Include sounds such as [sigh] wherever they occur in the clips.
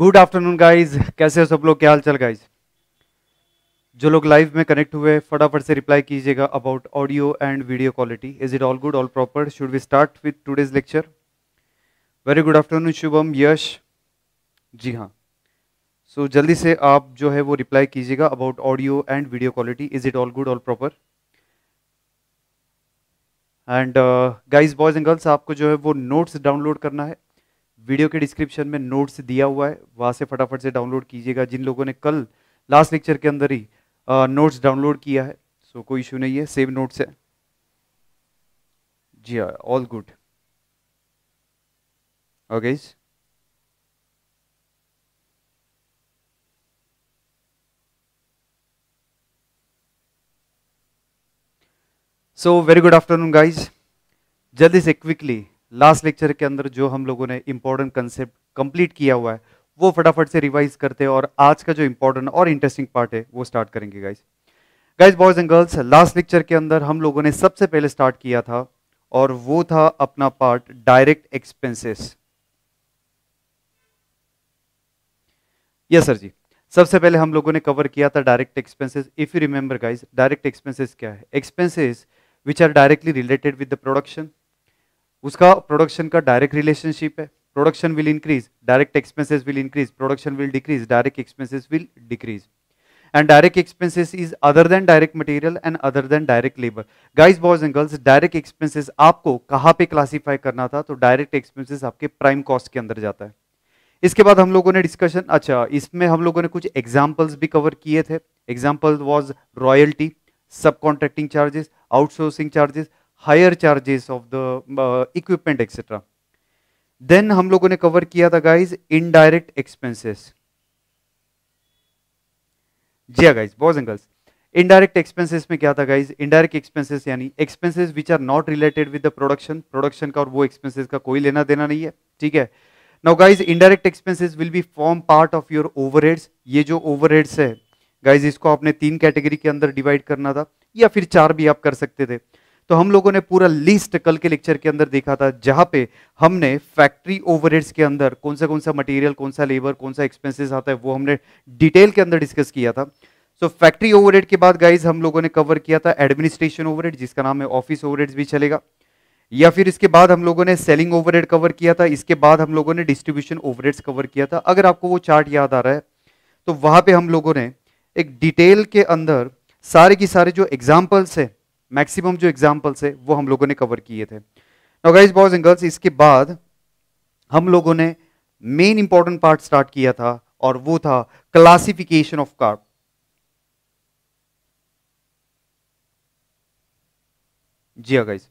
Good afternoon guys कैसे हो सब लोग क्या हाल चाल गाइज जो लोग लाइव में कनेक्ट हुए फटाफट से रिप्लाई कीजिएगा about audio and video quality is it all good all proper should we start with today's lecture very good afternoon Shubham Yash ji हाँ सो so, जल्दी से आप जो है वो रिप्लाई कीजिएगा about audio and video quality is it all good all proper and guys boys and girls आपको जो है वो नोट्स डाउनलोड करना है वीडियो के डिस्क्रिप्शन में नोट्स दिया हुआ है वहाँ से फटाफट से डाउनलोड कीजिएगा जिन लोगों ने कल लास्ट लेक्चर के अंदर ही नोट्स डाउनलोड किया है सो so, कोई इशू नहीं है सेव नोट्स है जी हाँ all good okay so very good afternoon guys जल्दी से क्विकली लास्ट लेक्चर के अंदर जो हम लोगों ने इम्पोर्टेंट कंसेप्ट कंप्लीट किया हुआ है वो फटाफट से रिवाइज करते हैं और आज का जो इम्पोर्टेंट और इंटरेस्टिंग पार्ट है वो स्टार्ट करेंगे guys guys boys and girls last lecture के अंदर हम लोगों ने सबसे पहले स्टार्ट किया था और वो था अपना part direct expenses yes sir जी सबसे पहले हम लोगों ने कवर किया था direct expenses if you remember guys direct expenses क्या है expenses which are directly related with the production उसका प्रोडक्शन का डायरेक्ट रिलेशनशिप है production will increase direct expenses will increase production will decrease direct expenses will decrease and direct expenses is other than direct material and other than direct labour guys boys and girls direct expenses आपको कहाँ पे classify करना था तो direct expenses आपके prime cost के अंदर जाता है इसके बाद हम लोगों ने डिस्कशन अच्छा इसमें हम लोगों ने कुछ एग्जाम्पल्स भी कवर किए थे example was royalty subcontracting charges outsourcing charges hire charges of the equipment etcetera then हम लोगों ने कवर किया था गाइज इनडायरेक्ट एक्सपेंसेस जी हाँ guys boys and girls indirect expenses में क्या था गाइज इनडायरेक्ट एक्सपेंसेस यानी expenses which are not related with the production production का और वो एक्सपेंसेस का कोई लेना देना नहीं है ठीक है now guys indirect expenses will be form part of your overheads ये जो ओवरहेड्स है गाइज इसको आपने तीन कैटेगरी के अंदर डिवाइड करना था या फिर चार भी आप कर सकते थे तो हम लोगों ने पूरा लिस्ट कल के लेक्चर के अंदर देखा था जहां पे हमने फैक्ट्री ओवरहेड्स के अंदर कौन सा कौन सा मटेरियल कौन सा लेबर कौन सा एक्सपेंसेस आता है वो हमने डिटेल के अंदर डिस्कस किया था सो फैक्ट्री ओवरहेड के बाद गाइज हम लोगों ने कवर किया था एडमिनिस्ट्रेशन ओवरहेड जिसका नाम है ऑफिस ओवरहेड्स भी चलेगा या फिर इसके बाद हम लोगों ने सेलिंग ओवरहेड कवर किया था इसके बाद हम लोगों ने डिस्ट्रीब्यूशन ओवरहेड्स कवर किया था अगर आपको वो चार्ट याद आ रहा है तो वहां पे हम लोगों ने एक डिटेल के अंदर सारे की सारे जो एग्जाम्पल्स हैं मैक्सिमम जो एग्जाम्पल्स है वो हम लोगों ने कवर किए थे नोगाइज बॉयज एंड गर्ल्स इसके बाद हम लोगों ने मेन इंपॉर्टेंट पार्ट स्टार्ट किया था और वो था क्लासिफिकेशन ऑफ कार्ब जी अगाइज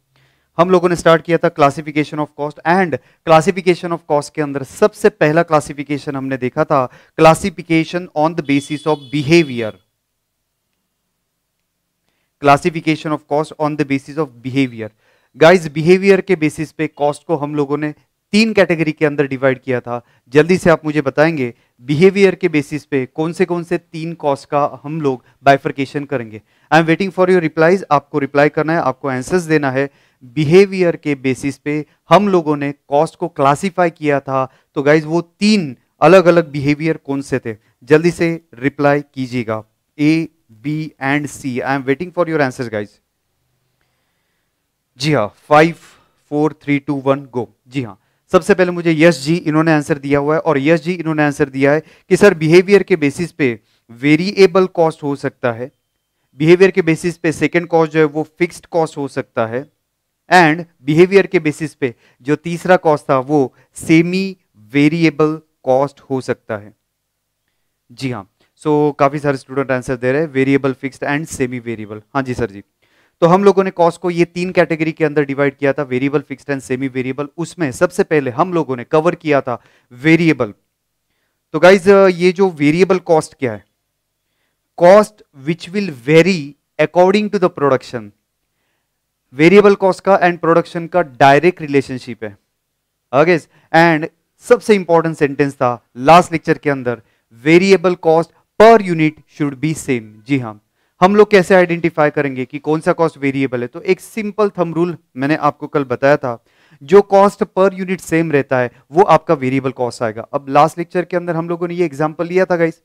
हाँ हम लोगों ने स्टार्ट किया था classification of cost and classification of cost के अंदर सबसे पहला क्लासिफिकेशन हमने देखा था classification on the basis of behaviour classification of cost on the basis of behaviour guys behaviour के बेसिस पे कॉस्ट को हम लोगों ने तीन कैटेगरी के अंदर डिवाइड किया था जल्दी से आप मुझे बताएंगे बिहेवियर के बेसिस पे कौन से कौन से तीन कॉस्ट का हम लोग बाइफर्केशन करेंगे I am waiting for your replies आपको रिप्लाई करना है आपको आंसर्स देना है बिहेवियर के बेसिस पे हम लोगों ने कॉस्ट को क्लासीफाई किया था तो गाइज वो तीन अलग अलग बिहेवियर कौन से थे जल्दी से रिप्लाई कीजिएगा A B and C I am waiting for your answer guys जी हाँ five four three two one go जी हाँ सबसे पहले मुझे यश जी इन्होंने आंसर दिया हुआ है और यश जी इन्होंने आंसर दिया है कि सर बिहेवियर के बेसिस पे वेरिएबल कॉस्ट हो सकता है बिहेवियर के बेसिस पे सेकंड कॉस्ट जो है वो फिक्स्ड कॉस्ट हो सकता है एंड बिहेवियर के बेसिस पे जो तीसरा कॉस्ट था वो सेमी वेरिएबल कॉस्ट हो सकता है जी हाँ सो so, काफ़ी सारे स्टूडेंट आंसर दे रहे हैं variable fixed and semi variable हाँ जी सर जी तो हम लोगों ने कॉस्ट को ये तीन कैटेगरी के अंदर डिवाइड किया था variable fixed and semi variable उसमें सबसे पहले हम लोगों ने कवर किया था वेरिएबल तो गाइज ये जो वेरिएबल कॉस्ट क्या है cost which will vary according to the production variable cost का एंड प्रोडक्शन का डायरेक्ट रिलेशनशिप है अगेज हाँ एंड सबसे इंपॉर्टेंट सेंटेंस था लास्ट लेक्चर के अंदर variable cost per unit should be same जी हाँ हम लोग कैसे आइडेंटिफाई करेंगे कि कौन सा कॉस्ट वेरिएबल है तो एक सिंपल थम रूल मैंने आपको कल बताया था जो कॉस्ट पर यूनिट सेम रहता है वो आपका वेरिएबल कॉस्ट आएगा अब लास्ट लेक्चर के अंदर हम लोगों ने ये एग्जांपल लिया था गाइस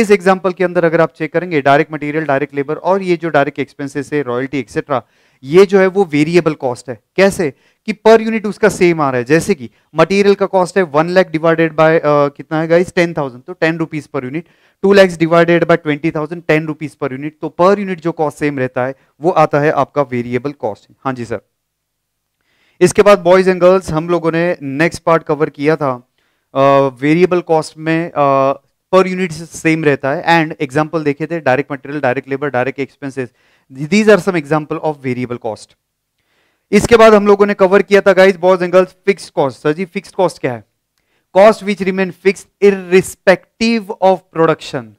इस एग्जांपल के अंदर अगर आप चेक करेंगे डायरेक्ट मटेरियल डायरेक्ट लेबर और ये जो डायरेक्ट एक्सपेंसेस है रॉयल्टी एक्सेट्रा ये जो है वो वेरिएबल कॉस्ट है कैसे कि पर यूनिट उसका सेम आ रहा है जैसे कि मटेरियल का कॉस्ट है वन लैख डिवाइडेड बाय कितना है गाइस टेन थाउजेंड तो ten rupees per unit two lakhs divided by twenty thousand ten rupees per unit तो पर यूनिट जो कॉस्ट सेम रहता है वो आता है आपका वेरिएबल कॉस्ट हाँ जी सर इसके बाद बॉयज एंड गर्ल्स हम लोगों ने नेक्स्ट पार्ट कवर किया था वेरिएबल uh, कॉस्ट में पर यूनिट सेम रहता है एंड एग्जाम्पल देखे थे direct material direct labour direct expenses these are some example of variable cost इसके बाद हम लोगों ने कवर किया था guys boys and girls fix cost sir जी फिक्स कॉस्ट क्या है cost which remain fix irrespective of production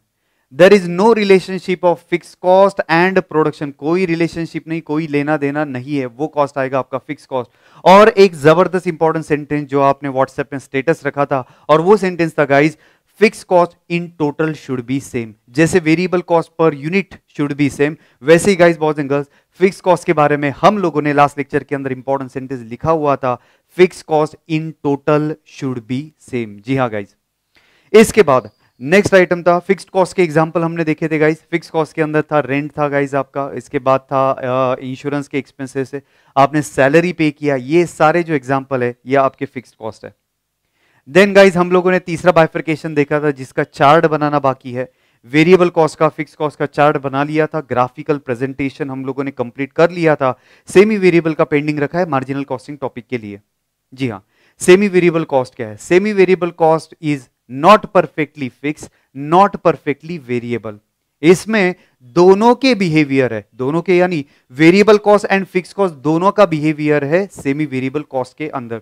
there is no relationship of fix cost and production कोई रिलेशनशिप नहीं कोई लेना देना नहीं है वो कॉस्ट आएगा आपका फिक्स कॉस्ट और एक जबरदस्त इंपॉर्टेंट सेंटेंस जो आपने व्हाट्सएप में स्टेटस रखा था और वो सेंटेंस था guys fix cost in total should be same जैसे variable cost per unit should be same वैसे ही guys boys and girls fix cost के बारे में हम लोगों ने लास्ट लेक्चर के अंदर इंपॉर्टेंट सेंटेंस लिखा हुआ था fix cost in total should be same जी हाँ गाइज इसके बाद नेक्स्ट आइटम था फिक्स्ड कॉस्ट के एग्जांपल हमने देखे थे गाइस फिक्स्ड कॉस्ट के अंदर था रेंट था गाइस आपका इसके बाद था इंश्योरेंस के एक्सपेंसेस आपने सैलरी पे किया ये सारे जो एग्जांपल है ये आपके फिक्स्ड कॉस्ट है देन गाइज हम लोगों ने तीसरा बाइफरकेशन देखा था जिसका चार्ट बनाना बाकी है वेरिएबल कॉस्ट का फिक्स कॉस्ट का चार्ट बना लिया था ग्राफिकल प्रेजेंटेशन हम लोगों ने कंप्लीट कर लिया था सेमी वेरिएबल का पेंडिंग रखा है मार्जिनल कॉस्टिंग टॉपिक के लिए जी हाँ सेमी वेरिएबल कॉस्ट क्या है semi variable cost is not perfectly fix not perfectly variable इसमें दोनों के बिहेवियर है दोनों के यानी variable cost and fix cost दोनों का बिहेवियर है सेमी वेरिएबल कॉस्ट के अंदर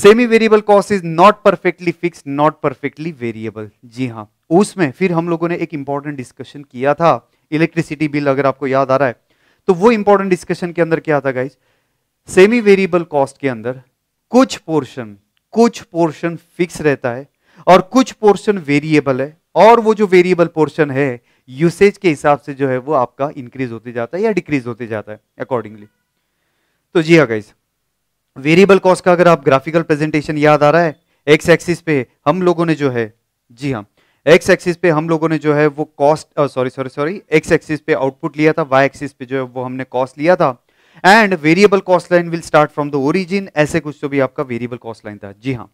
semi variable cost is not perfectly fix not perfectly variable जी हाँ उसमें फिर हम लोगों ने एक इंपॉर्टेंट डिस्कशन किया था इलेक्ट्रिसिटी बिल अगर आपको याद आ रहा है तो वो इंपॉर्टेंट डिस्कशन के अंदर क्या था गाइज सेमी वेरिएबल कॉस्ट के अंदर कुछ पोर्शन कुछ पोर्शन फिक्स रहता है और कुछ पोर्शन वेरिएबल है और वो जो वेरिएबल पोर्शन है यूसेज के हिसाब से जो है वो आपका इंक्रीज होते जाता है या डिक्रीज होते जाता है अकॉर्डिंगली तो जी हाँ गाइज वेरिएबल कॉस्ट का अगर आप ग्राफिकल प्रेजेंटेशन याद आ रहा है एक्स एक्सिस पे हम लोगों ने जो है जी हाँ एक्स एक्सिस पे हम लोगों ने जो है वो cost sorry sorry sorry X axis पे आउटपुट लिया था वाई एक्सिस पे जो है वो हमने कॉस्ट लिया था and variable cost line will start from the origin ऐसे कुछ तो भी आपका वेरिएबल कॉस्ट लाइन था जी हाँ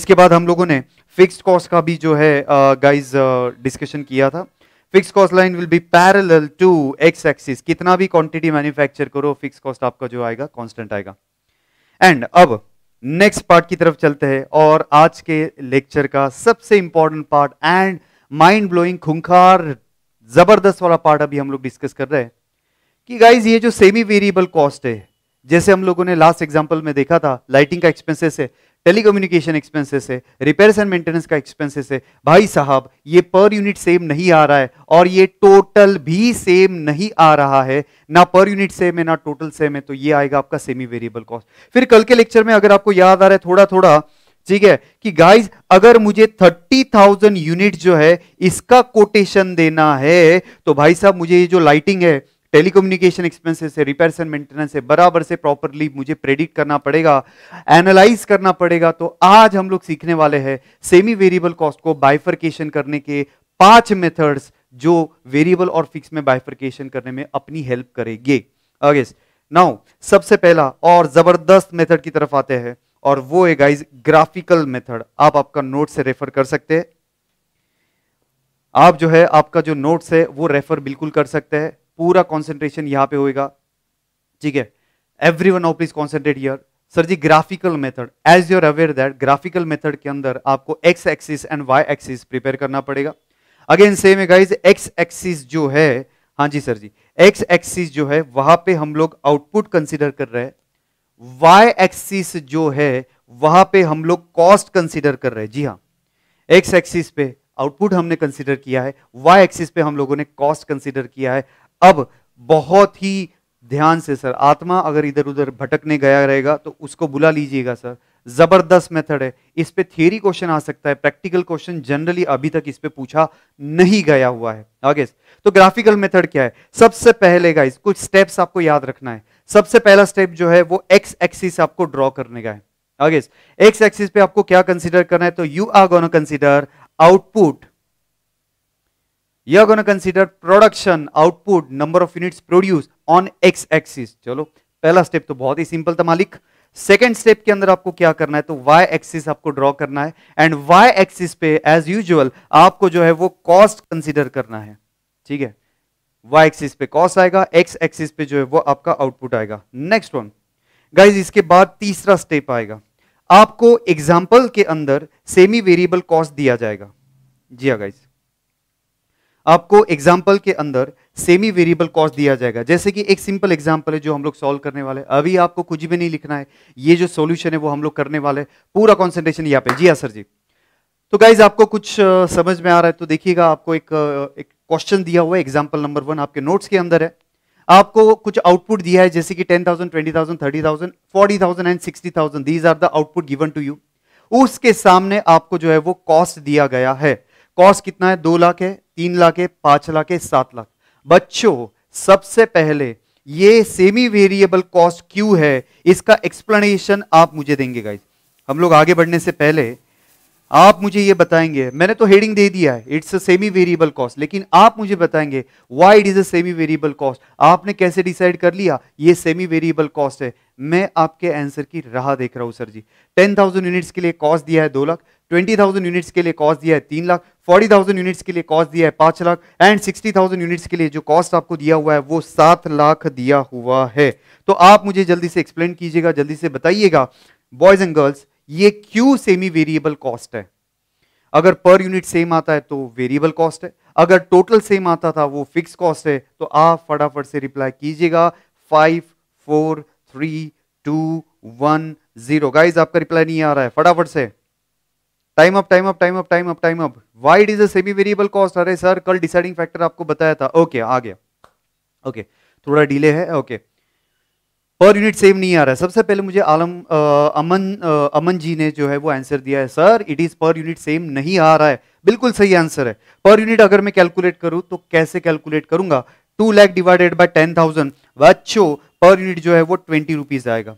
इसके बाद हम लोगों ने फिक्स कॉस्ट का भी जो है गाइज uh, डिस्कशन uh, किया था fix cost line will be parallel to X axis कितना भी क्वांटिटी मैन्युफैक्चर करो फिक्स कॉस्ट आपका जो आएगा कॉन्स्टेंट आएगा एंड अब नेक्स्ट पार्ट की तरफ चलते हैं और आज के लेक्चर का सबसे important part and mind blowing खुंखार जबरदस्त वाला पार्ट अभी हम लोग डिस्कस कर रहे हैं कि गाइज ये जो सेमी वेरिएबल कॉस्ट है जैसे हम लोगों ने लास्ट एग्जाम्पल में देखा था लाइटिंग का एक्सपेंसेस है टेलीकम्युनिकेशन एक्सपेंसेस है रिपेयर्स एंड मेंटेनेंस का एक्सपेंसेस है भाई साहब ये पर यूनिट सेम नहीं आ रहा है और ये टोटल भी सेम नहीं आ रहा है ना पर यूनिट सेम है ना टोटल सेम है तो ये आएगा आपका सेमी वेरिएबल कॉस्ट फिर कल के लेक्चर में अगर आपको याद आ रहा है थोड़ा थोड़ा ठीक है कि गाइज अगर मुझे थर्टी थाउजेंड यूनिट जो है इसका कोटेशन देना है तो भाई साहब मुझे ये जो लाइटिंग है टेलीकम्युनिकेशन एक्सपेंसेस से रिपेयर्स एंड मेंटेनेंस से बराबर से प्रॉपरली मुझे प्रेडिक्ट करना पड़ेगा एनालाइज करना पड़ेगा तो आज हम लोग सीखने वाले हैं सेमी वेरिएबल कॉस्ट को बाइफरकेशन करने के पांच मेथड्स जो वेरिएबल और फिक्स में बाइफरकेशन करने में अपनी हेल्प करेंगे ओके नाउ सबसे पहला और जबरदस्त मेथड की तरफ आते हैं और वो है गाइज ग्राफिकल मेथड आप आपका नोट से रेफर कर सकते हैं आप जो है आपका जो नोट्स है वो रेफर बिल्कुल कर सकते हैं पूरा कॉन्सेंट्रेशन यहां पे होएगा ठीक है every one of please concentrate यर सर जी graphical method as you're aware that graphical method के अंदर आपको X axis and Y axis prepare करना पड़ेगा अगेन सेम है गाइज एक्स एक्सिस जो है हाँ जी सर जी एक्स एक्सिस जो है वहां पे हम लोग आउटपुट कंसिडर कर रहे हैं वाई एक्सिस जो है वहां पे हम लोग कॉस्ट कंसिडर कर रहे हैं जी हाँ एक्स एक्सिस पे आउटपुट हमने कंसिडर किया है वाई एक्सिस पे हम लोगों ने कॉस्ट कंसिडर किया है अब बहुत ही ध्यान से सर आत्मा अगर इधर उधर भटकने गया रहेगा तो उसको बुला लीजिएगा सर जबरदस्त मेथड है इस पे थियरी क्वेश्चन आ सकता है प्रैक्टिकल क्वेश्चन जनरली अभी तक इस पे पूछा नहीं गया हुआ है आगे तो ग्राफिकल मेथड क्या है सबसे पहले गाइस कुछ स्टेप्स आपको याद रखना है सबसे पहला स्टेप जो है वो एक्स एक्सिस आपको ड्रॉ करने का है आगे एक्स एक्सिस पे आपको क्या कंसिडर करना है तो you are gonna consider output you are gonna consider production output number of units produce on X axis चलो पहला स्टेप तो बहुत ही सिंपल था मालिक सेकेंड स्टेप के अंदर आपको क्या करना है तो वाई एक्सिस आपको ड्रॉ करना है एंड वाई एक्सिस पे एज यूजल आपको जो है वो कॉस्ट कंसिडर करना है ठीक है y एक्सिस पे कॉस्ट आएगा x एक्सिस पे जो है वो आपका आउटपुट आएगा नेक्स्ट वन गाइज इसके बाद तीसरा स्टेप आएगा आपको एग्जाम्पल के अंदर सेमी वेरिएबल कॉस्ट दिया जाएगा जी हाँ गाइज आपको एग्जाम्पल के अंदर सेमी वेरिएबल कॉस्ट दिया जाएगा जैसे कि एक सिंपल एग्जाम्पल है जो हम लोग सॉल्व करने वाले अभी आपको कुछ भी नहीं लिखना है ये जो सोल्यूशन है वो हम लोग करने वाले पूरा कॉन्सेंट्रेशन यहाँ पे जी हाँ सर जी तो गाइज आपको कुछ समझ में आ रहा है तो देखिएगा आपको एक एक क्वेश्चन दिया हुआ है एग्जाम्पल नंबर वन आपके नोट्स के अंदर है आपको कुछ आउटपुट दिया है जैसे कि ten thousand twenty thousand thirty thousand forty thousand and sixty thousand these are the output given to you उसके सामने आपको जो है वो कॉस्ट दिया गया है कॉस्ट कितना है दो लाख है तीन लाख है पांच लाख है सात लाख बच्चों सबसे पहले ये सेमी वेरिएबल कॉस्ट क्यू है इसका एक्सप्लेनेशन आप मुझे देंगे गाइस हम लोग आगे बढ़ने से पहले आप मुझे ये बताएंगे मैंने तो हेडिंग दे दिया है it's a semi variable cost लेकिन आप मुझे बताएंगे why it is a semi variable cost आपने कैसे डिसाइड कर लिया ये सेमी वेरिएबल कॉस्ट है मैं आपके आंसर की राह देख रहा हूँ सर जी टेन थाउजेंड यूनिट्स के लिए कॉस्ट दिया है दो लाख ट्वेंटी थाउजेंड यूनिट्स के लिए कॉस्ट दिया है तीन लाख फोर्टी थाउजेंड यूनिट्स के लिए कॉस्ट दिया है पांच lakh and sixty thousand units के लिए जो कॉस्ट आपको दिया हुआ है वो सात लाख दिया हुआ है तो आप मुझे जल्दी से एक्सप्लेन कीजिएगा जल्दी से बताइएगा बॉयज एंड गर्ल्स ये क्यू सेमी वेरिएबल कॉस्ट है अगर पर यूनिट सेम आता है तो वेरिएबल कॉस्ट है अगर टोटल सेम आता था वो फिक्स कॉस्ट है तो आप फटाफट से रिप्लाई कीजिएगा five four three two one zero guys आपका रिप्लाई नहीं आ रहा है फटाफट से time up time up time up time up time up why it is a semi variable cost अरे सर कल डिसाइडिंग फैक्टर आपको बताया था ओके okay, आ गया ओके okay, थोड़ा डिले है okay okay. Per unit same नहीं आ रहा है सबसे पहले मुझे आलम आ, अमन आ, अमन जी ने जो है वो आंसर दिया है sir it is per unit same नहीं आ रहा है बिल्कुल सही आंसर है पर यूनिट अगर मैं कैलकुलेट करूं तो कैसे कैलकुलेट करूंगा two lakh divided by ten thousand बच्चों पर यूनिट जो है वो ट्वेंटी रुपीज़ आएगा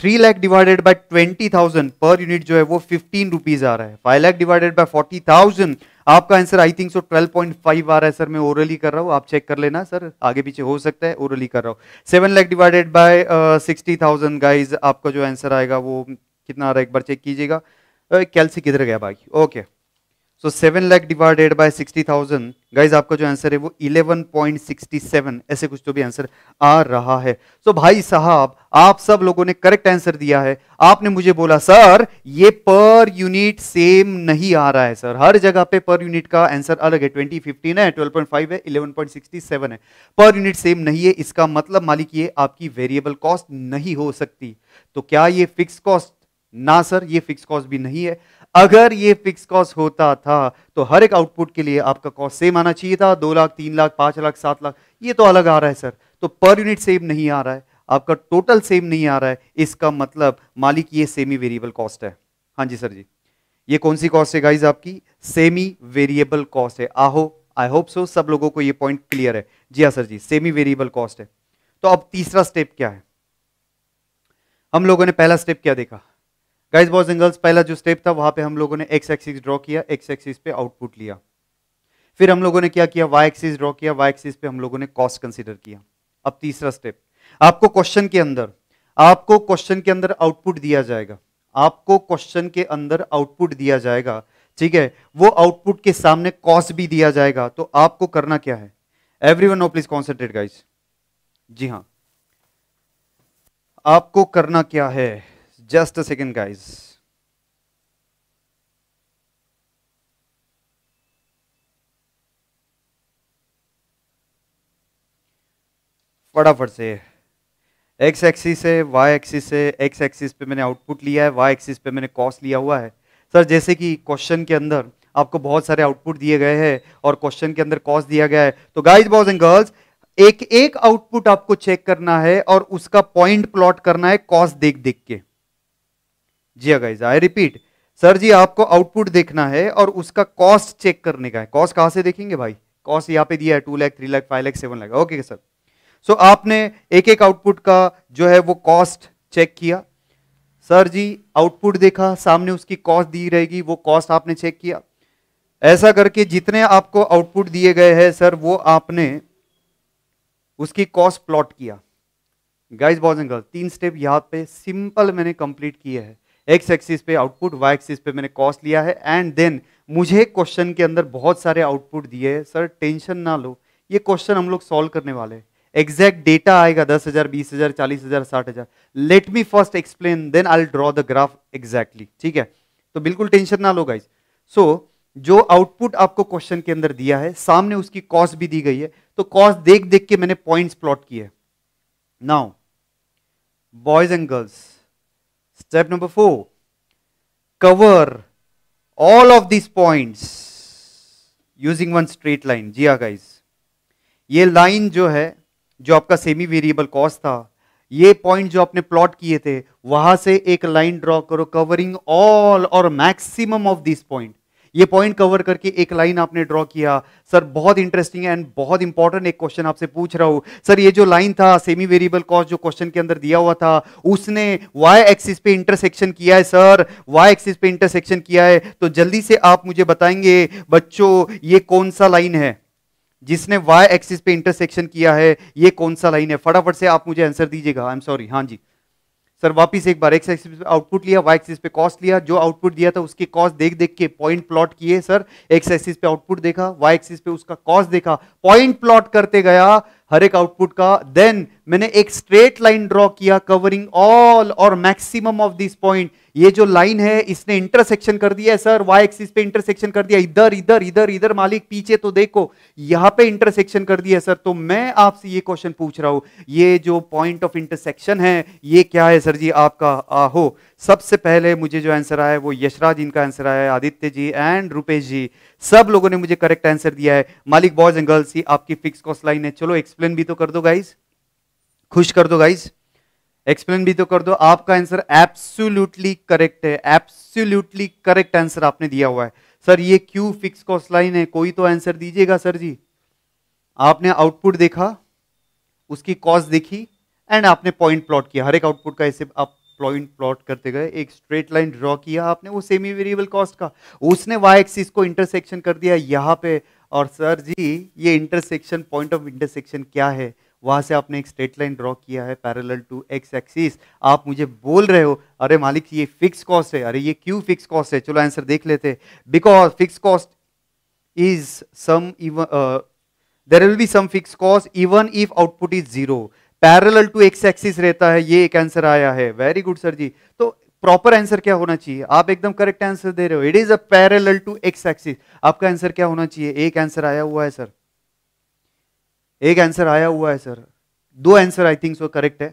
three lakh divided by twenty thousand per unit जो है वो फिफ्टीन रुपीज़ आ रहा है five lakh divided by forty thousand आपका आंसर आई थिंक सो 12.5 आ रहा है सर मैं ओरली कर रहा हूँ आप चेक कर लेना सर आगे पीछे हो सकता है ओरली कर रहा हूँ seven lakh divided by sixty thousand guys आपका जो आंसर आएगा वो कितना आ रहा है एक बार चेक कीजिएगा कैल से किधर गया भाई okay so seven lakh divided by sixty thousand guys आपका जो आंसर है वो इलेवन पॉइंट सिक्सटी सेवन ऐसे कुछ तो भी आंसर आ रहा है सो so, भाई साहब आप सब लोगों ने करेक्ट आंसर दिया है आपने मुझे बोला सर ये पर यूनिट सेम नहीं आ रहा है सर हर जगह पे पर यूनिट का आंसर अलग है ट्वेंटी फिफ्टीन है ट्वेल्व पॉइंट फाइव है इलेवन पॉइंट सिक्सटी सेवन है पर यूनिट सेम नहीं है इसका मतलब मालिक ये आपकी वेरिएबल कॉस्ट नहीं हो सकती तो क्या ये फिक्स कॉस्ट ना सर ये फिक्स कॉस्ट भी नहीं है अगर ये फिक्स कॉस्ट होता था तो हर एक आउटपुट के लिए आपका कॉस्ट सेम आना चाहिए था दो लाख तीन लाख पांच लाख सात लाख ये तो अलग आ रहा है सर तो पर यूनिट सेम नहीं आ रहा है आपका टोटल सेम नहीं आ रहा है इसका मतलब मालिक ये सेमी वेरिएबल कॉस्ट है हाँ जी सर जी ये कौन सी कॉस्ट है गाइज आपकी सेमी वेरिएबल कॉस्ट है आहो आई होप सो सब लोगों को ये पॉइंट क्लियर है जी हाँ सर जी सेमी वेरिएबल कॉस्ट है तो अब तीसरा स्टेप क्या है हम लोगों ने पहला स्टेप क्या देखा गाइस बॉयज एंड गर्ल्स पहला जो स्टेप था वहां पे हम लोगों ने एक्स एक्सिस ड्रॉ किया एक्स एक्सिस पे आउटपुट लिया फिर हम लोगों ने क्या किया वाई एक्सिस ड्रॉ किया वाई एक्सिस पे हम लोगों ने कॉस्ट कंसिडर किया अब तीसरा स्टेप आपको क्वेश्चन के अंदर आपको क्वेश्चन के अंदर आउटपुट दिया जाएगा आपको क्वेश्चन के अंदर आउटपुट दिया जाएगा ठीक है वो आउटपुट के सामने कॉस्ट भी दिया जाएगा तो आपको करना क्या है every one please concentrate guys जी हाँ आपको करना क्या है Just a second, guys. फटाफट से एक्स एक्सिस से वाई एक्सिस से एक्स एक्सिस पे मैंने आउटपुट लिया है वाई एक्सिस पे मैंने कॉस्ट लिया हुआ है सर जैसे कि क्वेश्चन के अंदर आपको बहुत सारे आउटपुट दिए गए हैं और क्वेश्चन के अंदर कॉस्ट दिया गया है तो गाइज बॉयज एंड गर्ल्स एक एक आउटपुट आपको चेक करना है और उसका पॉइंट प्लॉट करना है कॉस्ट देख देख के जी अगाइज आई रिपीट सर जी आपको आउटपुट देखना है और उसका कॉस्ट चेक करने का है कॉस्ट कहाँ से देखेंगे भाई कॉस्ट यहाँ पे दिया है two lakh three lakh five lakh seven lakh okay sir so आपने एक एक आउटपुट का जो है वो कॉस्ट चेक किया सर जी आउटपुट देखा सामने उसकी कॉस्ट दी रहेगी वो कॉस्ट आपने चेक किया ऐसा करके जितने आपको आउटपुट दिए गए हैं सर वो आपने उसकी कॉस्ट प्लॉट किया गाइज बॉज एंड गर्ल्स तीन स्टेप यहाँ पे सिंपल मैंने कंप्लीट किए हैं एक्स एक्सिस पे आउटपुट वाई एक्सिस पे मैंने कॉस्ट लिया है एंड देन मुझे क्वेश्चन के अंदर बहुत सारे आउटपुट दिए हैं सर टेंशन ना लो ये क्वेश्चन हम लोग सॉल्व करने वाले हैं एग्जैक्ट डेटा आएगा दस हजार बीस हजार चालीस हजार साठ हजार let me first explain then I draw the graph exactly ठीक है तो बिल्कुल टेंशन ना लो गाइज सो so, जो आउटपुट आपको क्वेश्चन के अंदर दिया है सामने उसकी कॉस्ट भी दी गई है तो कॉस्ट देख देख के मैंने पॉइंट्स प्लॉट किए now boys and girls Step number 4 cover all of these points using one straight line. जी हाँ guys, ye line jo hai जो आपका सेमी वेरिएबल कॉस्ट था ये पॉइंट जो आपने प्लॉट किए थे वहां से एक लाइन ड्रॉ करो covering all or maximum of this point ये पॉइंट कवर करके एक लाइन आपने ड्रॉ किया सर बहुत इंटरेस्टिंग एंड बहुत इंपॉर्टेंट एक क्वेश्चन आपसे पूछ रहा हूँ सर ये जो लाइन था सेमी वेरिएबल कॉस्ट जो क्वेश्चन के अंदर दिया हुआ था उसने वाई एक्सिस पे इंटरसेक्शन किया है सर वाई एक्सिस पे इंटरसेक्शन किया है तो जल्दी से आप मुझे बताएंगे बच्चों ये कौन सा लाइन है जिसने वाई एक्सिस पे इंटरसेक्शन किया है ये कौन सा लाइन है फटाफट से आप मुझे आंसर दीजिएगा आई एम सॉरी हाँ जी सर वापिस एक बार एक्स एक्सिस पे आउटपुट लिया वाई एक्सिस पे कॉस्ट लिया जो आउटपुट दिया था उसकी कॉस्ट देख देख के पॉइंट प्लॉट किए सर एक्स एक्सिस पे आउटपुट देखा वाई एक्सिस पे उसका कॉस्ट देखा पॉइंट प्लॉट करते गया हर एक आउटपुट का देन मैंने एक स्ट्रेट लाइन ड्रॉ किया covering all or maximum of this point ये जो लाइन है इसने इंटरसेक्शन कर दिया है सर वाई एक्सिस पे इंटरसेक्शन कर दिया इधर इधर इधर इधर मालिक पीछे तो देखो यहां पे इंटरसेक्शन कर दिया है सर तो मैं आपसे ये क्वेश्चन पूछ रहा हूं ये जो पॉइंट ऑफ इंटरसेक्शन है ये क्या है सर जी आपका आहो सबसे पहले मुझे जो आंसर आया वो यशराज इनका आंसर आया आदित्य जी एंड रूपेश जी सब लोगों ने मुझे करेक्ट आंसर दिया है मालिक बॉयज एंड गर्ल्स ही आपकी फिक्स कॉस्ट लाइन है चलो एक्सप्लेन भी तो कर दो गाइज़ खुश कर दो गाइज एक्सप्लेन भी तो कर दो आपका आंसर एब्सोल्युटली करेक्ट है एब्सोल्युटली करेक्ट आंसर आपने दिया हुआ है सर ये क्यू फिक्स कॉस्ट लाइन है कोई तो आंसर दीजिएगा सर जी आपने आउटपुट देखा उसकी कॉस्ट देखी एंड आपने पॉइंट प्लॉट किया हर एक आउटपुट का ऐसे आप पॉइंट प्लॉट करते गए एक स्ट्रेट लाइन ड्रॉ किया आपने वो सेमी वेरिएबल कॉस्ट का उसने वाई एक्सिस को इंटरसेक्शन कर दिया यहाँ पे और सर जी ये इंटरसेक्शन पॉइंट ऑफ इंटरसेक्शन क्या है वहाँ से आपने एक स्ट्रेट लाइन ड्रॉ किया है पैरेलल टू एक्स एक्सिस आप मुझे बोल रहे हो अरे मालिक ये फिक्स कॉस्ट है अरे ये क्यों फिक्स कॉस्ट है चलो आंसर देख लेते because fix cost is some even there will be some fix cost even if output is zero parallel to X axis रहता है ये एक आंसर आया है वेरी गुड सर जी तो प्रॉपर आंसर क्या होना चाहिए आप एकदम करेक्ट आंसर दे रहे हो it is a parallel to X axis आपका आंसर क्या होना चाहिए एक आंसर आया हुआ है सर एक आंसर आया हुआ है सर दो answer I think so correct है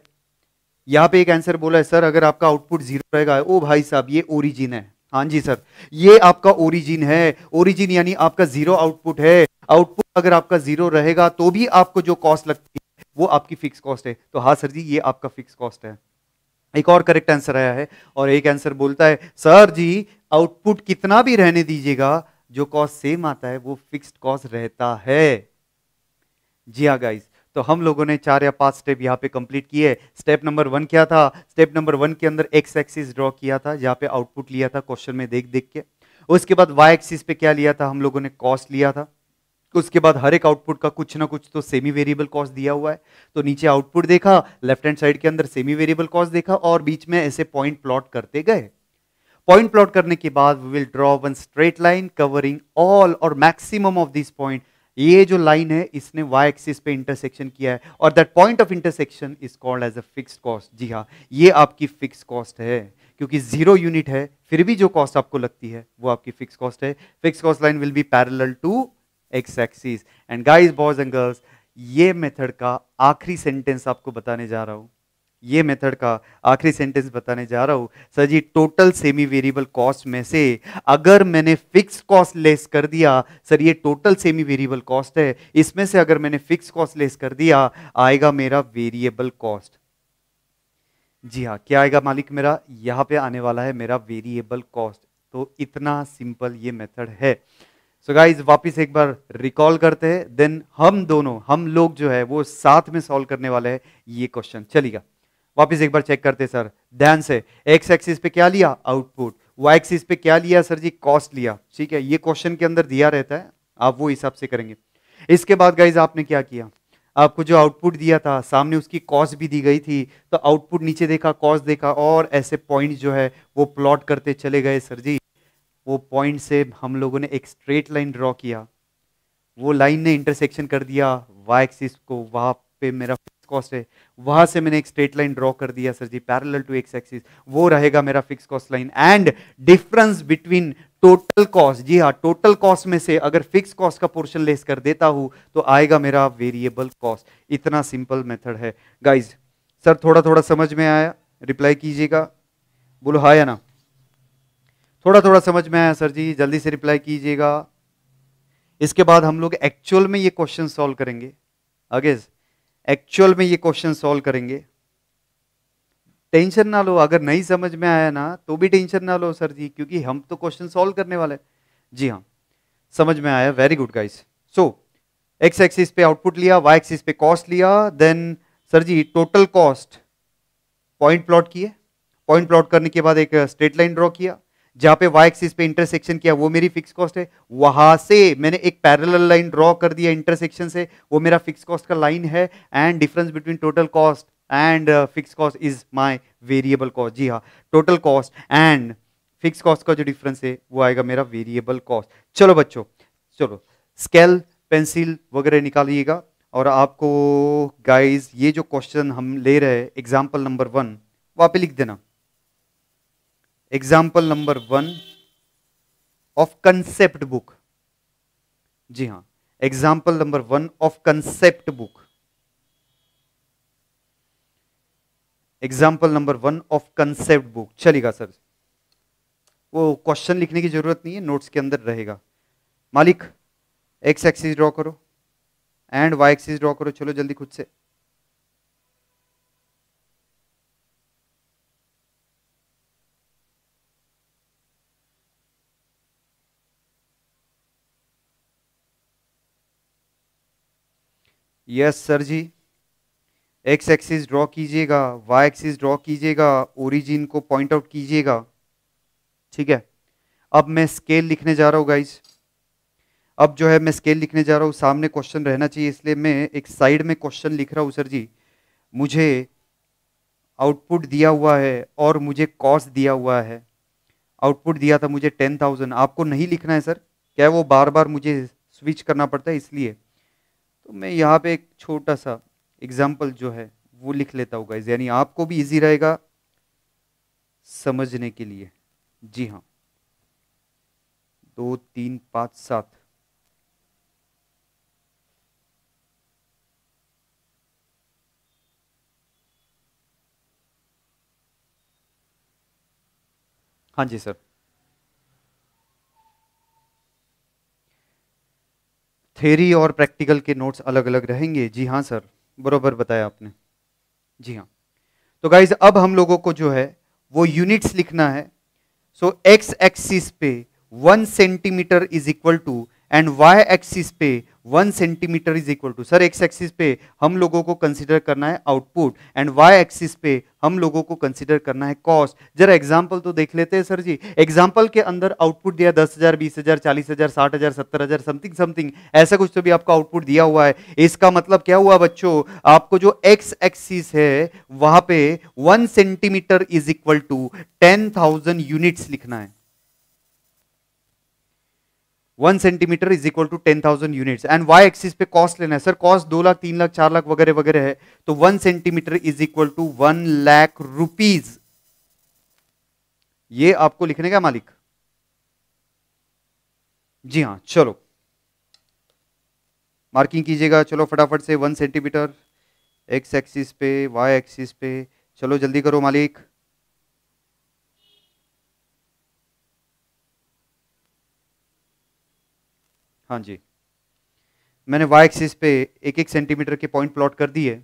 यहाँ पे एक आंसर बोला है सर अगर आपका आउटपुट जीरो रहेगा ओ भाई साहब ये ओरिजिन है हाँ जी सर ये आपका ओरिजिन है ओरिजिन यानी आपका जीरो आउटपुट है आउटपुट अगर आपका जीरो रहेगा तो भी आपको जो कॉस्ट लगती है वो आपकी फिक्स कॉस्ट है तो हाँ सर जी ये आपका फिक्स कॉस्ट है एक और करेक्ट आंसर आया है और एक आंसर बोलता है सर जी आउटपुट कितना भी रहने दीजिएगा जो कॉस्ट सेम आता है वो फिक्स्ड कॉस्ट रहता है जी हाँ गाइज तो हम लोगों ने चार या पांच स्टेप यहाँ पे कंप्लीट किए स्टेप नंबर वन क्या था स्टेप नंबर वन के अंदर एक्स एक्सिस ड्रॉ किया था जहाँ पे आउटपुट लिया था क्वेश्चन में देख देख के उसके बाद वाई एक्सिस पे क्या लिया था हम लोगों ने कॉस्ट लिया था उसके बाद हर एक आउटपुट का कुछ ना कुछ तो सेमी वेरिएबल कॉस्ट दिया हुआ है तो नीचे आउटपुट देखा लेफ्ट हैंड साइड के अंदर सेमी वेरिएबल कॉस्ट देखा और बीच में ऐसे पॉइंट प्लॉट करते गए पॉइंट प्लॉट करने के बाद we will draw one straight line covering all or maximum of this point ये जो लाइन है इसने y एक्सिस पे इंटरसेक्शन किया है और that point of intersection is called as a fix cost जी हाँ ये आपकी फिक्स कॉस्ट है क्योंकि जीरो यूनिट है फिर भी जो कॉस्ट आपको लगती है वो आपकी फिक्स कॉस्ट है fix cost line will be parallel to X axis and guys boys and girls ये मेथड का आखिरी सेंटेंस आपको बताने जा रहा हूं ये मेथड का आखिरी सेंटेंस बताने जा रहा हूँ सर जी टोटल सेमी वेरिएबल कॉस्ट में से अगर मैंने फिक्स कॉस्ट लेस कर दिया सर ये टोटल सेमी वेरिएबल कॉस्ट है इसमें से अगर मैंने फिक्स कॉस्ट लेस कर दिया आएगा मेरा वेरिएबल कॉस्ट जी हाँ क्या आएगा मालिक मेरा यहाँ पे आने वाला है मेरा वेरिएबल कॉस्ट तो इतना सिंपल ये मेथड है सो गाइज वापिस एक बार रिकॉल करते हैं देन हम दोनों हम लोग जो है वो साथ में सॉल्व करने वाले हैं ये क्वेश्चन चलिएगा वापस एक बार चेक करते सर ध्यान से एक्स एक्सिस पे क्या लिया आउटपुट वाई एक्सिस पे क्या लिया सर जी कॉस्ट लिया ठीक है ये क्वेश्चन के अंदर दिया रहता है आप वो हिसाब से करेंगे इसके बाद गाइज आपने क्या किया आपको जो आउटपुट दिया था सामने उसकी कॉस्ट भी दी गई थी तो आउटपुट नीचे देखा कॉस्ट देखा और ऐसे पॉइंट जो है वो प्लॉट करते चले गए सर जी वो पॉइंट से हम लोगों ने एक स्ट्रेट लाइन ड्रॉ किया वो लाइन ने इंटरसेक्शन कर दिया वाई एक्सिस को वहां पे मेरा कॉस्ट है वहां से मैंने एक स्ट्रेट लाइन ड्रॉ कर दिया सर जी पैरल टू एक्स एक्सिस वो रहेगा मेरा fix cost line and difference between total cost जी हाँ टोटल कॉस्ट में से अगर फिक्स कॉस्ट का पोर्शन लेस कर देता हूं तो आएगा मेरा वेरिएबल कॉस्ट इतना सिंपल मेथड है गाइज सर थोड़ा थोड़ा समझ में आया रिप्लाई कीजिएगा बोलो हा या ना थोड़ा थोड़ा समझ में आया सर जी जल्दी से रिप्लाई कीजिएगा इसके बाद हम लोग एक्चुअल में ये क्वेश्चन सॉल्व करेंगे अगेज एक्चुअल में ये क्वेश्चन सॉल्व करेंगे टेंशन ना लो अगर नहीं समझ में आया ना तो भी टेंशन ना लो सर जी क्योंकि हम तो क्वेश्चन सॉल्व करने वाले जी हाँ समझ में आया very good guys so X axis पे आउटपुट लिया वाई एक्सिस पे कॉस्ट लिया देन सर जी टोटल कॉस्ट पॉइंट प्लॉट किए पॉइंट प्लॉट करने के बाद एक स्ट्रेट लाइन ड्रॉ किया जहां पे वाई एक्सिस पे इंटरसेक्शन किया वो मेरी फिक्स कॉस्ट है वहां से मैंने एक पैरल लाइन ड्रॉ कर दिया इंटरसेक्शन से वो मेरा फिक्स कॉस्ट का लाइन है and difference between total cost and fix cost is my variable cost जी हाँ total cost and fix cost का जो डिफरेंस है वो आएगा मेरा वेरिएबल कॉस्ट चलो बच्चों चलो स्केल पेंसिल वगैरह निकालिएगा और आपको गाइज ये जो क्वेश्चन हम ले रहे हैं एग्जाम्पल नंबर वन वहाँ पे लिख देना example number one of concept book जी हां example number one of concept book example number one of concept book चलेगा सर वो क्वेश्चन लिखने की जरूरत नहीं है नोट्स के अंदर रहेगा मालिक एक्स एक्सिस ड्रॉ करो एंड वाई एक्सिस ड्रॉ करो चलो जल्दी खुद से यस सर जी एक्स एक्सिस ड्रॉ कीजिएगा वाई एक्सिस ड्रॉ कीजिएगा ओरिजिन को पॉइंट आउट कीजिएगा ठीक है अब मैं स्केल लिखने जा रहा हूँ गाइज अब जो है मैं स्केल लिखने जा रहा हूँ सामने क्वेश्चन रहना चाहिए इसलिए मैं एक साइड में क्वेश्चन लिख रहा हूँ सर जी मुझे आउटपुट दिया हुआ है और मुझे कॉस्ट दिया हुआ है आउटपुट दिया था मुझे टेन थाउजेंड आपको नहीं लिखना है सर क्या वो बार बार मुझे स्विच करना पड़ता है इसलिए तो मैं यहाँ पे एक छोटा सा एग्जाम्पल जो है वो लिख लेता हूँ गाइज यानी आपको भी इजी रहेगा समझने के लिए जी हाँ दो तीन पाँच सात हाँ जी सर थेरी और प्रैक्टिकल के नोट्स अलग अलग रहेंगे जी हाँ सर बरोबर बताया आपने जी हाँ तो गाइज अब हम लोगों को जो है वो यूनिट्स लिखना है सो एक्स एक्सिस पे one centimetre is equal to and Y axis पे one centimetre is equal to sir X axis पे हम लोगों को कंसिडर करना है आउटपुट एंड वाई एक्सिस पे हम लोगों को कंसिडर करना है कॉस्ट जरा एग्जाम्पल तो देख लेते हैं सर जी एग्जाम्पल के अंदर आउटपुट दिया दस हजार बीस हजार चालीस हजार साठ हजार सत्तर हजार समथिंग समथिंग ऐसा कुछ तो भी आपका आउटपुट दिया हुआ है इसका मतलब क्या हुआ बच्चों आपको जो एक्स एक्सिस है वहां पे one centimetre is equal to ten thousand units लिखना है one centimetre is equal to ten thousand units and Y axis पे कॉस्ट लेना है सर कॉस्ट दो लाख तीन लाख चार लाख वगैरह वगैरह है तो one centimetre is equal to one lakh rupees ये आपको लिखने का मालिक जी हाँ चलो मार्किंग कीजिएगा चलो फटाफट से वन सेंटीमीटर एक्स एक्सिस पे वाई एक्सिस पे चलो जल्दी करो मालिक हाँ जी मैंने वाई एक्सिस पे एक एक सेंटीमीटर के पॉइंट प्लॉट कर दिए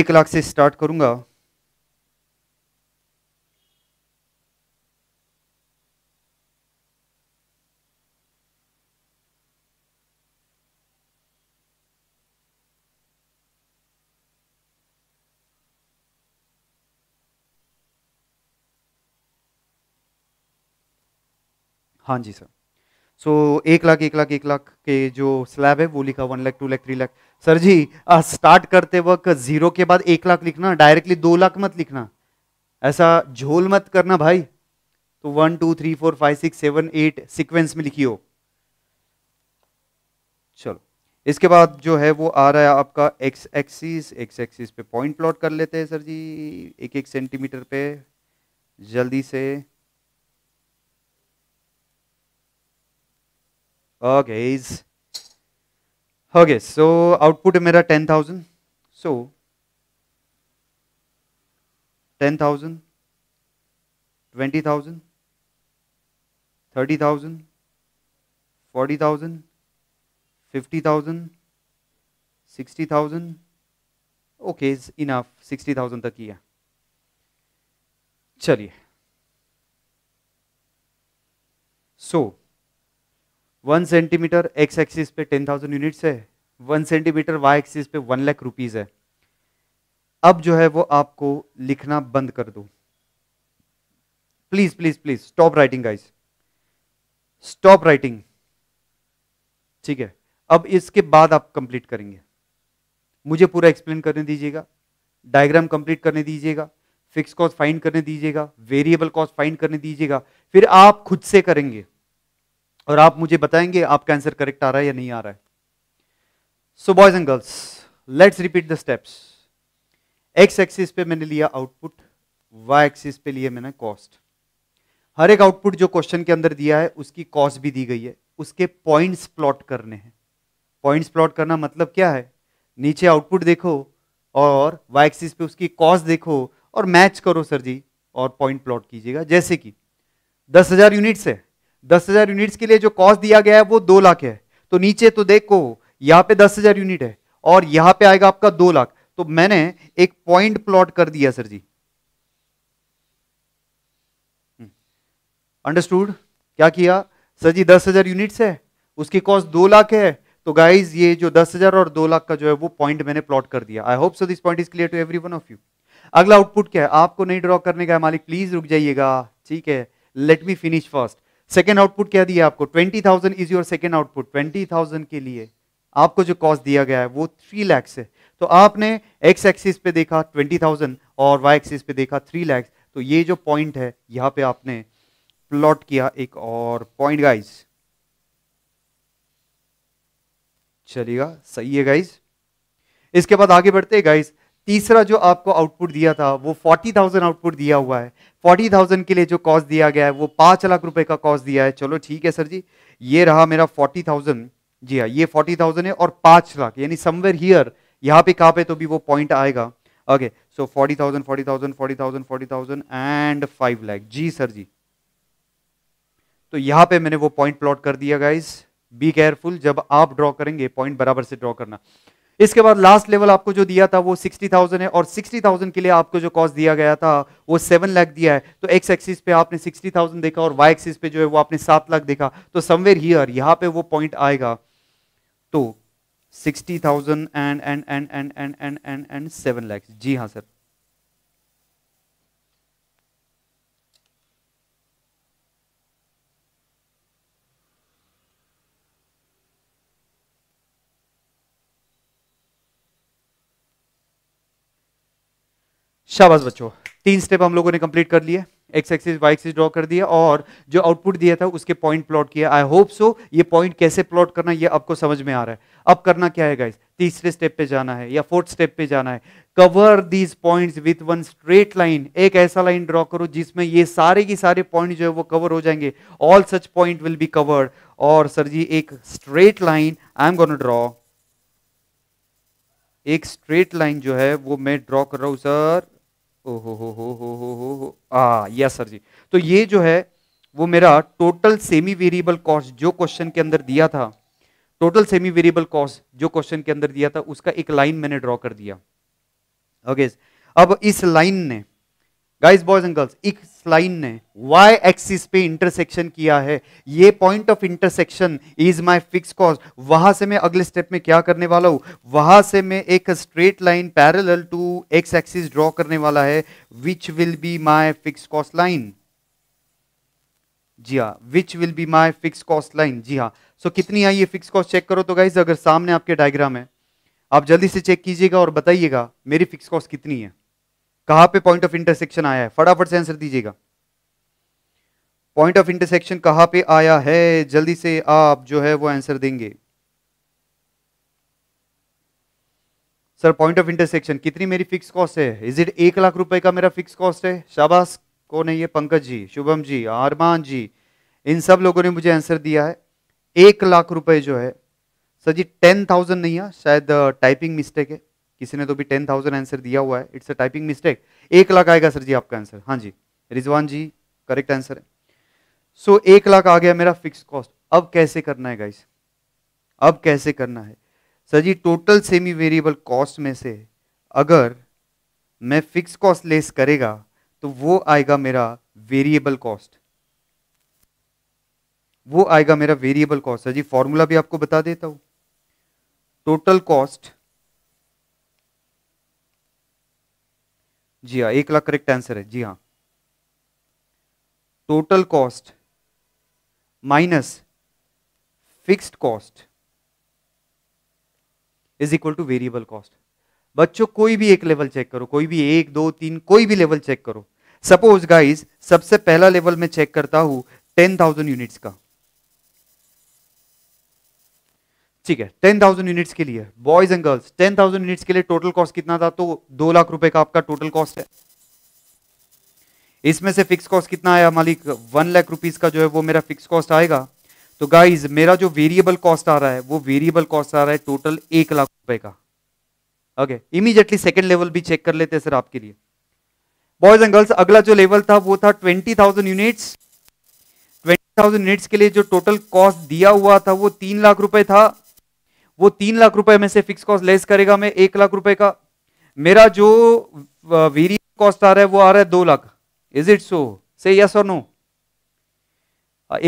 एक लाख से स्टार्ट करूंगा हाँ जी सर सो एक लाख एक लाख एक लाख के जो स्लैब है वो लिखा one lakh two lakh three lakh sir जी आ, स्टार्ट करते वक्त जीरो के बाद एक लाख लिखना डायरेक्टली दो लाख मत लिखना ऐसा झोल मत करना भाई तो one two three four five six seven eight sequence में लिखियो चलो इसके बाद जो है वो आ रहा है आपका एक्स एक्सिस एक्स एक्सिस पे पॉइंट प्लॉट कर लेते हैं सर जी एक एक सेंटीमीटर पे जल्दी से okay guys okay so output है मेरा ten thousand so ten thousand twenty thousand thirty thousand forty thousand fifty thousand sixty thousand okay is enough sixty thousand तक किया चलिए so so, one centimetre X axis पे ten thousand units है one centimetre Y axis पे one lakh rupees है अब जो है वो आपको लिखना बंद कर दो please please please stop writing guys stop writing ठीक है अब इसके बाद आप कंप्लीट करेंगे मुझे पूरा एक्सप्लेन करने दीजिएगा डायग्राम कंप्लीट करने दीजिएगा फिक्स कॉस्ट फाइंड करने दीजिएगा वेरिएबल कॉस्ट फाइंड करने दीजिएगा फिर आप खुद से करेंगे और आप मुझे बताएंगे आपका आंसर करेक्ट आ रहा है या नहीं आ रहा है so boys and girls let's repeat the steps X axis पे मैंने लिया आउटपुट वाई एक्सिस पे लिए मैंने कॉस्ट हर एक आउटपुट जो क्वेश्चन के अंदर दिया है उसकी कॉस्ट भी दी गई है उसके पॉइंट्स प्लॉट करने हैं पॉइंट्स प्लॉट करना मतलब क्या है नीचे आउटपुट देखो और वाई एक्सिस पे उसकी कॉस्ट देखो और मैच करो सर जी और पॉइंट प्लॉट कीजिएगा जैसे कि दस हज़ार यूनिट्स है दस हजार यूनिट्स के लिए जो कॉस्ट दिया गया है वो दो लाख है तो नीचे तो देखो यहाँ पे दस हजार यूनिट है और यहाँ पे आएगा आपका दो लाख तो मैंने एक पॉइंट प्लॉट कर दिया सर जी हम्म। अंडरस्टूड क्या किया सर जी दस हजार यूनिट्स है उसकी कॉस्ट दो लाख है तो गाइज ये जो दस हजार और दो लाख का जो है वो पॉइंट मैंने प्लॉट कर दिया I hope so this point is clear to every one of you अगला आउटपुट क्या है आपको नहीं ड्रॉ करने का है मालिक प्लीज रुक जाइएगा ठीक है let me finish first second output क्या दिया आपको twenty thousand is your second output twenty thousand के लिए आपको जो कॉस्ट दिया गया है वो थ्री लैक्स है तो आपने एक्स एक्सिस पे देखा ट्वेंटी थाउजेंड और वाई एक्सिस पे देखा थ्री लैक्स तो ये जो पॉइंट है यहाँ पे आपने प्लॉट किया एक और पॉइंट गाइज चलिएगा सही है गाइज इसके बाद आगे बढ़ते गाइज तीसरा जो आपको आउटपुट दिया था वो फोर्टी थाउजेंड आउटपुट दिया हुआ है फोर्टी थाउजेंड के लिए जो कॉस्ट दिया गया है वो पाँच लाख रुपए का कॉस्ट दिया है चलो ठीक है सर जी ये रहा मेरा फोर्टी थाउजेंड जी हाँ ये फोर्टी थाउजेंड है और पाँच लाख यानी समवेयर हियर यहाँ पे कहाँ पे तो भी वो पॉइंट आएगा okay so forty thousand forty thousand forty thousand forty thousand and five lakh जी सर जी तो यहाँ पे मैंने वो पॉइंट प्लॉट कर दिया गाइज बी केयरफुल जब आप ड्रॉ करेंगे पॉइंट बराबर से ड्रॉ करना इसके बाद लास्ट लेवल आपको जो दिया था वो 60,000 है और 60,000 के लिए आपको जो कॉस्ट दिया गया था वो 7 लाख दिया है तो एक्स एक्सिस पे आपने 60,000 देखा और वाई एक्सिस पे जो है वो आपने 7 लाख देखा तो समवेयर हियर यहाँ पे वो पॉइंट आएगा तो 60,000 and and and and and and and and seven lakhs जी हाँ सर शाबाश बच्चों तीन स्टेप हम लोगों ने कंप्लीट कर लिए X axis Y axis draw कर दिया और जो आउटपुट दिया था उसके पॉइंट प्लॉट किया आई होप सो ये पॉइंट कैसे प्लॉट करना ये आपको समझ में आ रहा है अब करना क्या है गाइस तीसरे स्टेप पे जाना है या फोर्थ स्टेप पे जाना है cover these points with one straight line एक ऐसा लाइन ड्रॉ करो जिसमें ये सारे के सारे पॉइंट जो है वो कवर हो जाएंगे all such point will be covered और सर जी एक straight line I am gonna draw एक स्ट्रेट लाइन जो है वो मैं ड्रॉ कर रहा हूं सर आ यस सर जी तो ये जो है वो मेरा टोटल सेमी वेरिएबल कॉस्ट जो क्वेश्चन के अंदर दिया था टोटल सेमी वेरिएबल कॉस्ट जो क्वेश्चन के अंदर दिया था उसका एक लाइन मैंने ड्रॉ कर दिया ओके okay, अब इस लाइन ने गाइस बॉयज एंड गर्ल्स एक लाइन ने वाई एक्सिस पे इंटरसेक्शन किया है ये point of intersection is my fix cost वहां से मैं अगले स्टेप में क्या करने वाला हूं वहां से मैं एक straight line parallel to X axis draw करने वाला है which will be my fix cost line जी हाँ which will be my fix cost line जी हाँ सो so, कितनी आई ये फिक्स कॉस्ट चेक करो तो गाइज अगर सामने आपके डायग्राम है आप जल्दी से चेक कीजिएगा और बताइएगा मेरी फिक्स कॉस्ट कितनी है कहां पे पॉइंट ऑफ इंटरसेक्शन आया है फटाफट से आंसर दीजिएगा पॉइंट ऑफ इंटरसेक्शन कहाँ पे आया है जल्दी से आप जो है वो आंसर देंगे सर पॉइंट ऑफ इंटरसेक्शन कितनी मेरी फिक्स कॉस्ट है इज इट एक लाख रुपए का मेरा फिक्स कॉस्ट है शाबाश कौन है ये पंकज जी शुभम जी आरमान जी इन सब लोगों ने मुझे आंसर दिया है एक लाख रुपए जो है सर जी टेन थाउजेंड नहीं है शायद टाइपिंग uh, मिस्टेक है किसी ने तो भी टेन थाउजेंड आंसर दिया हुआ है इट्स अ टाइपिंग मिस्टेक एक लाख आएगा सर जी आपका आंसर हाँ जी रिजवान जी करेक्ट आंसर है सो so, एक लाख आ गया मेरा फिक्स कॉस्ट अब कैसे करना है गाइस अब कैसे करना है सर जी टोटल सेमी वेरिएबल कॉस्ट में से अगर मैं फिक्स कॉस्ट लेस करेगा तो वो आएगा मेरा वेरिएबल कॉस्ट वो आएगा मेरा वेरिएबल कॉस्ट सर जी फॉर्मूला भी आपको बता देता हूं टोटल कॉस्ट जी हाँ एक लाख करेक्ट आंसर है जी हाँ total cost minus fixed cost is equal to variable cost बच्चों कोई भी एक लेवल चेक करो कोई भी एक दो तीन कोई भी लेवल चेक करो सपोज गाइस सबसे पहला लेवल में चेक करता हूं टेन थाउजेंड यूनिट्स का ठीक है टेन थाउजेंड यूनिट्स के लिए boys and girls ten thousand units के लिए टोटल कॉस्ट कितना था तो दो लाख रुपए का आपका टोटल कॉस्ट है इसमें से फिक्स कॉस्ट कितना आया मालिक वन लाख रुपीज का जो है वो मेरा फिक्स कॉस्ट आएगा तो गाइज मेरा जो वेरिएबल कॉस्ट आ रहा है वो वेरिएबल कॉस्ट आ रहा है टोटल एक लाख रुपए का ओके इमीजिएटली सेकेंड लेवल भी चेक कर लेते हैं सर आपके लिए बॉयज एंड गर्ल्स अगला जो लेवल था वो था twenty thousand units twenty thousand units के लिए जो टोटल कॉस्ट दिया हुआ था वो तीन लाख रुपए था वो तीन लाख रुपए में से फिक्स कॉस्ट लेस करेगा मैं एक लाख रुपए का मेरा जो वेरिएबल कॉस्ट आ रहा है वो आ रहा है दो लाख इज इट सो से यस और नो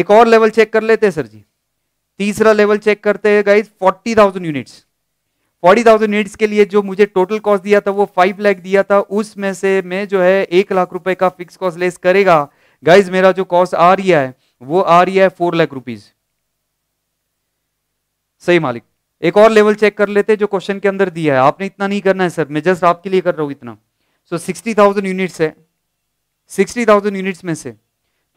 एक और लेवल चेक कर लेते हैं सर जी तीसरा लेवल चेक करते हैं guys forty thousand units forty thousand units के लिए जो मुझे टोटल कॉस्ट दिया था वो फाइव लाख दिया था उसमें से मैं जो है एक लाख रुपए का फिक्स कॉस्ट लेस करेगा गाइज मेरा जो कॉस्ट आ रही है वो आ रही है फोर लाख रुपीज सही मालिक एक और लेवल चेक कर लेते हैं जो क्वेश्चन के अंदर दिया है आपने इतना नहीं करना है सर मैं जस्ट आपके लिए कर रहा हूँ इतना सो सिक्सटी थाउजेंड यूनिट्स है सिक्सटी थाउजेंड यूनिट्स में से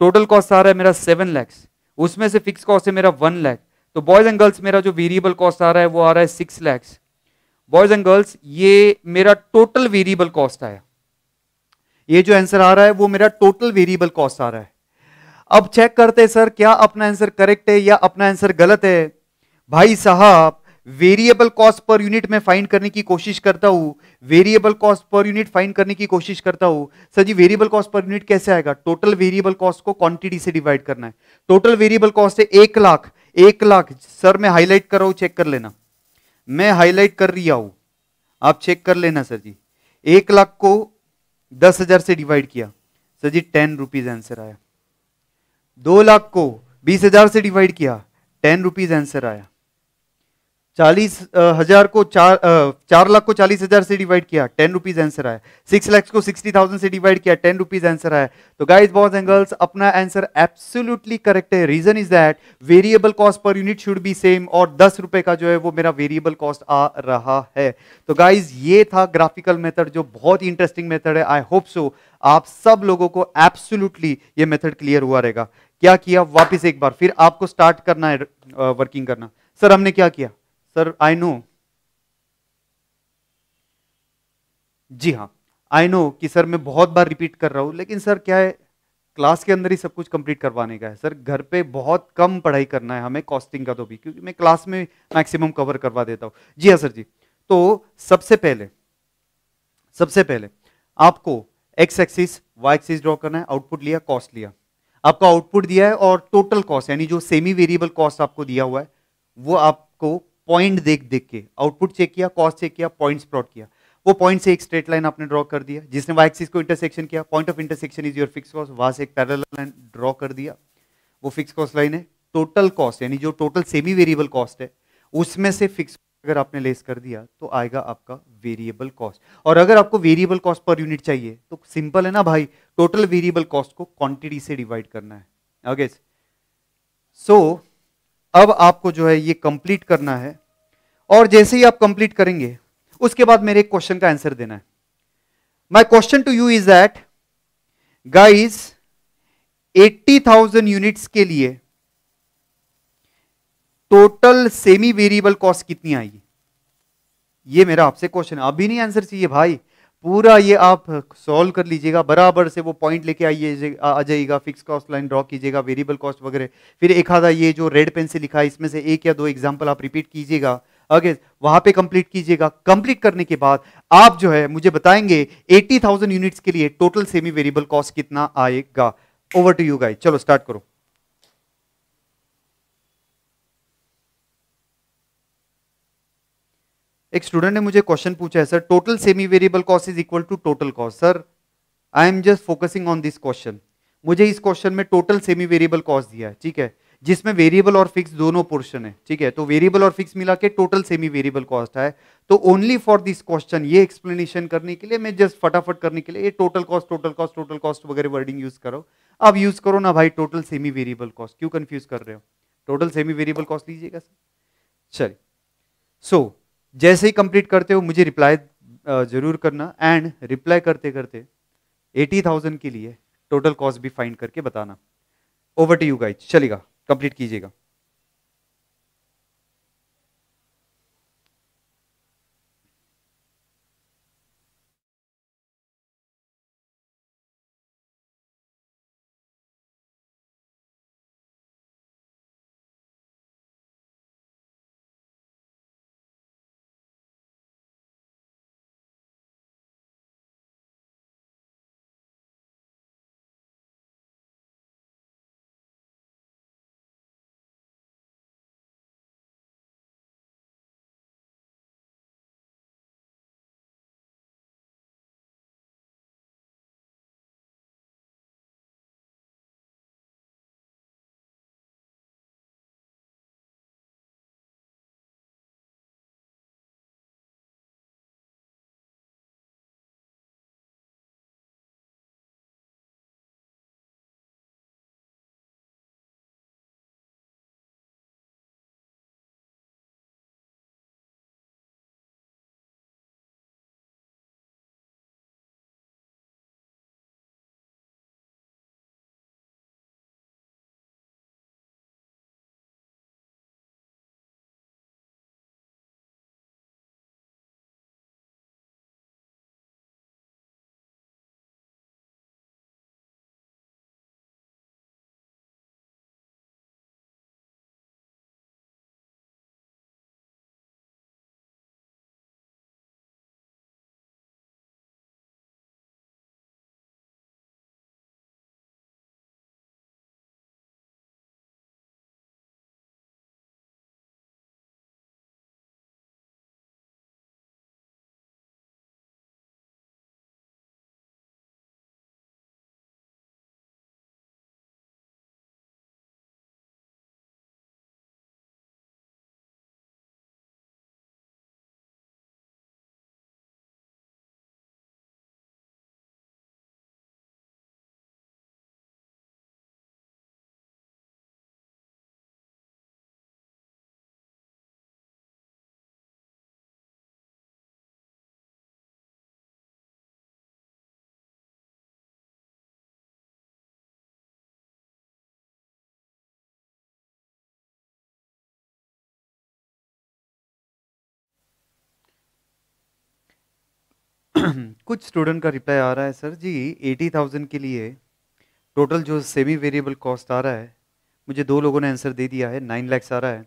टोटल कॉस्ट आ रहा है मेरा सेवन लैक्स उसमें से फिक्स कॉस्ट है मेरा वन लैख तो बॉयज़ एंड गर्ल्स मेरा जो वेरिएबल कॉस्ट आ रहा है वो आ रहा है six lakhs boys and girls ये मेरा टोटल वेरिएबल कॉस्ट आया ये जो आंसर आ रहा है वो मेरा टोटल वेरिएबल कॉस्ट आ रहा है अब चेक करते सर क्या अपना आंसर करेक्ट है या अपना आंसर गलत है भाई साहब वेरिएबल कॉस्ट पर यूनिट में फाइंड करने की कोशिश करता हूं variable cost per unit find करने की कोशिश करता हूं सर जी वेरिएबल कॉस्ट पर यूनिट कैसे आएगा टोटल वेरिएबल कॉस्ट को क्वांटिटी से डिवाइड करना है टोटल वेरिएबल कॉस्ट है एक लाख एक लाख सर मैं हाईलाइट कर रहा हूं चेक कर लेना मैं हाईलाइट कर रही हूं आप चेक कर लेना सर जी एक लाख को दस हजार से डिवाइड किया सर जी टेन रुपीज आंसर आया दो लाख को बीस हजार से डिवाइड किया टेन रुपीज आंसर आया चालीस हजार को चार चार लाख को चालीस हजार से डिवाइड किया टेन रुपीज आंसर आया सिक्स लाख को सिक्सटी थाउजेंड से डिवाइड किया टेन रुपीज आंसर आया तो गाइस बॉयज एंड गर्ल्स अपना आंसर एब्सोल्युटली करेक्ट है reason is that variable cost per unit should be same और दस रुपए का जो है वो मेरा वेरिएबल कॉस्ट आ रहा है तो गाइज ये था ग्राफिकल मेथड जो बहुत ही इंटरेस्टिंग मेथड है आई होप सो आप सब लोगों को एब्सोल्युटली ये मेथड क्लियर हुआ रहेगा क्या किया वापिस एक बार फिर आपको स्टार्ट करना है वर्किंग करना सर हमने क्या किया सर आई नो जी हाँ आई नो कि सर मैं बहुत बार रिपीट कर रहा हूँ लेकिन सर क्या है क्लास के अंदर ही सब कुछ कंप्लीट करवाने का है सर घर पे बहुत कम पढ़ाई करना है हमें कॉस्टिंग का तो भी क्योंकि मैं क्लास में मैक्सिमम कवर करवा देता हूँ जी हाँ सर जी तो सबसे पहले सबसे पहले आपको X axis Y axis draw करना है आउटपुट लिया कॉस्ट लिया आपका आउटपुट दिया है और टोटल कॉस्ट यानी जो सेमी वेरिएबल कॉस्ट आपको दिया हुआ है वो आपको पॉइंट देख देख के आउटपुट चेक किया कॉस्ट चेक किया पॉइंट्स प्लॉट किया वो पॉइंट से एक स्ट्रेट लाइन आपने ड्रॉ कर दिया जिसने वाई एक्सिस को इंटरसेक्शन किया point of intersection is your fix cost वहां से एक पैरल लाइन ड्रॉ कर दिया वो फिक्स कॉस्ट लाइन है टोटल कॉस्ट यानी जो टोटल सेमी वेरिएबल कॉस्ट है उसमें से फिक्स अगर आपने लेस कर दिया तो आएगा आपका वेरिएबल कॉस्ट और अगर आपको वेरिएबल कॉस्ट पर यूनिट चाहिए तो सिंपल है ना भाई टोटल वेरिएबल कॉस्ट को क्वांटिटी से डिवाइड करना है ओके सो okay. so, अब आपको जो है ये कंप्लीट करना है और जैसे ही आप कंप्लीट करेंगे उसके बाद मेरे एक क्वेश्चन का आंसर देना है my question to you is that guys 80,000 units के लिए टोटल सेमी वेरिएबल कॉस्ट कितनी आएगी ये मेरा आपसे क्वेश्चन अभी नहीं आंसर चाहिए भाई पूरा ये आप सॉल्व कर लीजिएगा बराबर से वो पॉइंट लेके आइए आ जाइएगा फिक्स कॉस्ट लाइन ड्रॉ कीजिएगा वेरिएबल कॉस्ट वगैरह फिर एक आधा ये जो रेड पेन से लिखा है इसमें से एक या दो एग्जाम्पल आप रिपीट कीजिएगा ओके वहां पे कंप्लीट कीजिएगा कंप्लीट करने के बाद आप जो है मुझे बताएंगे एट्टी यूनिट्स के लिए टोटल सेमी वेरिएबल कॉस्ट कितना आएगा ओवर टू यू गाई चलो स्टार्ट करो एक स्टूडेंट ने मुझे क्वेश्चन पूछा है sir total semi variable cost is equal to total cost sir I am just focusing on this question मुझे इस क्वेश्चन में टोटल सेमी वेरिएबल कॉस्ट दिया है ठीक है जिसमें वेरिएबल और फिक्स दोनों पोर्शन है ठीक है तो वेरिएबल और फिक्स मिला के टोटल सेमी वेरिएबल कॉस्ट है तो ओनली फॉर दिस क्वेश्चन ये एक्सप्लेनेशन करने के लिए मैं जस्ट फटाफट करने के लिए ये total cost total cost total cost वगैरह वर्डिंग यूज करो अब यूज करो ना भाई टोटल सेमी वेरिएबल कॉस्ट क्यों कंफ्यूज कर रहे हो टोटल सेमी वेरिएबल कॉस्ट लीजिएगा सर चलिए सो so, जैसे ही कंप्लीट करते हो मुझे रिप्लाई ज़रूर करना एंड रिप्लाई करते करते एटी थाउजेंड के लिए टोटल कॉस्ट भी फाइंड करके बताना ओवर टू यू गाइज चलेगा कंप्लीट कीजिएगा [clears throat] कुछ स्टूडेंट का रिप्लाई आ रहा है सर जी एटी थाउजेंड के लिए टोटल जो सेमी वेरिएबल कॉस्ट आ रहा है मुझे दो लोगों ने आंसर दे दिया है नाइन लैक्स आ रहा है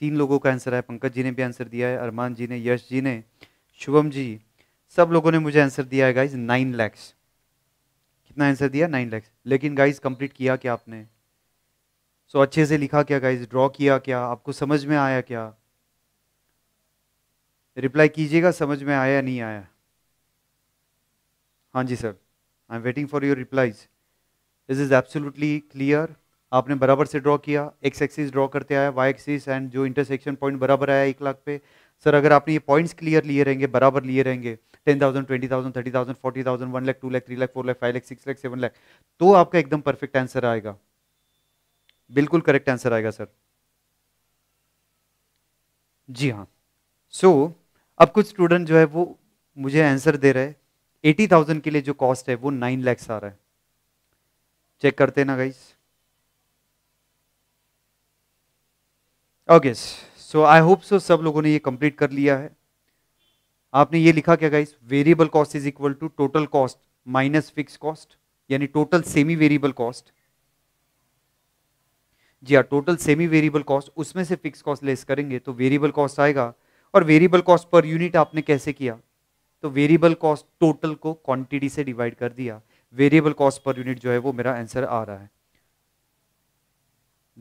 तीन लोगों का आंसर है पंकज जी ने भी आंसर दिया है अरमान जी ने यश जी ने शुभम जी सब लोगों ने मुझे आंसर दिया है गाइज नाइन लैक्स कितना आंसर दिया नाइन लैक्स लेकिन गाइज कंप्लीट किया क्या आपने सो so, अच्छे से लिखा क्या गाइज ड्रॉ किया क्या आपको समझ में आया क्या रिप्लाई कीजिएगा समझ में आया नहीं आया हाँ जी sir I am waiting for your replies this is absolutely clear आपने बराबर से ड्रॉ किया एक्स एक्सिस ड्रॉ करते आया वाई एक्सिस एंड जो इंटरसेक्शन पॉइंट बराबर आया एक लाख पे सर अगर आपने ये पॉइंट्स क्लियर लिए रहेंगे बराबर लिए रहेंगे ten thousand twenty thousand thirty thousand forty thousand one lakh two lakh three lakh four lakh five lakh six lakh seven lakh तो आपका एकदम परफेक्ट आंसर आएगा बिल्कुल करेक्ट आंसर आएगा सर जी हाँ सो so, अब कुछ स्टूडेंट जो है वो मुझे आंसर दे रहे हैं एटी थाउजेंड के लिए जो कॉस्ट है वो नाइन लैक्स आ रहा है चेक करते ना guys okay so I hope so सब लोगों ने ये कंप्लीट कर लिया है आपने ये लिखा क्या guys variable cost is equal to total cost minus fix cost यानी टोटल सेमी वेरिएबल कॉस्ट जी हाँ टोटल सेमी वेरिएबल कॉस्ट उसमें से फिक्स कॉस्ट लेस करेंगे तो वेरिएबल कॉस्ट आएगा और वेरिएबल कॉस्ट पर यूनिट आपने कैसे किया तो वेरिएबल कॉस्ट टोटल को क्वांटिटी से डिवाइड कर दिया वेरिएबल कॉस्ट पर यूनिट जो है वो मेरा आंसर आ रहा है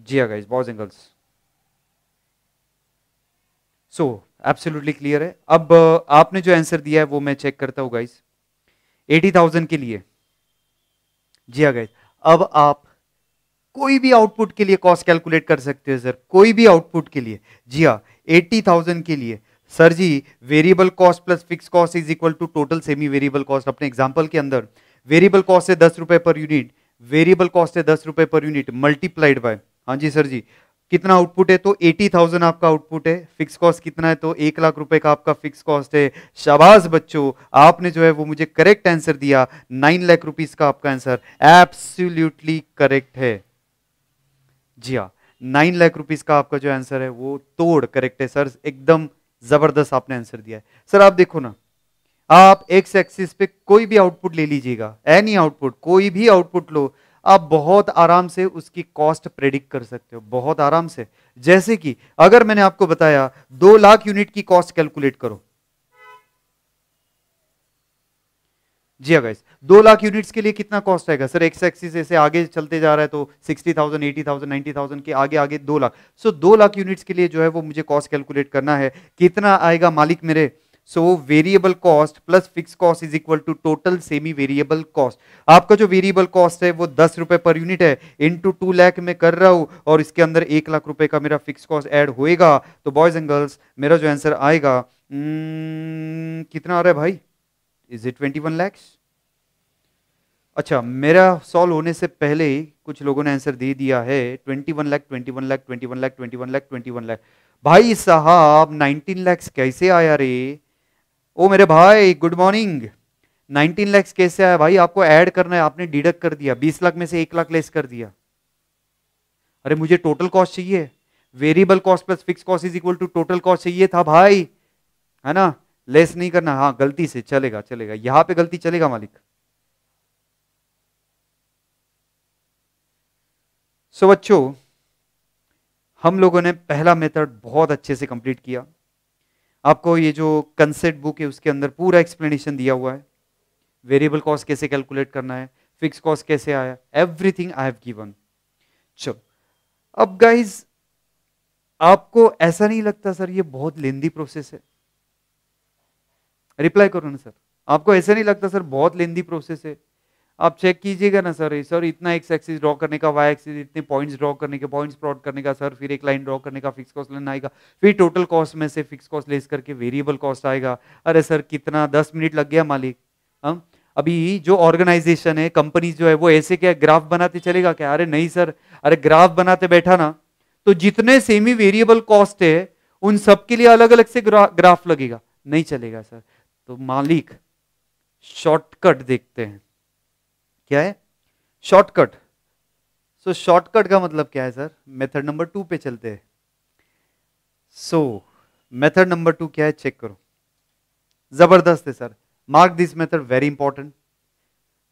जी हाँ guys boys and girls so absolutely clear है अब uh, आपने जो आंसर दिया है वो मैं चेक करता हूं गाइज एटी थाउजेंड के लिए जी हाँ गाइज अब आप कोई भी आउटपुट के लिए कॉस्ट कैलकुलेट कर सकते हैं सर कोई भी आउटपुट के लिए जी हाँ एट्टी थाउजेंड के लिए sir ji variable cost plus fix cost is equal to total semi variable cost अपने एग्जाम्पल के अंदर वेरिएबल कॉस्ट है दस रुपए पर यूनिट वेरिएबल कॉस्ट है दस रुपए पर यूनिट मल्टीप्लाइड बाय हाँ जी सर जी कितना आउटपुट है तो एटी थाउजेंड आपका आउटपुट है फिक्स कॉस्ट कितना है तो एक लाख रुपए का आपका फिक्स कॉस्ट है शाबाश बच्चों आपने जो है वो मुझे करेक्ट आंसर दिया नाइन लाख रुपीस का आपका आंसर एब्सोल्युटली करेक्ट है जी हाँ नाइन लाख रुपीस का आपका जो आंसर है वो तोड़ करेक्ट है सर एकदम ज़बरदस्त आपने आंसर दिया है सर आप देखो ना आप एक्स एक्सिस पे कोई भी आउटपुट ले लीजिएगा एनी आउटपुट कोई भी आउटपुट लो आप बहुत आराम से उसकी कॉस्ट प्रेडिक्ट कर सकते हो बहुत आराम से जैसे कि अगर मैंने आपको बताया दो लाख यूनिट की कॉस्ट कैलकुलेट करो जी अगैस हाँ दो लाख यूनिट्स के लिए कितना कॉस्ट आएगा सर एक्स एक्सिस ऐसे आगे चलते जा रहा है तो sixty thousand eighty thousand ninety thousand के आगे आगे दो लाख सो दो लाख यूनिट्स के लिए जो है वो मुझे कॉस्ट कैलकुलेट करना है कितना आएगा मालिक मेरे so variable cost plus fix cost is equal to total semi variable cost आपका जो वेरिएबल कॉस्ट है वो दस रुपए पर यूनिट है इन टू लैख में कर रहा हूँ और इसके अंदर एक लाख रुपए का मेरा फिक्स कॉस्ट ऐड होएगा तो बॉयज एंड गर्ल्स मेरा जो आंसर आएगा न, कितना आ रहा है भाई इज इट वन लैक्स अच्छा मेरा सॉल्व होने से पहले ही कुछ लोगों ने आंसर दे दिया है lakh twenty one lakh twenty one lakh twenty one lakh भाई साहब नाइनटीन लैक्स कैसे आया रे ओ मेरे भाई गुड मॉर्निंग नाइनटीन लैक्स कैसे आया भाई आपको ऐड करना है आपने डिडक्ट कर दिया बीस लाख में से एक लाख लेस कर दिया अरे मुझे टोटल कॉस्ट चाहिए variable cost plus fix cost is equal to total cost चाहिए था भाई है ना लेस नहीं करना हाँ गलती से चलेगा चलेगा यहां पे गलती चलेगा मालिक सो so, बच्चों हम लोगों ने पहला मेथड बहुत अच्छे से कंप्लीट किया आपको ये जो कंसेप्ट बुक है उसके अंदर पूरा एक्सप्लेनेशन दिया हुआ है वेरिएबल कॉस्ट कैसे कैलकुलेट करना है फिक्स कॉस्ट कैसे आया एवरीथिंग आई हैव गिवन चलो अब गाइज आपको ऐसा नहीं लगता सर ये बहुत लेंदी प्रोसेस है रिप्लाई करो ना सर आपको ऐसा नहीं लगता सर बहुत लेंदी प्रोसेस है आप चेक कीजिएगा ना सर सर इतना एक्स एक्सिस ड्रॉ करने का वाई एक्सिस इतने पॉइंट्स ड्रॉ करने के पॉइंट्स प्लॉट करने का सर फिर एक लाइन ड्रॉ करने का फिक्स कॉस्ट लेना आएगा फिर टोटल कॉस्ट में से फिक्स कॉस्ट लेस करके वेरिएबल कॉस्ट आएगा अरे सर कितना दस मिनट लग गया मालिक हम हाँ? अभी जो ऑर्गेनाइजेशन है कंपनी जो है वो ऐसे क्या ग्राफ बनाते चलेगा क्या अरे नहीं सर अरे ग्राफ बनाते बैठा ना तो जितने सेमी वेरिएबल कॉस्ट है उन सबके लिए अलग अलग से ग्रा, ग्राफ लगेगा नहीं चलेगा सर तो मालिक शॉर्टकट देखते हैं क्या है शॉर्टकट सो शॉर्टकट का मतलब क्या है सर मेथड नंबर टू पे चलते हैं सो मेथड नंबर टू क्या है चेक करो जबरदस्त है sir mark this method very important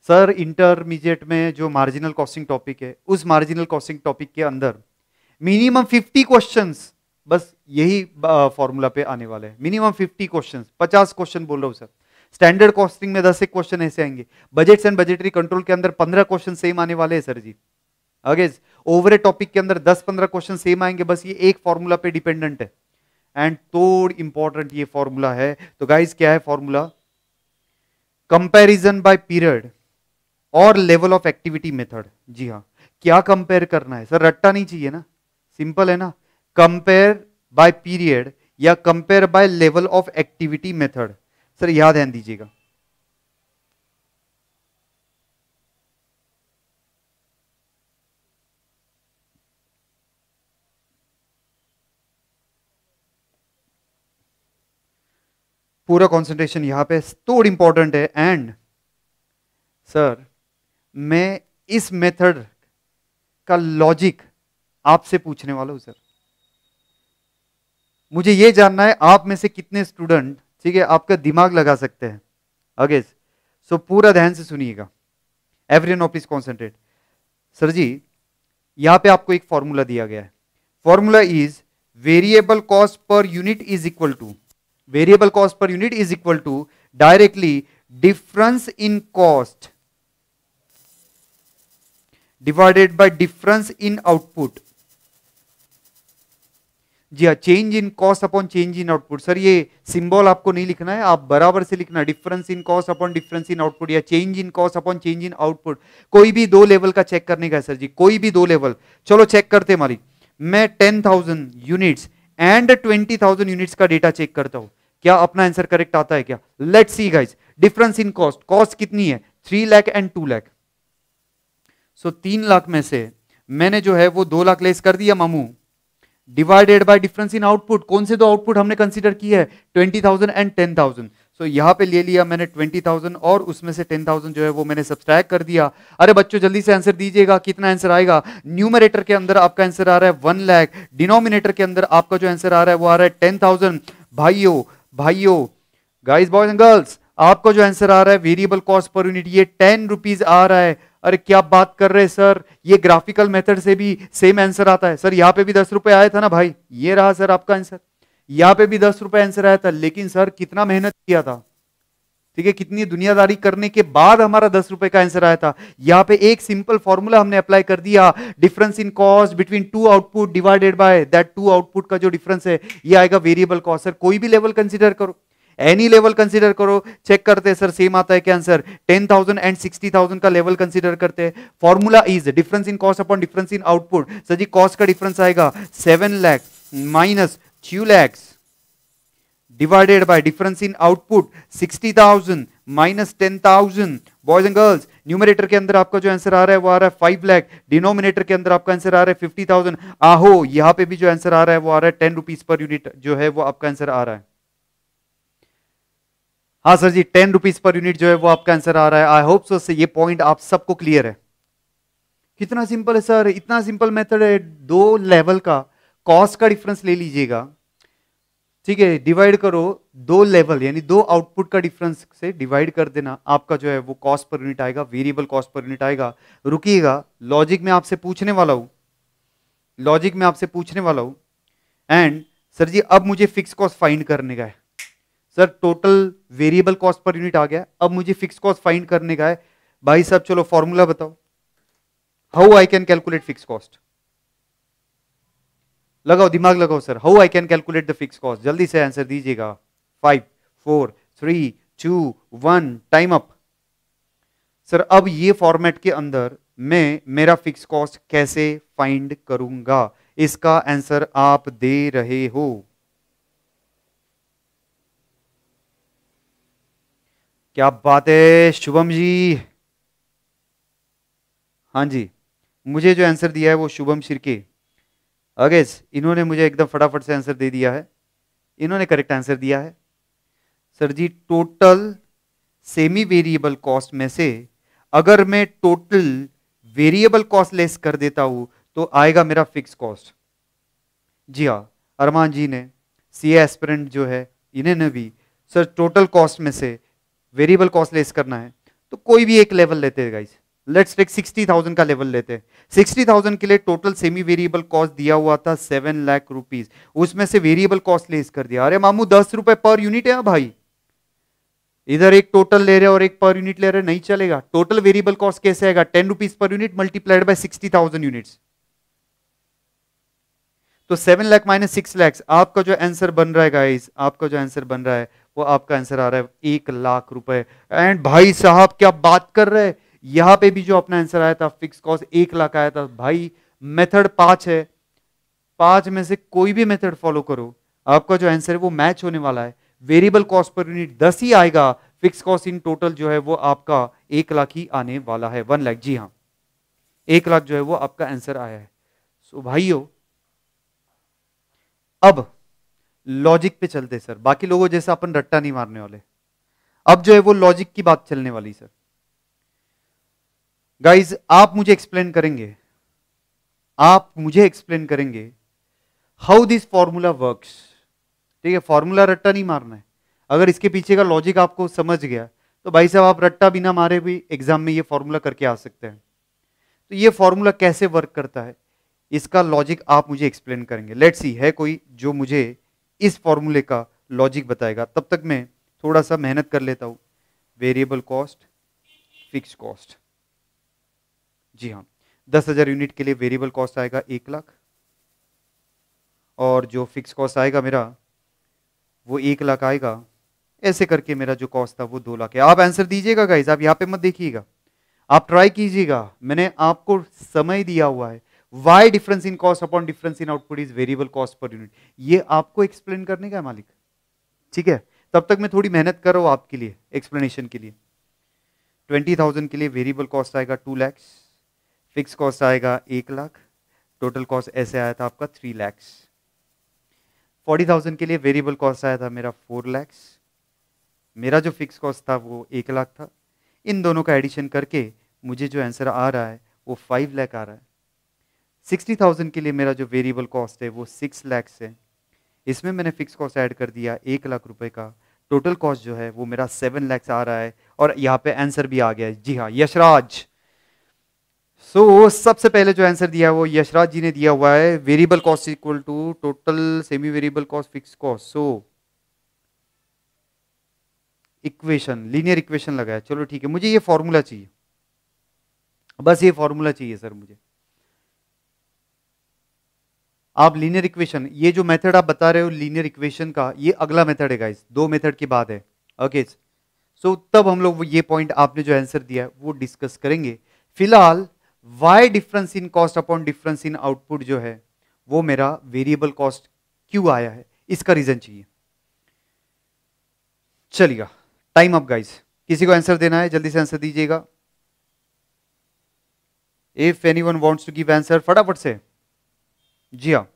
sir intermediate में जो मार्जिनल कॉस्टिंग टॉपिक है उस मार्जिनल कॉस्टिंग टॉपिक के अंदर मिनिमम 50 क्वेश्चंस बस यही फॉर्मूला पे आने वाले हैं मिनिमम 50 क्वेश्चन 50 क्वेश्चन बोल रहा हूँ सर स्टैंडर्ड कॉस्टिंग में दस एक क्वेश्चन ऐसे आएंगे बजट्स एंड बजटरी कंट्रोल के अंदर पंद्रह क्वेश्चन सेम आने वाले हैं सर जी अगेज ओवर ए टॉपिक के अंदर दस पंद्रह क्वेश्चन सेम आएंगे बस ये एक फॉर्मूला पे डिपेंडेंट है एंड थोड़ इंपॉर्टेंट ये फॉर्मूला है तो गाइज क्या है फॉर्मूला कंपेरिजन बाय पीरियड और लेवल ऑफ एक्टिविटी मेथड जी हाँ क्या कंपेयर करना है सर रट्टा नहीं चाहिए ना सिंपल है ना कंपेयर बाय पीरियड या compare by level of activity method sir याद ध्यान दीजिएगा पूरा कंसंट्रेशन यहां पे स्टोर इंपॉर्टेंट है एंड सर मैं इस मेथड का लॉजिक आपसे पूछने वाला हूँ सर मुझे ये जानना है आप में से कितने स्टूडेंट ठीक है आपका दिमाग लगा सकते हैं ओके सो पूरा ध्यान से सुनिएगा everyone please concentrate sir जी यहाँ पे आपको एक फॉर्मूला दिया गया है formula is variable cost per unit is equal to variable cost per unit is equal to directly difference in cost divided by difference in output जी हाँ change in cost upon change in output sir ये symbol आपको नहीं लिखना है आप बराबर से लिखना difference in cost upon difference in output या change in cost upon change in output कोई भी दो लेवल का चेक करने का है सर जी कोई भी दो लेवल चलो चेक करते हैं हमारी मैं ten thousand units and twenty thousand units का डेटा चेक करता हूँ क्या अपना आंसर करेक्ट आता है क्या let see guys difference in cost cost कितनी है three lakh and two lakh so तीन लाख में से मैंने जो है वो दो लाख लेस कर दिया मामू divided by difference in output कौन से दो आउटपुट हमने कंसीडर की है twenty thousand and ten thousand so यहाँ पे ले लिया मैंने ट्वेंटी थाउजेंड और उसमें से टेन थाउजेंड जो है वो मैंने सब्सक्राइब कर दिया अरे बच्चों जल्दी से आंसर दीजिएगा कितना आंसर आएगा न्यूमरेटर के अंदर आपका आंसर आ रहा है वन लैख डिनोमिनेटर के अंदर आपका जो आंसर आ रहा है वो आ रहा है टेन थाउजेंड भाइयो भाईयो गाइज बॉयज एंड गर्ल्स आपका जो आंसर आ रहा है वेरिएबल कॉस्ट पर यूनिट ये टेन रुपीज आ रहा है अरे क्या बात कर रहे सर ये ग्राफिकल मेथड से भी सेम आंसर आता है सर यहाँ पे भी दस रुपए आया था ना भाई ये रहा सर आपका आंसर यहाँ पे भी दस रुपए आंसर आया था लेकिन सर कितना मेहनत किया था ठीक है कितनी दुनियादारी करने के बाद हमारा दस रुपए का आंसर आया था यहाँ पे एक सिंपल फॉर्मूला हमने अप्लाई कर दिया difference in cost between two output divided by that two output का जो डिफरेंस है ये आएगा वेरिएबल कॉस्ट सर कोई भी लेवल कंसिडर करो एनी लेवल कंसीडर करो चेक करते हैं सर सेम आता है क्या answer ten thousand and sixty thousand का लेवल कंसीडर करते हैं formula is difference in cost upon difference in output sir जी कॉस्ट का डिफरेंस आएगा seven lakhs minus two lakhs divided by difference in output sixty thousand minus ten thousand boys and girls numerator के अंदर आपका जो answer आ रहा है वो आ रहा है फाइव लैख डिनोमिनेटर के अंदर आपका आंसर आ रहा है फिफ्टी थाउजेंड आहो यहाँ पे भी जो आंसर आ रहा है वो आ रहा है टेन रुपीज पर यूनिट जो है वो आपका आंसर आ रहा है हाँ सर जी टेन रुपीज पर यूनिट जो है वो आपका आंसर आ रहा है आई होप सो ये पॉइंट आप सबको क्लियर है कितना सिंपल है सर इतना सिंपल मेथड है दो लेवल का कॉस्ट का डिफरेंस ले लीजिएगा ठीक है डिवाइड करो दो लेवल यानी दो आउटपुट का डिफरेंस से डिवाइड कर देना आपका जो है वो कॉस्ट पर यूनिट आएगा वेरिएबल कॉस्ट पर यूनिट आएगा रुकिएगा लॉजिक में आपसे पूछने वाला हूँ लॉजिक में आपसे पूछने वाला हूँ एंड सर जी अब मुझे फिक्स कॉस्ट फाइंड करने का है sir total variable cost per unit आ गया अब मुझे फिक्स कॉस्ट फाइंड करने का है भाई साहब चलो फॉर्मूला बताओ how I can calculate fix cost लगाओ दिमाग लगाओ sir how I can calculate the fix cost जल्दी से आंसर दीजिएगा five four three two one time up sir अब ये फॉर्मेट के अंदर मैं मेरा फिक्स कॉस्ट कैसे फाइंड करूंगा इसका आंसर आप दे रहे हो क्या बात है शुभम जी हाँ जी मुझे जो आंसर दिया है वो शुभम शिरके अगेज इन्होंने मुझे एकदम फटाफट से आंसर दे दिया है इन्होंने करेक्ट आंसर दिया है सर जी टोटल सेमी वेरिएबल कॉस्ट में से अगर मैं टोटल वेरिएबल कॉस्ट लेस कर देता हूँ तो आएगा मेरा फिक्स कॉस्ट जी हाँ अरमान जी ने सी एस्परेंट जो है इन्हें ने भी सर टोटल कॉस्ट में से वेरिएबल कॉस्ट लेस करना है तो कोई भी एक लेवल लेते हैं गाइस लेट्स टेक 60,000 का लेवल लेते हैं 60,000 के लिए टोटल सेमी वेरिएबल कॉस्ट दिया हुआ था सेवन लाख रुपीज उसमें से वेरिएबल कॉस्ट लेस कर दिया अरे मामू दस रुपए पर यूनिट है भाई इधर एक टोटल ले रहे और एक पर यूनिट ले रहे नहीं चलेगा टोटल वेरिएबल कॉस्ट कैसे आएगा ten rupees per unit multiplied by sixty thousand units तो seven lakh minus six lakhs आपका जो आंसर बन रहा है गाइस आपका जो आंसर बन रहा है वो आपका आंसर आ रहा है एक लाख रुपए एंड भाई साहब क्या बात कर रहे हैं यहां पे भी जो अपना आंसर आया था फिक्स कॉस्ट एक लाख आया था भाई मेथड पांच है पांच में से कोई भी मेथड फॉलो करो आपका जो आंसर है वो मैच होने वाला है वेरिएबल कॉस्ट पर यूनिट दस ही आएगा फिक्स कॉस्ट इन टोटल जो है वो आपका एक लाख ही आने वाला है वन लाख जी हाँ एक लाख जो है वो आपका आंसर आया है सो भाइयों अब लॉजिक पे चलते सर बाकी लोगों जैसे अपन रट्टा नहीं मारने वाले अब जो है वो लॉजिक की बात चलने वाली सर गाइज आप मुझे एक्सप्लेन करेंगे आप मुझे एक्सप्लेन करेंगे हाउ दिस फॉर्मूला वर्क्स ठीक है फॉर्मूला रट्टा नहीं मारना है अगर इसके पीछे का लॉजिक आपको समझ गया तो भाई साहब आप रट्टा बिना मारे भी एग्जाम में ये फॉर्मूला करके आ सकते हैं तो ये फॉर्मूला कैसे वर्क करता है इसका लॉजिक आप मुझे एक्सप्लेन करेंगे लेट्स सी है कोई जो मुझे इस फॉर्मूले का लॉजिक बताएगा तब तक मैं थोड़ा सा मेहनत कर लेता हूँ वेरिएबल कॉस्ट फिक्स कॉस्ट जी हाँ दस हज़ार यूनिट के लिए वेरिएबल कॉस्ट आएगा एक लाख और जो फिक्स कॉस्ट आएगा मेरा वो एक लाख आएगा ऐसे करके मेरा जो कॉस्ट था वो दो लाख है आप आंसर दीजिएगा गाइज आप यहाँ पे मत देखिएगा आप ट्राई कीजिएगा मैंने आपको समय दिया हुआ है why difference in cost upon difference in output is variable cost per unit ये आपको एक्सप्लेन करने का है मालिक ठीक है तब तक मैं थोड़ी मेहनत कर रहा हूँ आपके लिए एक्सप्लेनेशन के लिए ट्वेंटी थाउजेंड के लिए वेरिएबल कॉस्ट आएगा टू लैक्स फिक्स कॉस्ट आएगा एक लाख टोटल कॉस्ट ऐसे आया था आपका थ्री लैक्स फोर्टी थाउजेंड के लिए वेरिएबल कॉस्ट आया था मेरा फोर लैक्स मेरा जो फिक्स कॉस्ट था वो एक लाख था इन दोनों का एडिशन करके मुझे जो आंसर आ रहा है वो फाइव लैख आ रहा है सिक्सटी थाउजेंड के लिए मेरा जो वेरिएबल कॉस्ट है वो सिक्स लैक्स है इसमें मैंने फिक्स कॉस्ट ऐड कर दिया एक लाख रुपए का टोटल कॉस्ट जो है वो मेरा सेवन लैक्स आ रहा है और यहाँ पे आंसर भी आ गया है जी हाँ यशराज सो so, सबसे पहले जो आंसर दिया है वो यशराज जी ने दिया हुआ है variable cost equal to total semi variable cost fix cost so equation linear equation लगाया चलो ठीक है मुझे ये फॉर्मूला चाहिए बस ये फॉर्मूला चाहिए सर मुझे आप लीनियर इक्वेशन ये जो मेथड आप बता रहे हो लीनियर इक्वेशन का ये अगला मेथड है गाइस दो मेथड की बात है ओके okay, सो so, तब हम लोग ये पॉइंट आपने जो आंसर दिया है वो डिस्कस करेंगे फिलहाल why difference in cost upon difference in output जो है वो मेरा वेरिएबल कॉस्ट क्यों आया है इसका रीजन चाहिए चलिएगा टाइम अप गाइस किसी को आंसर देना है जल्दी से आंसर दीजिएगा if any one wants to give answer फटाफट से जी हाँ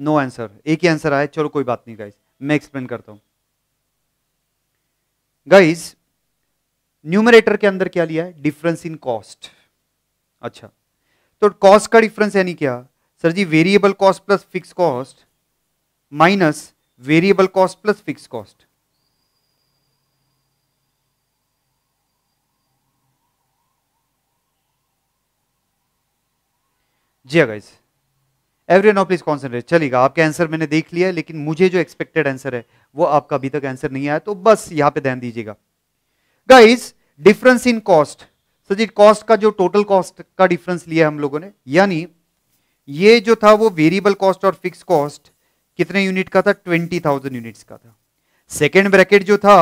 नो आंसर एक ही आंसर आया चलो कोई बात नहीं गाइज मैं एक्सप्लेन करता हूं गाइज न्यूमरेटर के अंदर क्या लिया है डिफरेंस इन कॉस्ट अच्छा तो कॉस्ट का डिफरेंस यानी क्या सर जी variable cost plus fix cost minus variable cost plus fix cost जी guys everyone please concentrate चलेगा आपका आंसर मैंने देख लिया है लेकिन मुझे जो एक्सपेक्टेड आंसर है वो आपका अभी तक आंसर नहीं आया तो बस यहां पे ध्यान दीजिएगा guys difference in cost sir जी कॉस्ट का जो टोटल कॉस्ट का डिफरेंस लिया हम लोगों ने यानी ये जो था वो वेरिएबल कॉस्ट और फिक्स कॉस्ट कितने यूनिट का था ट्वेंटी थाउजेंड यूनिट का था सेकेंड ब्रैकेट जो था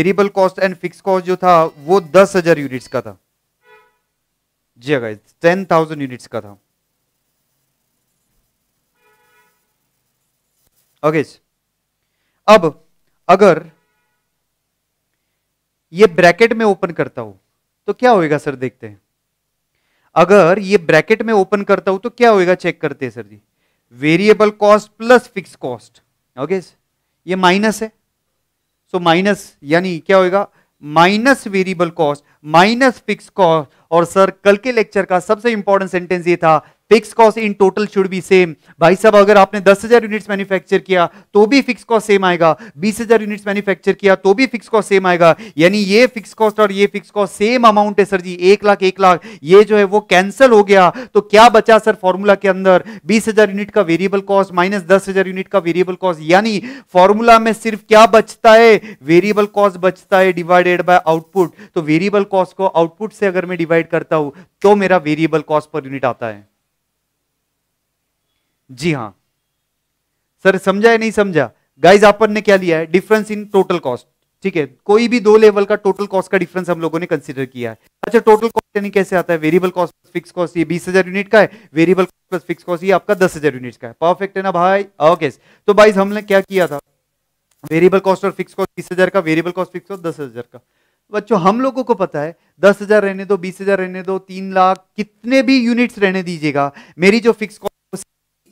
variable cost and fix cost जो था वो दस हजार यूनिट्स का था जी गाइज टेन थाउजेंड यूनिट्स का था ओके अब अगर ये ब्रैकेट में ओपन करता हूं तो क्या होएगा सर देखते हैं अगर ये ब्रैकेट में ओपन करता हूं तो क्या होएगा चेक करते हैं सर जी variable cost plus fix cost okay ये माइनस है सो माइनस यानी क्या होएगा minus variable cost minus fix cost और सर कल के लेक्चर का सबसे इंपॉर्टेंट सेंटेंस ये था fix cost in total should be same भाई साहब अगर आपने दस हजार यूनिट्स मैन्युफैक्चर किया तो भी फिक्स कॉस्ट सेम आएगा बीस हजार यूनिट्स मैन्युफैक्चर किया तो भी फिक्स कॉस्ट सेम आएगा यानी ये फिक्स कॉस्ट और ये फिक्स कॉस्ट सेम अमाउंट है सर जी एक लाख एक लाख ये जो है वो कैंसिल हो गया तो क्या बचा सर फॉर्मूला के अंदर बीस हजार यूनिट का वेरिएबल कॉस्ट माइनस दस हजार यूनिट का वेरिएबल कॉस्ट यानी फॉर्मूला में सिर्फ क्या बचता है वेरिएबल कॉस्ट बचता है डिवाइडेड बाय आउटपुट तो वेरिएबल कॉस्ट को आउटपुट से अगर मैं डिवाइड करता हूं तो मेरा वेरिएबल कॉस्ट पर यूनिट आता है जी हाँ सर समझा या नहीं समझा गाइज अपन ने क्या लिया है डिफरेंस इन टोटल कॉस्ट ठीक है कोई भी दो लेवल का टोटल कॉस्ट का डिफरेंस हम लोगों ने कंसिडर किया है अच्छा टोटल कॉस्ट यानी कैसे आता है variable cost plus fix cost ये बीस हजार यूनिट का है variable cost plus fix cost ये आपका दस हजार यूनिट का है परफेक्ट है ना भाई ओके तो भाई हमने क्या किया था वेरिएबल कॉस्ट और फिक्स कॉस्ट बीस हजार का वेरिएबल कॉस्ट फिक्स कॉस्ट दस हजार का बच्चों हम लोगों को पता है दस हजार रहने दो बीस हजार रहने दो तीन लाख कितने भी यूनिट्स रहने दीजिएगा मेरी जो फिक्स कॉस्ट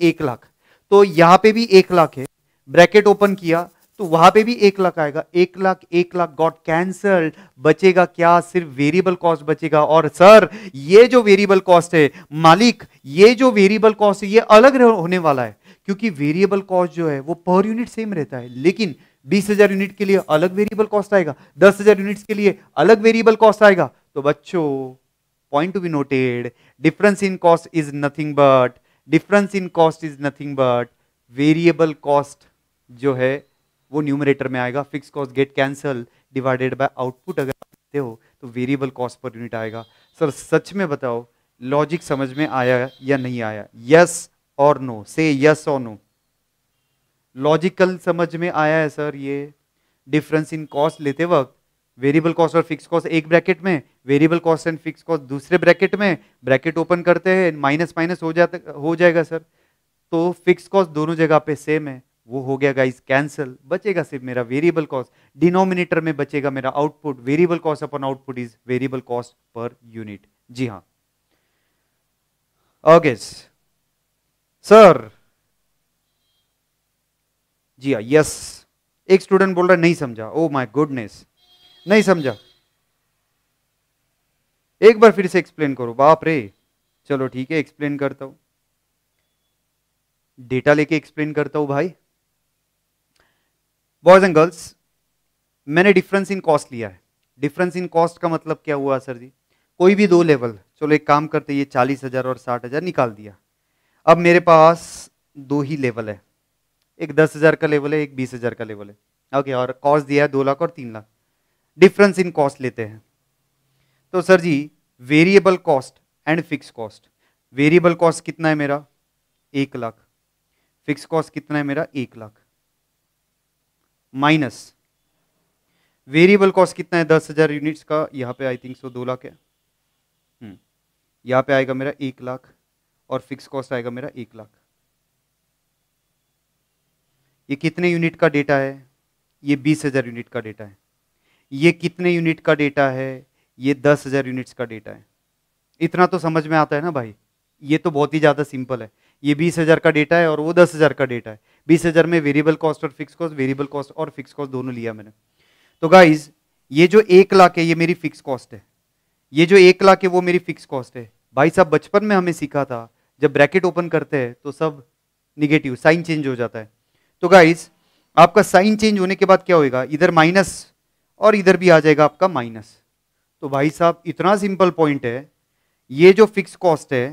एक लाख तो यहां पे भी एक लाख है ब्रैकेट ओपन किया तो वहां पे भी एक लाख आएगा एक लाख एक लाख गॉट कैंसल बचेगा क्या सिर्फ वेरिएबल कॉस्ट बचेगा और सर ये जो वेरिएबल कॉस्ट है मालिक ये जो वेरिएबल कॉस्ट है ये अलग होने वाला है क्योंकि वेरिएबल कॉस्ट जो है वो पर यूनिट सेम रहता है लेकिन बीस हजार यूनिट के लिए अलग वेरिएबल कॉस्ट आएगा दस हजार यूनिट के लिए अलग वेरिएबल कॉस्ट आएगा तो बच्चों point to be noted difference in cost is nothing but difference in cost is nothing but variable cost जो है वो न्यूमरेटर में आएगा fix cost get cancel divided by output अगर देखते हो तो वेरिएबल कॉस्ट पर यूनिट आएगा सर सच में बताओ लॉजिक समझ में आया या नहीं आया यस और नो से यस और नो लॉजिकल समझ में आया है सर ये डिफरेंस इन कॉस्ट लेते वक्त वेरिएबल कॉस्ट और फिक्स कॉस्ट एक ब्रैकेट में variable cost and fix cost दूसरे ब्रैकेट में ब्रैकेट ओपन करते हैं माइनस माइनस हो जाता हो जाएगा सर तो फिक्स कॉस्ट दोनों जगह पे सेम है वो हो गया गाइस कैंसिल बचेगा सिर्फ मेरा वेरिएबल कॉस्ट डिनोमिनेटर में बचेगा मेरा output variable cost upon output is variable cost per unit जी हाँ ऑगेस सर जी हाँ यस एक स्टूडेंट बोल रहा नहीं समझा ओ माय गुडनेस नहीं समझा एक बार फिर से एक्सप्लेन करो बाप रे चलो ठीक है एक्सप्लेन करता हूँ डेटा लेके एक्सप्लेन करता हूँ भाई बॉयज एंड गर्ल्स मैंने डिफरेंस इन कॉस्ट लिया है डिफरेंस इन कॉस्ट का मतलब क्या हुआ सर जी कोई भी दो लेवल चलो एक काम करते ये चालीस हजार और साठ हजार निकाल दिया अब मेरे पास दो ही लेवल है एक दस हजार का लेवल है एक बीस हजार का लेवल है ओके और कॉस्ट दिया है दो लाख और तीन लाख डिफरेंस इन कॉस्ट लेते हैं तो sir ji variable cost and fix cost variable cost कितना है मेरा एक लाख फिक्स कॉस्ट कितना है मेरा एक लाख माइनस वेरिएबल कॉस्ट कितना है दस हजार यूनिट्स का यहाँ पे आई थिंक सो दो लाख है हम्म। यहाँ पे आएगा मेरा एक लाख और फिक्स कॉस्ट आएगा मेरा एक लाख ये कितने यूनिट का डेटा है ये बीस हजार यूनिट का डेटा है ये कितने यूनिट का डेटा है ये दस हज़ार यूनिट्स का डेटा है इतना तो समझ में आता है ना भाई ये तो बहुत ही ज़्यादा सिंपल है ये बीस हज़ार का डेटा है और वो दस हज़ार का डेटा है बीस हज़ार में वेरिएबल कॉस्ट और फिक्स कॉस्ट वेरिएबल कॉस्ट और फिक्स कॉस्ट दोनों लिया मैंने तो गाइज ये जो एक लाख है ये मेरी फिक्स कॉस्ट है ये जो एक लाख है वो मेरी फिक्स कॉस्ट है भाई साहब बचपन में हमें सीखा था जब ब्रैकेट ओपन करते हैं तो सब निगेटिव साइन चेंज हो जाता है तो गाइज आपका साइन चेंज होने के बाद क्या होएगा इधर माइनस और इधर भी आ जाएगा आपका माइनस तो भाई साहब इतना सिंपल पॉइंट है ये जो फिक्स कॉस्ट है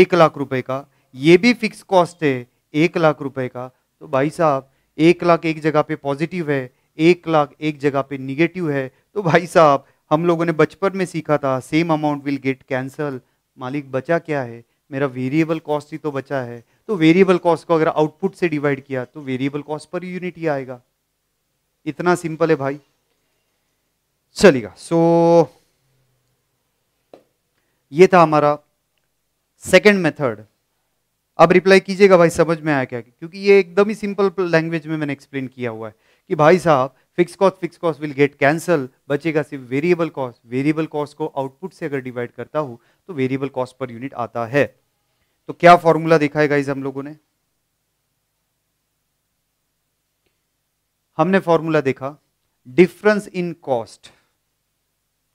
एक लाख रुपए का ये भी फिक्स कॉस्ट है एक लाख रुपए का तो भाई साहब एक लाख एक जगह पे पॉजिटिव है एक लाख एक जगह पे निगेटिव है तो भाई साहब हम लोगों ने बचपन में सीखा था same amount will get cancel मालिक बचा क्या है मेरा वेरिएबल कॉस्ट ही तो बचा है तो वेरिएबल कॉस्ट को अगर आउटपुट से डिवाइड किया तो वेरिएबल कॉस्ट पर यूनिट ही आएगा इतना सिंपल है भाई चलेगा सो so, ये था हमारा सेकेंड मेथड अब रिप्लाई कीजिएगा भाई समझ में आया क्या क्योंकि ये एकदम ही सिंपल लैंग्वेज में मैंने एक्सप्लेन किया हुआ है कि भाई साहब fix cost fix cost will get cancel बचेगा सिर्फ वेरिएबल कॉस्ट वेरिएबल कॉस्ट को आउटपुट से अगर डिवाइड करता हूँ तो वेरिएबल कॉस्ट पर यूनिट आता है तो क्या फॉर्मूला देखा है गाइज हम लोगों ने हमने फॉर्मूला देखा डिफरेंस इन कॉस्ट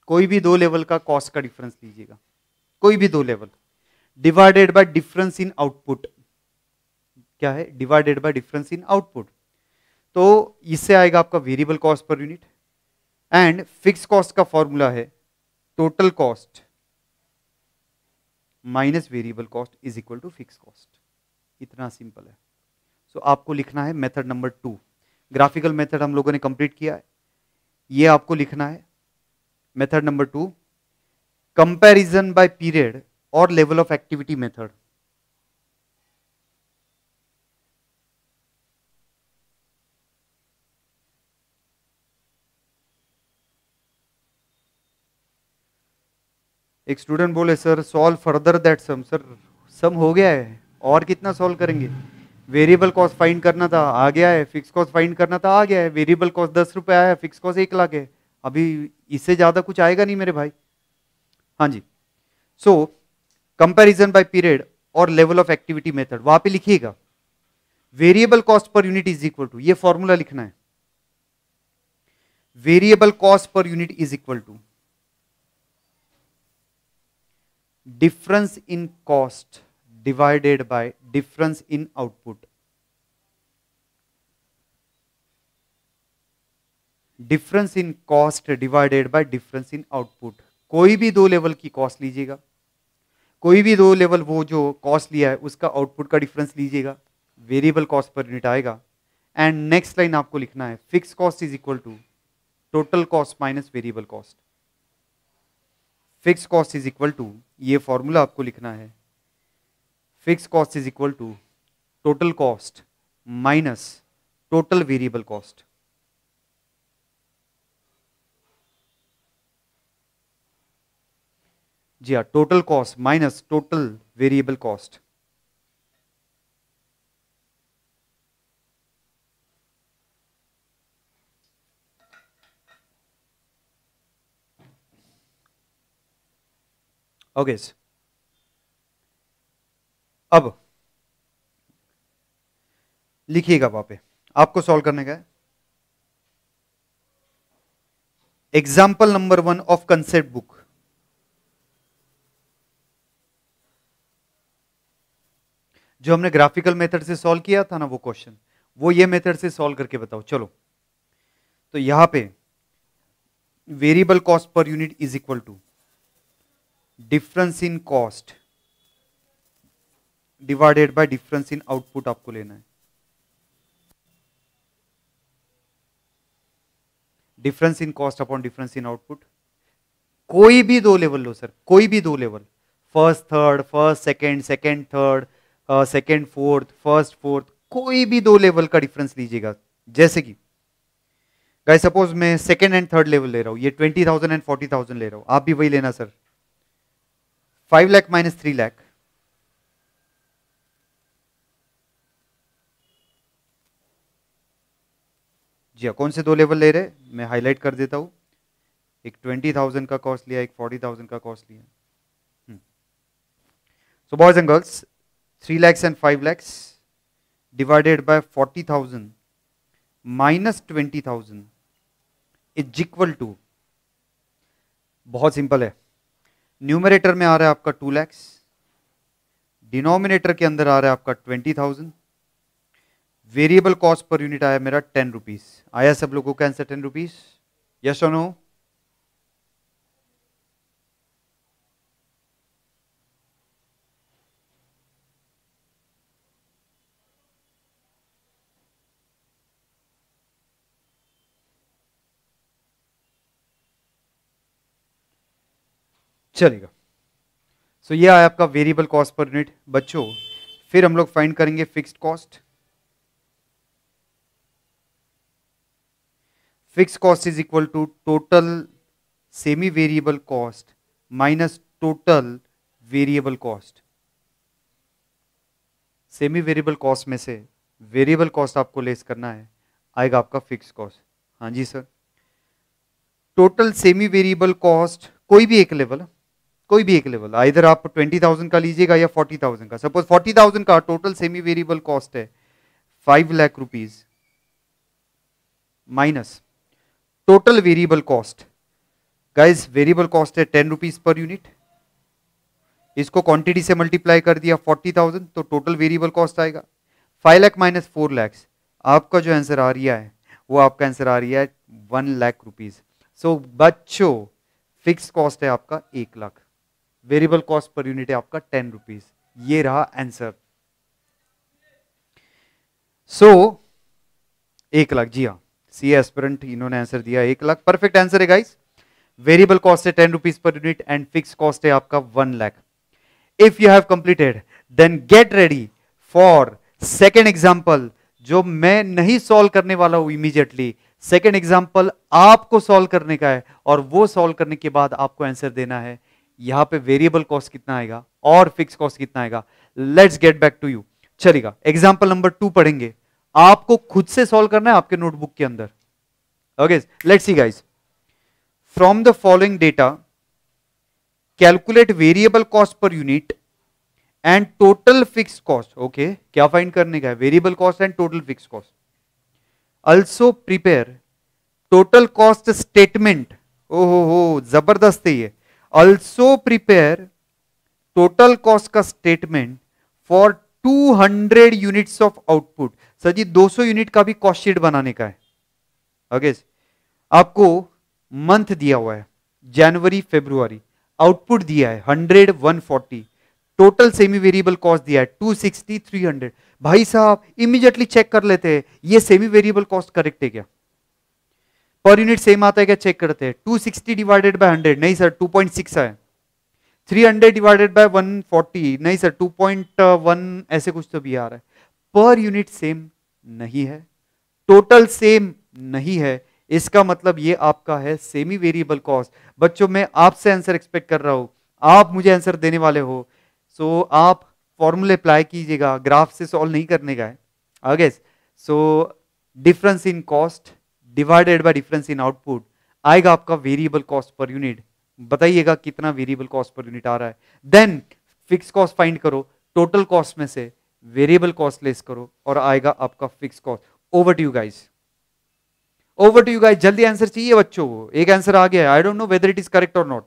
कोई भी दो लेवल का कॉस्ट का डिफरेंस लीजिएगा कोई भी दो level divided by difference in output क्या है divided by difference in output तो इससे आएगा आपका variable cost per unit and fix cost का फॉर्मूला है total cost minus variable cost is equal to fix cost इतना सिंपल है सो so, आपको लिखना है method number two graphical method हम लोगों ने कंप्लीट किया है ये आपको लिखना है method number two comparison by period और लेवल ऑफ एक्टिविटी मेथड एक स्टूडेंट बोले sir solve further that sum sir sum हो गया है और कितना सॉल्व करेंगे वेरिएबल कॉस्ट फाइंड करना था आ गया है फिक्स कॉस्ट फाइंड करना था आ गया है वेरिएबल कॉस्ट दस रुपये आया है फिक्स कॉस्ट एक लाख है अभी इससे ज़्यादा कुछ आएगा नहीं मेरे भाई हाँ जी सो कंपेरिजन बाई पीरियड और लेवल ऑफ एक्टिविटी मेथड वहां पे लिखिएगा variable cost per unit is equal to ये फॉर्मूला लिखना है variable cost per unit is equal to difference in cost divided by difference in output. Difference in cost divided by difference in output कोई भी दो level की cost लीजिएगा कोई भी दो लेवल वो जो कॉस्ट लिया है उसका आउटपुट का डिफरेंस लीजिएगा वेरिएबल कॉस्ट पर यूनिट आएगा एंड नेक्स्ट लाइन आपको लिखना है fix cost is equal to total cost minus variable cost fix cost is equal to ये फॉर्मूला आपको लिखना है fix cost is equal to total cost minus total variable cost जी हाँ total cost minus total variable cost Okay. अब लिखिएगा वहां पे आपको सॉल्व करने का है example number one of concept book जो हमने ग्राफिकल मेथड से सॉल्व किया था ना वो क्वेश्चन वो ये मेथड से सॉल्व करके बताओ चलो तो यहां पे variable cost per unit is equal to difference in cost divided by difference in output आपको लेना है difference in cost upon difference in output कोई भी दो लेवल लो सर कोई भी दो level first third first second second third second fourth first fourth कोई भी दो लेवल का डिफरेंस लीजिएगा जैसे कि गाइस सपोज मैं सेकेंड एंड थर्ड लेवल ले रहा हूँ ये twenty thousand and forty thousand ले रहा हूँ आप भी वही लेना sir five lakh minus three lakh जी हाँ कौन से दो लेवल ले रहे मैं हाईलाइट कर देता हूँ एक ट्वेंटी थाउजेंड का कॉस्ट लिया एक फोर्टी थाउजेंड का कॉस्ट लिया so boys and girls three lakhs and five lakhs divided forty thousand minus twenty thousand is equal to बहुत सिंपल है न्यूमरेटर में आ रहा है आपका टू लैक्स डिनोमिनेटर के अंदर आ रहा है आपका twenty thousand variable cost per unit आया मेरा टेन रुपीज आया सब लोगों का आंसर टेन रुपीज यस और नो चलेगा सो so, ये आया आपका वेरिएबल कॉस्ट पर यूनिट बच्चों फिर हम लोग फाइंड करेंगे fixed cost fix cost is equal to total semi variable cost minus total variable cost semi variable cost में से वेरिएबल कॉस्ट आपको लेस करना है आएगा आपका फिक्स कॉस्ट हाँ जी sir total semi variable cost कोई भी एक लेवल कोई भी एक लेवल इधर आप ट्वेंटी थाउजेंड का लीजिएगा या फोर्टी थाउजेंड का सपोज फोर्टी थाउजेंड का टोटल सेमी वेरिएबल कॉस्ट है five lakh rupees minus total variable cost guys variable cost है टेन रुपीज पर यूनिट इसको क्वांटिटी से मल्टीप्लाई कर दिया फोर्टी थाउजेंड तो टोटल वेरिएबल कॉस्ट आएगा five lakh minus four lakhs आपका जो आंसर आ रहा है वो आपका आंसर आ रहा है वन लाख रुपीज सो बच्चो फिक्स कॉस्ट है आपका एक lakh variable cost per unit है आपका टेन रुपीज ये रहा आंसर सो so, एक लाख जी हाँ सी एस्पिरेंट इन्होंने आंसर दिया एक लाख परफेक्ट आंसर है गाइस वेरिएबल कॉस्ट है ten rupees per unit and fix cost है आपका one lakh if you have completed then get ready for second example जो मैं नहीं सॉल्व करने वाला हूं इमीजिएटली सेकेंड एग्जाम्पल आपको सॉल्व करने का है और वो सॉल्व करने के बाद आपको आंसर देना है यहां पे वेरिएबल कॉस्ट कितना आएगा और फिक्स कॉस्ट कितना आएगा let's get back to you चलेगा एग्जाम्पल नंबर टू पढ़ेंगे आपको खुद से सॉल्व करना है आपके नोटबुक के अंदर okay let's see guys from the following data calculate variable cost per unit and total fix cost okay क्या फाइंड करने का है variable cost and total fix cost also prepare total cost statement ओ हो हो जबरदस्त है ये अल्सो प्रिपेयर टोटल कॉस्ट का statement for 200 units of output sir ji 200 unit का भी कॉस्ट शीट बनाने का है ओके आपको मंथ दिया हुआ है जनवरी फेब्रुवरी आउटपुट दिया है 100 140 टोटल सेमी वेरिएबल कॉस्ट दिया है 260 300 भाई साहब इमीजिएटली चेक कर लेते हैं ये सेमी वेरिएबल कॉस्ट करेक्ट है क्या पर यूनिट सेम आता है क्या चेक करते हैं 260 डिवाइडेड बाई हंड्रेड नहीं सर 2.6 है three hundred divided one forty नहीं सर 2.1 ऐसे कुछ तो भी आ रहा है पर यूनिट सेम नहीं है टोटल सेम नहीं है इसका मतलब ये आपका है सेमी वेरिएबल कॉस्ट बच्चों मैं आपसे आंसर एक्सपेक्ट कर रहा हूँ आप मुझे आंसर देने वाले हो सो so, आप फॉर्मूले अप्लाई कीजिएगा ग्राफ से सॉल्व नहीं करने का है आगे so difference in cost divided by difference in output आएगा आपका वेरिएबल कॉस्ट पर यूनिट बताइएगा कितना वेरिएबल कॉस्ट पर यूनिट आ रहा है देन फिक्स कॉस्ट फाइंड करो टोटल कॉस्ट में से वेरिएबल कॉस्ट लेस करो और आएगा आपका fix cost over to you guys over to you guys जल्दी आंसर चाहिए बच्चों को एक आंसर आ गया है I don't know whether it is correct और not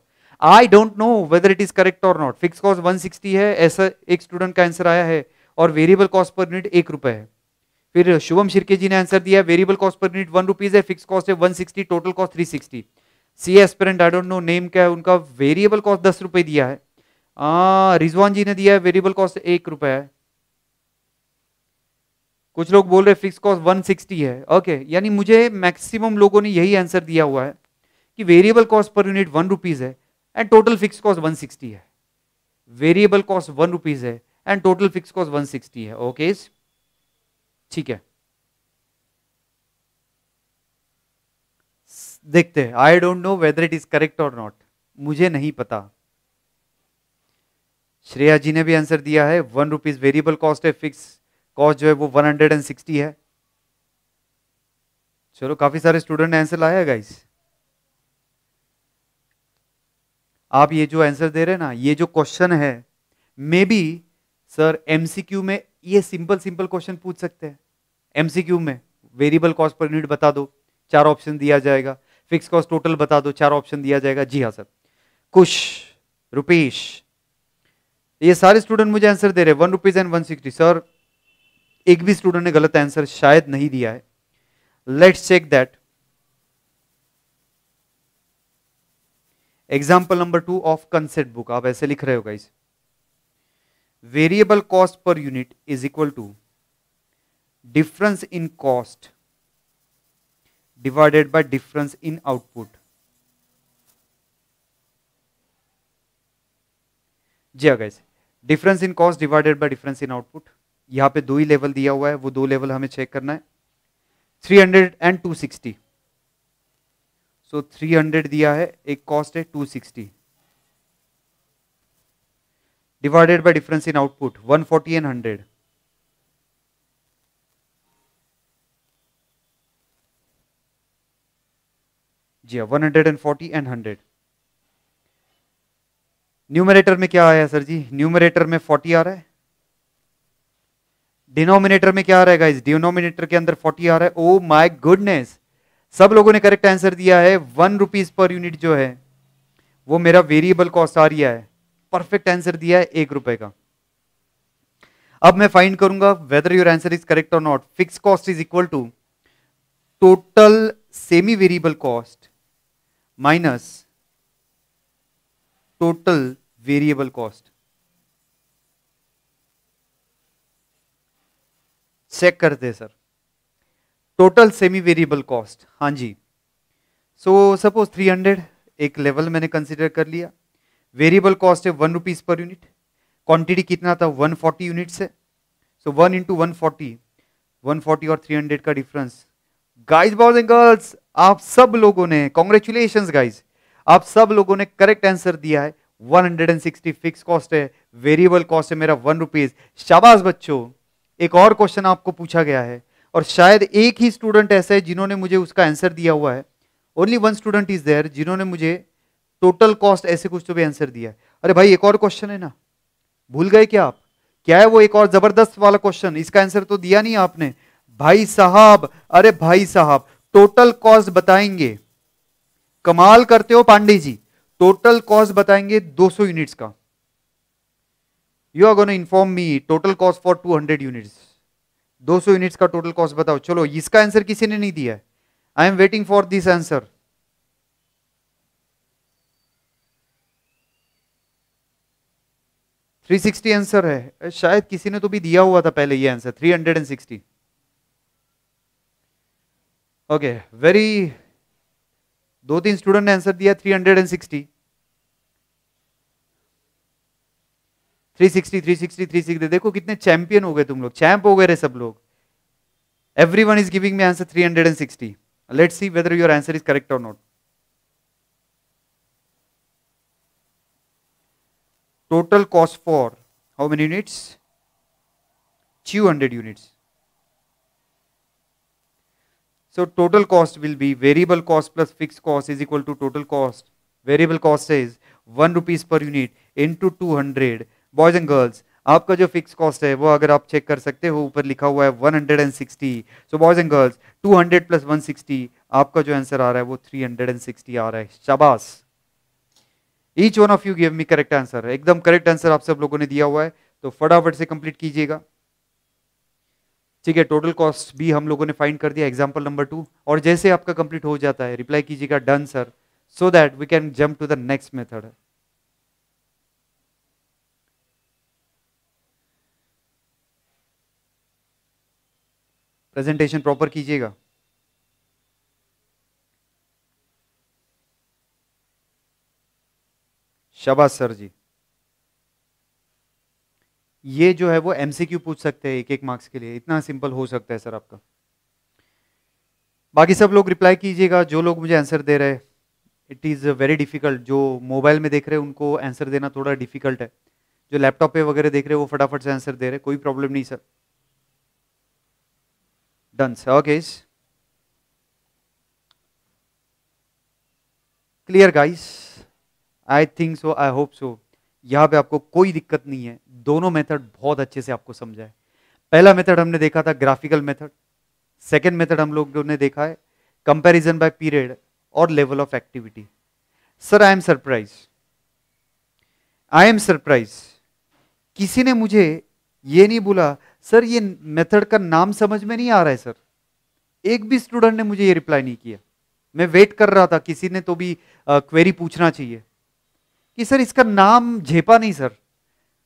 I don't know whether it is correct और नॉट फिक्स कॉस्ट 160 है ऐसा एक स्टूडेंट का आंसर आया है और वेरिएबल कॉस्ट पर यूनिट एक रुपए है फिर शुभम शिर्के जी ने आंसर दिया variable cost per unit one rupees है फिक्स कॉस्ट है one sixty total cost three sixty C aspirant I don't know name क्या है उनका वेरिएबल कॉस्ट दस रुपए दिया है रिजवान जी ने दिया है वेरिएबल कॉस्ट एक रुपए है कुछ लोग बोल रहे फिक्स कॉस्ट वन सिक्सटी है ओके यानी मुझे मैक्सिमम लोगों ने यही आंसर दिया हुआ है कि variable cost per unit one rupees है and total fix cost one sixty है वेरिएबल कॉस्ट वन रुपीज़ है and total fix cost one sixty है ओके ठीक है देखते हैं I don't know whether it is correct और नॉट मुझे नहीं पता श्रेया जी ने भी आंसर दिया है वन रुपीज वेरिएबल कॉस्ट है फिक्स कॉस्ट जो है वो वन हंड्रेड एंड सिक्सटी है चलो काफी सारे स्टूडेंट ने आंसर लाया गाइस आप ये जो आंसर दे रहे हैं ना ये जो क्वेश्चन है मे बी सर एमसीक्यू में ये सिंपल सिंपल क्वेश्चन पूछ सकते हैं एमसीक्यू में वेरिएबल कॉस्ट पर यूनिट बता दो चार ऑप्शन दिया जाएगा फिक्स कॉस्ट टोटल बता दो चार ऑप्शन दिया जाएगा जी हाँ सर कुश रुपेश ये सारे स्टूडेंट मुझे आंसर दे रहे one rupees and one sixty sir एक भी स्टूडेंट ने गलत आंसर शायद नहीं दिया है let's check that example number two of concept book आप ऐसे लिख रहे हो guys variable cost per unit is equal to difference in cost divided by difference in output. जी हाँ guys difference in cost divided by difference in output यहाँ पे दो ही लेवल दिया हुआ है वो दो लेवल हमें चेक करना है 300 एंड 260 सो so, 300 दिया है एक कॉस्ट है 260 divided by difference in output 140 and 100 जी हाँ one hundred and forty and hundred numerator में क्या आया सर जी न्यूमरेटर में फोर्टी आ रहा है डिनोमिनेटर में क्या आ रहा है डिनोमिनेटर के अंदर फोर्टी आ रहा है ओ माय गुडनेस सब लोगों ने करेक्ट आंसर दिया है वन रुपीज पर यूनिट जो है वो मेरा वेरिएबल कॉस्ट आ रहा है परफेक्ट आंसर दिया है एक रुपए का अब मैं फाइंड करूंगा whether your answer is correct और not fix cost is equal to total semi variable cost minus total variable cost check करते हैं sir total semi variable cost हाँ जी सो सपोज 300 एक लेवल मैंने कंसिडर कर लिया वेरिएबल कॉस्ट है one rupees per unit quantity कितना था 140 यूनिट्स है so one into one forty one forty और 300 का difference guys boys and girls आप सब लोगों ने कॉन्ग्रेचुलेशन गाइज आप सब लोगों ने करेक्ट आंसर दिया है 160 फिक्स कॉस्ट है वेरिएबल कॉस्ट है मेरा वन रुपीज शाबाश बच्चों एक और क्वेश्चन आपको पूछा गया है और शायद एक ही स्टूडेंट ऐसा है जिन्होंने मुझे उसका आंसर दिया हुआ है only one student is there जिन्होंने मुझे टोटल कॉस्ट ऐसे कुछ तो भी आंसर दिया है अरे भाई एक और क्वेश्चन है ना भूल गए क्या आप क्या है वो एक और जबरदस्त वाला क्वेश्चन इसका आंसर तो दिया नहीं आपने भाई साहब अरे भाई साहब टोटल कॉस्ट बताएंगे कमाल करते हो पांडे जी टोटल कॉस्ट बताएंगे 200 यूनिट्स का you are gonna inform me total cost for 200 units सौ यूनिट्स का टोटल कॉस्ट बताओ चलो इसका आंसर किसी ने नहीं दिया I am waiting for this answer three sixty answer है शायद किसी ने तो भी दिया हुआ था पहले ये answer three hundred and sixty okay very दो तीन स्टूडेंट ने आंसर दिया three three hundred and sixty 360 360 360 six दे देखो कितने चैंपियन हो गए तुम लोग चैंप हो गए रहे सब लोग everyone is giving me answer three hundred and sixty let see whether your answer is correct और not total cost for how many units hundred units So total cost will be variable cost plus fixed cost is equal to total cost. Variable cost is 1 rupees per unit into 200. Boys and girls, आपका जो fix cost है वो अगर आप check कर सकते हो ऊपर लिखा हुआ है 160 so boys and girls 200 plus 160 आपका जो आंसर आ रहा है वो 360 आ रहा है शाबाश each one of you give me correct answer एकदम करेक्ट आंसर आप सब लोगों ने दिया हुआ है तो फटाफट से कंप्लीट कीजिएगा ठीक है टोटल कॉस्ट भी हम लोगों ने फाइंड कर दिया एग्जाम्पल नंबर टू और जैसे आपका कंप्लीट हो जाता है रिप्लाई कीजिएगा done sir so that we can jump to the next method presentation proper कीजिएगा शबाश सर जी ये जो है वो क्यू पूछ सकते हैं एक एक मार्क्स के लिए इतना सिंपल हो सकता है सर आपका बाकी सब लोग रिप्लाई कीजिएगा जो लोग मुझे आंसर दे रहे हैं इट इज़ वेरी डिफ़िकल्ट जो मोबाइल में देख रहे हैं उनको आंसर देना थोड़ा डिफ़िकल्ट है जो लैपटॉप पे वगैरह देख रहे हैं वो फटाफट से आंसर दे रहे हैं कोई प्रॉब्लम नहीं sir done sir okay clear guys I think so I hope so यहाँ पे आपको कोई दिक्कत नहीं है दोनों मेथड बहुत अच्छे से आपको समझा है पहला मेथड हमने देखा था ग्राफिकल मेथड सेकेंड मेथड हम लोगों ने देखा है कंपैरिजन बाय पीरियड और level of activity sir I am surprise I am surprise किसी ने मुझे ये नहीं बोला सर ये मेथड का नाम समझ में नहीं आ रहा है सर एक भी स्टूडेंट ने मुझे ये रिप्लाई नहीं किया मैं वेट कर रहा था किसी ने तो भी क्वेरी पूछना चाहिए कि सर इसका नाम झेपा नहीं सर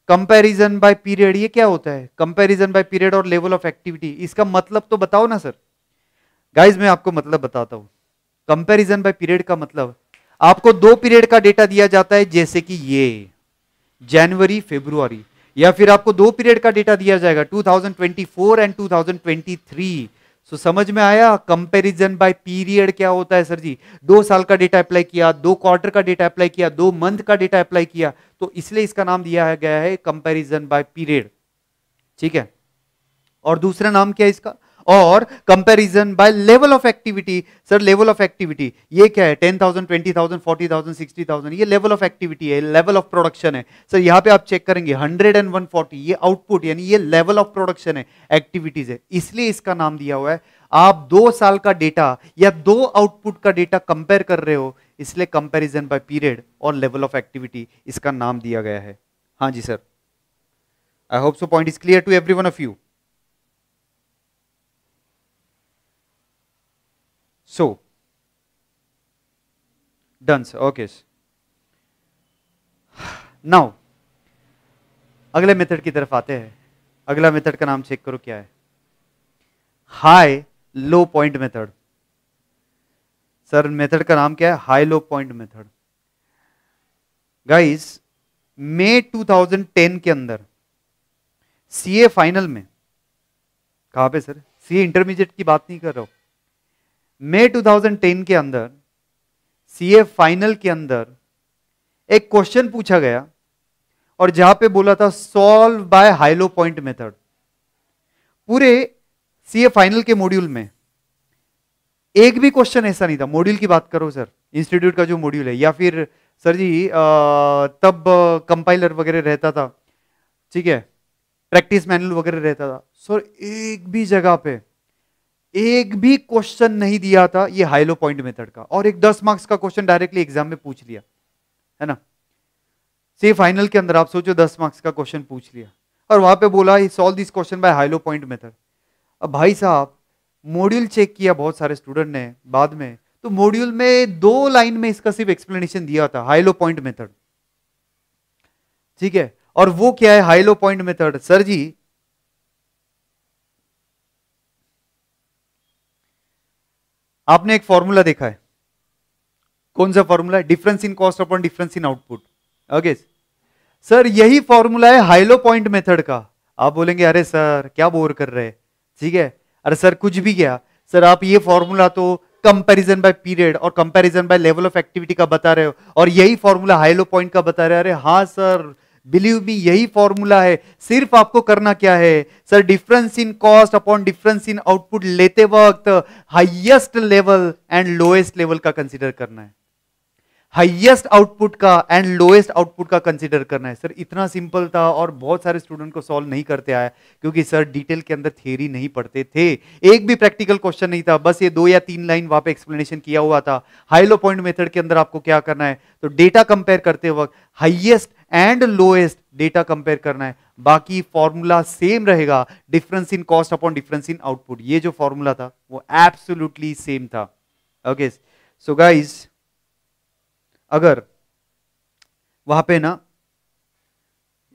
कंपैरिजन बाय पीरियड ये क्या होता है कंपैरिजन बाय पीरियड और लेवल ऑफ एक्टिविटी इसका मतलब तो बताओ ना सर गाइज मैं आपको मतलब बताता हूं कंपैरिजन बाय पीरियड का मतलब आपको दो पीरियड का डेटा दिया जाता है जैसे कि ये जनवरी फेब्रुआरी या फिर आपको दो पीरियड का डेटा दिया जाएगा 2024 एंड 2023 सो so, समझ में आया कंपैरिजन बाय पीरियड क्या होता है सर जी दो साल का डेटा अप्लाई किया दो क्वार्टर का डेटा अप्लाई किया दो मंथ का डेटा अप्लाई किया तो इसलिए इसका नाम दिया गया है कंपैरिजन बाय पीरियड ठीक है और दूसरा नाम क्या है इसका और comparison by level of activity sir level of activity ये क्या है ten thousand twenty thousand forty thousand sixty thousand ये लेवल ऑफ एक्टिविटी है लेवल ऑफ प्रोडक्शन है सर यहाँ पे आप चेक करेंगे हंड्रेड एंड वन फोर्टी ये आउटपुट यानी ये लेवल ऑफ प्रोडक्शन है एक्टिविटीज है इसलिए इसका नाम दिया हुआ है आप दो साल का डेटा या दो आउटपुट का डेटा कंपेयर कर रहे हो इसलिए कंपेरिजन बाय पीरियड और लेवल ऑफ एक्टिविटी इसका नाम दिया गया है हाँ जी sir I hope so point is clear to every one of you So, done sir, okay now अगले मेथड की तरफ आते हैं अगला मेथड का नाम चेक करो क्या है high low point method sir method का नाम क्या है high low point method guys मई 2010 के अंदर सीए फाइनल में कहा पे सर सीए इंटरमीडिएट की बात नहीं कर रहा हूं मई 2010 के अंदर सीए फाइनल के अंदर एक क्वेश्चन पूछा गया और जहां पे बोला था solve by high low point method पूरे सीए फाइनल के मॉड्यूल में एक भी क्वेश्चन ऐसा नहीं था मॉड्यूल की बात करो सर इंस्टीट्यूट का जो मॉड्यूल है या फिर सर जी तब कंपाइलर वगैरह रहता था ठीक है प्रैक्टिस मैनुअल वगैरह रहता था सर एक भी जगह पे एक भी क्वेश्चन नहीं दिया था ये हाईलो पॉइंट मेथड का और एक दस मार्क्स का क्वेश्चन डायरेक्टली एग्जाम में पूछ लिया है ना से फाइनल के अंदर आप सोचो दस मार्क्स का क्वेश्चन पूछ लिया और वहां पे बोला solve this question by high low point method अब भाई साहब मॉड्यूल चेक किया बहुत सारे स्टूडेंट ने बाद में तो मॉड्यूल में दो लाइन में इसका सिर्फ एक्सप्लेनेशन दिया था हाईलो पॉइंट मेथड ठीक है और वो क्या है हाईलो पॉइंट मेथड सर जी आपने एक फॉर्मूला देखा है कौन सा फॉर्मूला है difference in cost upon difference in output okay sir यही फॉर्मूला है हाइलो पॉइंट मेथड का आप बोलेंगे अरे सर क्या बोर कर रहे हैं ठीक है अरे सर कुछ भी क्या सर आप ये फॉर्मूला तो कंपैरिजन बाय पीरियड और comparison by level of activity का बता रहे हो और यही फॉर्मूला हाइलो पॉइंट का बता रहे हो अरे हाँ सर बिलीव मी यही फॉर्मूला है सिर्फ आपको करना क्या है sir difference in cost upon difference in output लेते वक्त highest level and lowest level का कंसिडर करना है हाईएस्ट आउटपुट का एंड लोएस्ट आउटपुट का कंसिडर करना है सर इतना सिंपल था और बहुत सारे स्टूडेंट को सॉल्व नहीं करते आया क्योंकि सर डिटेल के अंदर थियरी नहीं पढ़ते थे एक भी प्रैक्टिकल क्वेश्चन नहीं था बस ये दो या तीन लाइन वहां पे एक्सप्लेनेशन किया हुआ था हाई लो पॉइंट मेथड के अंदर आपको क्या करना है तो डेटा कंपेयर करते वक्त highest and lowest data compare करना है बाकी फॉर्मूला सेम रहेगा difference in cost upon difference in output ये जो फॉर्मूला था वो एब्सोल्युटली सेम था ओके सो गाइज़ अगर वहां पे ना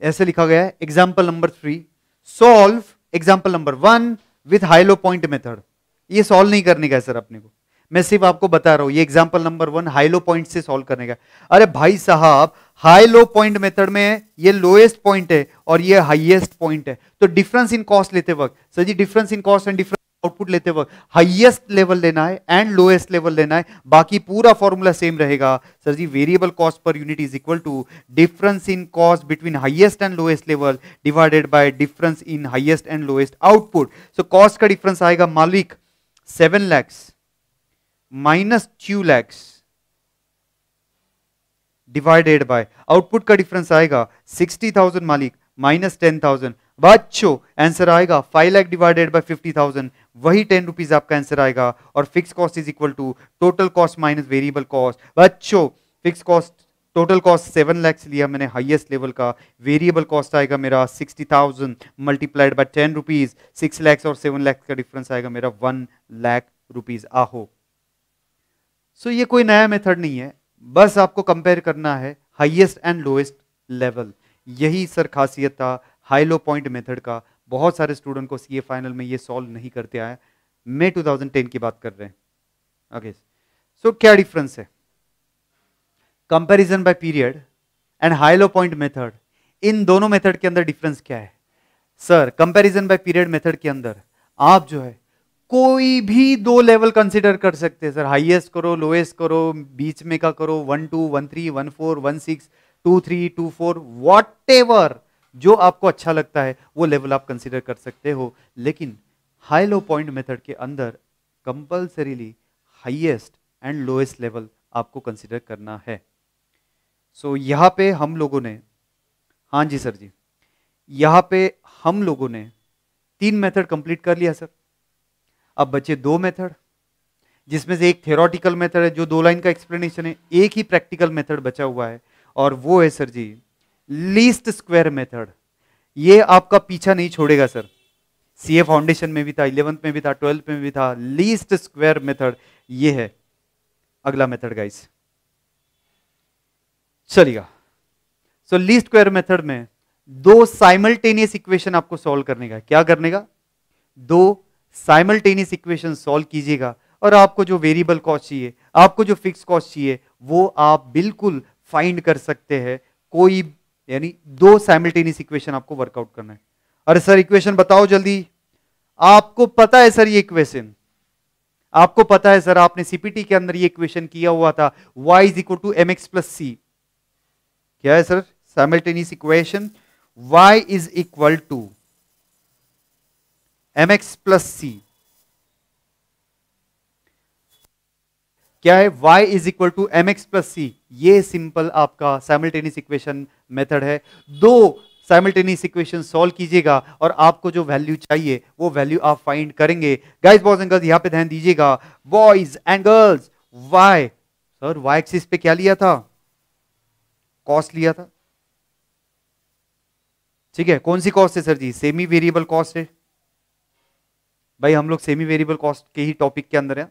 ऐसे लिखा गया है example number three solve example number one with low point method ये सॉल्व नहीं करने का है सर अपने को मैं सिर्फ आपको बता रहा हूं ये example number one low point से सॉल्व करने का अरे भाई साहब हाई लो पॉइंट मेथड में ये लोएस्ट पॉइंट है और ये हाईएस्ट पॉइंट है तो डिफरेंस इन कॉस्ट लेते वक्त सर जी difference in cost and difference output लेते वक्त हाईएस्ट लेवल लेना है एंड लोएस्ट लेवल लेना है बाकी पूरा फॉर्मूला सेम रहेगा sir ji variable cost per unit is equal to difference in cost between highest and lowest level divided by difference in highest and lowest output so cost का difference आएगा मालिक seven lakhs minus two lakhs divided by output का difference आएगा sixty thousand मालिक minus ten thousand बच्चों answer आएगा five lakh divided by fifty thousand वही ten rupees आपका आंसर आएगा और fix cost is equal to total cost minus variable cost बच्चों fix cost total cost seven lakhs लिया मैंने हाईएस्ट लेवल का वेरिएबल कॉस्ट आएगा मेरा sixty thousand multiplied by ten rupees six lakhs और सेवन लैक्स का डिफरेंस आएगा मेरा वन लैख रुपीज आहो सो so, ये कोई नया मेथड नहीं है बस आपको कंपेयर करना है हाइएस्ट एंड लोएस्ट लेवल यही सर खासियत था हाई लो पॉइंट मेथड का बहुत सारे स्टूडेंट को सी फाइनल में ये सॉल्व नहीं करते आया मे 2010 की बात कर रहे हैं ओके सो so, क्या डिफरेंस है comparison by period and high low point method in दोनों मेथड के अंदर डिफरेंस क्या है sir comparison by period method के अंदर आप जो है कोई भी दो लेवल कंसिडर कर सकते हैं सर हाईएस्ट करो लोएस्ट करो बीच में का करो one two one three one four one six two three two four whatever जो आपको अच्छा लगता है वो लेवल आप कंसिडर कर सकते हो लेकिन हाई लो पॉइंट मेथड के अंदर compulsorily highest and lowest level आपको कंसिडर करना है सो so, यहाँ पे हम लोगों ने हाँ जी सर जी यहाँ पे हम लोगों ने तीन मेथड कंप्लीट कर लिया सर अब बचे दो मेथड जिसमें से एक थेरोटिकल मेथड है जो दो लाइन का एक्सप्लेनेशन है एक ही प्रैक्टिकल मेथड बचा हुआ है और वो है सर जी लीस्ट स्क्वायर मेथड ये आपका पीछा नहीं छोड़ेगा सर सीए फाउंडेशन में भी था इलेवंथ में भी था ट्वेल्थ में भी था लीस्ट स्क्वायर मेथड ये है अगला मेथड गाइस चलिएगा सो लीस्ट स्क्वायर मेथड में दो साइमल्टेनियस इक्वेशन आपको सॉल्व करने का क्या करने का दो साइमल्टेनियस इक्वेशन सॉल्व कीजिएगा और आपको जो वेरिएबल कॉस्ट चाहिए आपको जो फिक्स कॉस्ट चाहिए वो आप बिल्कुल फाइंड कर सकते हैं कोई यानी दो साइमल्टेनियस इक्वेशन आपको वर्कआउट करना है अरे सर इक्वेशन बताओ जल्दी आपको पता है सर ये इक्वेशन आपको पता है सर आपने सीपीटी के अंदर ये इक्वेशन किया हुआ था y is equal to M x plus C क्या है sir simultaneous equation y is equal to M x plus C क्या है y is equal to M x plus सी ये सिंपल आपका साइमल्टेनियस इक्वेशन मेथड है दो साइमल्टेनियस इक्वेशन सॉल्व कीजिएगा और आपको जो वैल्यू चाहिए वो वैल्यू आप फाइंड करेंगे गाइज बॉयज एंड गर्ल्स यहाँ पे ध्यान दीजिएगा boys and girls Y sir Y axis पे क्या लिया था कॉस्ट लिया था ठीक है कौन सी कॉस्ट है सर जी सेमी वेरिएबल कॉस्ट है भाई हम लोग सेमी वेरिएबल कॉस्ट के ही टॉपिक के अंदर है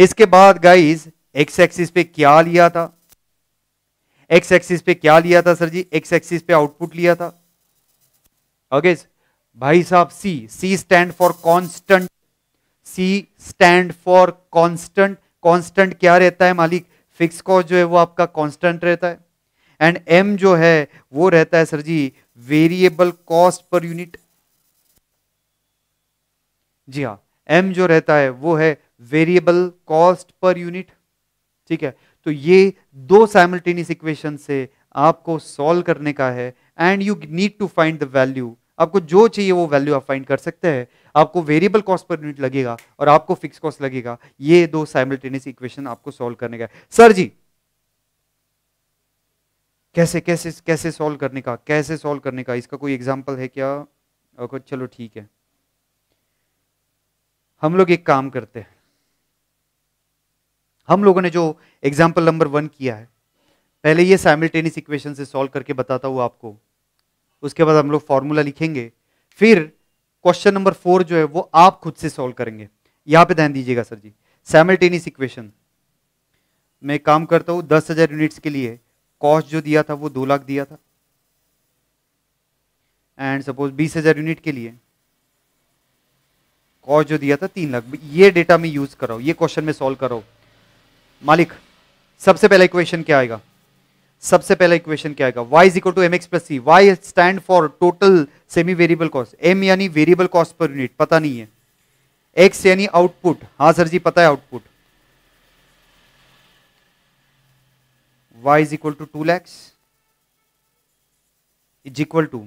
इसके बाद गाइस एक्स एक्सिस पे क्या लिया था एक्स एक्सिस पे क्या लिया था सर जी एक्स एक्सिस पे आउटपुट लिया था ओके भाई साहब C C stand for constant C stand for constant constant क्या रहता है मालिक फिक्स कॉस्ट जो है वो आपका कांस्टेंट रहता है एंड एम जो है वो रहता है सर जी वेरिएबल कॉस्ट पर यूनिट जी हाँ एम जो रहता है वो है वेरिएबल कॉस्ट पर यूनिट ठीक है तो ये दो साइमल्टेनियस इक्वेशन से आपको सॉल्व करने का है and you need to find the value आपको जो चाहिए वो वैल्यू आप फाइंड कर सकते हैं आपको वेरिएबल कॉस्ट पर यूनिट लगेगा और आपको फिक्स कॉस्ट लगेगा ये दो साइमल्टेनियस इक्वेशन आपको सॉल्व करने का है सर जी कैसे कैसे कैसे सॉल्व करने का कैसे सॉल्व करने का इसका कोई एग्जाम्पल है क्या चलो ठीक है हम लोग एक काम करते हैं हम लोगों ने जो एग्जाम्पल नंबर वन किया है पहले ये साइमल्टेनियस इक्वेशन से सॉल्व करके बताता हूँ आपको उसके बाद हम लोग फॉर्मूला लिखेंगे फिर क्वेश्चन नंबर फोर जो है वो आप खुद से सॉल्व करेंगे यहाँ पे ध्यान दीजिएगा सर जी साइमल्टेनियस इक्वेशन मैं काम करता हूँ दस हज़ार यूनिट्स के लिए कॉस्ट जो दिया था वो दो लाख दिया था एंड सपोज बीस हज़ार यूनिट के लिए कॉस्ट जो दिया था तीन लाख ये डेटा मैं यूज़ कर रहा हूँ ये क्वेश्चन में सॉल्व कर रहा हूँ मालिक सबसे पहला इक्वेशन क्या आएगा सबसे पहला इक्वेशन क्या आएगा Y is equal to M x plus C Y stand for total semi variable cost M यानी वेरिएबल कॉस्ट पर यूनिट पता नहीं है एक्स यानी आउटपुट हाँ सर जी पता है output y is equal to two lakhs is equal to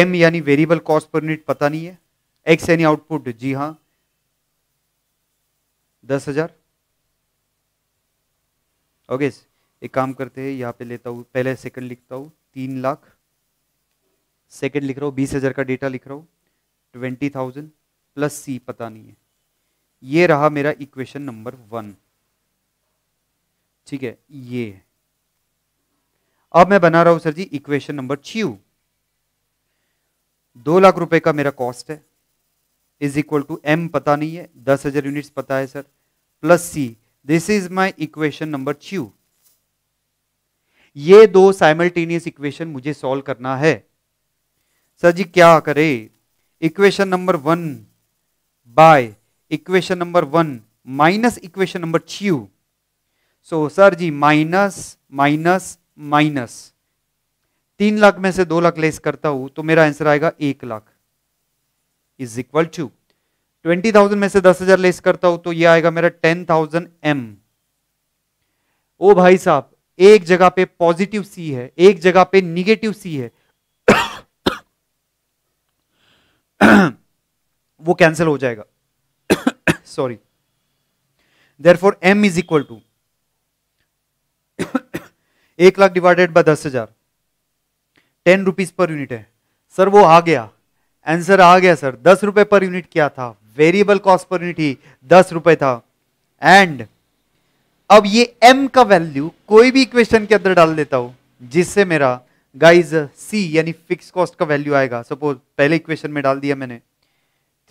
M यानी वेरिएबल कॉस्ट पर यूनिट पता नहीं है एक्स यानी आउटपुट जी हाँ दस हजार ओके एक काम करते हैं यहाँ पे लेता हूँ पहले सेकंड लिखता हूँ तीन लाख सेकंड लिख रहा हूँ बीस हज़ार का डेटा लिख रहा हूँ ट्वेंटी थाउजेंड प्लस सी पता नहीं है ये रहा मेरा इक्वेशन नंबर वन ठीक है ये अब मैं बना रहा हूं सर जी इक्वेशन नंबर छू दो लाख रुपए का मेरा कॉस्ट है इज इक्वल टू एम पता नहीं है दस हजार यूनिट्स पता है sir plus C this is my equation number Q ये दो साइमल्टेनियस इक्वेशन मुझे सॉल्व करना है सर जी क्या करे equation number one by equation number one minus equation number Q so sir जी माइनस माइनस माइनस तीन लाख में से दो लाख लेस करता हूं तो मेरा आंसर आएगा एक lakh is equal to twenty thousand में से दस हजार लेस करता हूं तो ये आएगा मेरा टेन थाउजेंड एम ओ भाई साहब एक जगह पे पॉजिटिव सी है एक जगह पे निगेटिव सी है [coughs] वो कैंसिल हो जाएगा [coughs] sorry therefore M is equal to एक लाख डिवाइडेड बाय दस हजार टेन रुपीज पर यूनिट है सर वो आ गया आंसर आ गया सर दस रुपए पर यूनिट क्या था वेरिएबल कॉस्ट पर यूनिट ही दस रुपए था एंड अब ये एम का वैल्यू कोई भी इक्वेशन के अंदर डाल देता हूं जिससे मेरा गाइज सी यानी फिक्स कॉस्ट का वैल्यू आएगा सपोज पहले इक्वेशन में डाल दिया मैंने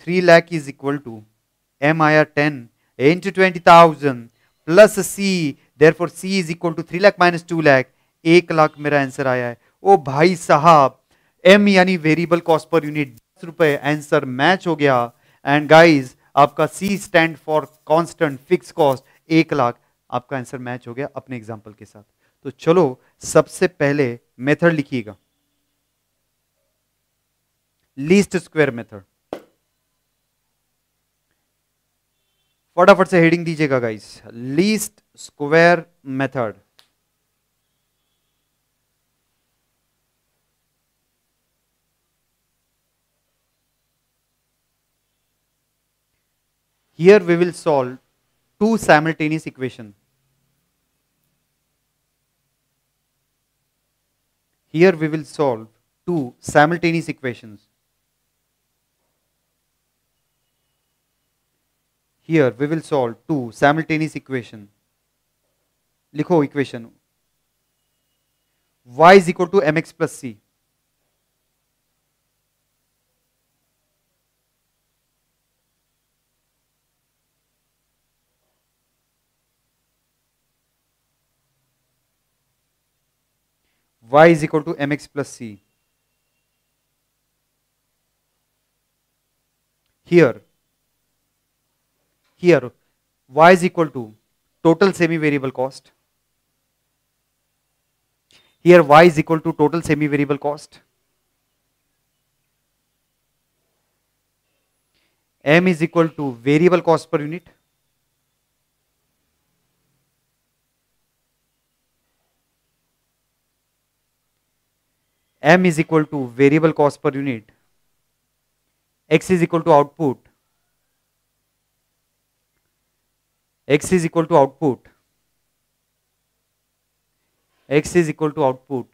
three lakh is equal to M आया ten into twenty thousand plus C therefore C is equal to three lakh minus two lakh एक लाख मेरा आंसर आया है ओ भाई साहब एम यानी वेरिएबल कॉस्ट पर यूनिट दस रुपए आंसर मैच हो गया एंड गाइज आपका C stand for constant fix cost एक लाख आपका आंसर मैच हो गया अपने एग्जाम्पल के साथ तो चलो सबसे पहले मेथड लिखिएगा लीस्ट स्क्वायर मेथड फटाफट से हेडिंग दीजिएगा guys least square method Here we will solve two simultaneous equations. Here we will solve two simultaneous equations. Here we will solve two simultaneous equations. लिखो equation y is equal to mx plus c. y is equal to mx plus c. Here, here y is equal to total semi-variable cost. Here y is equal to total semi-variable cost. m is equal to variable cost per unit m is equal to variable cost per unit x is equal to output x is equal to output x is equal to output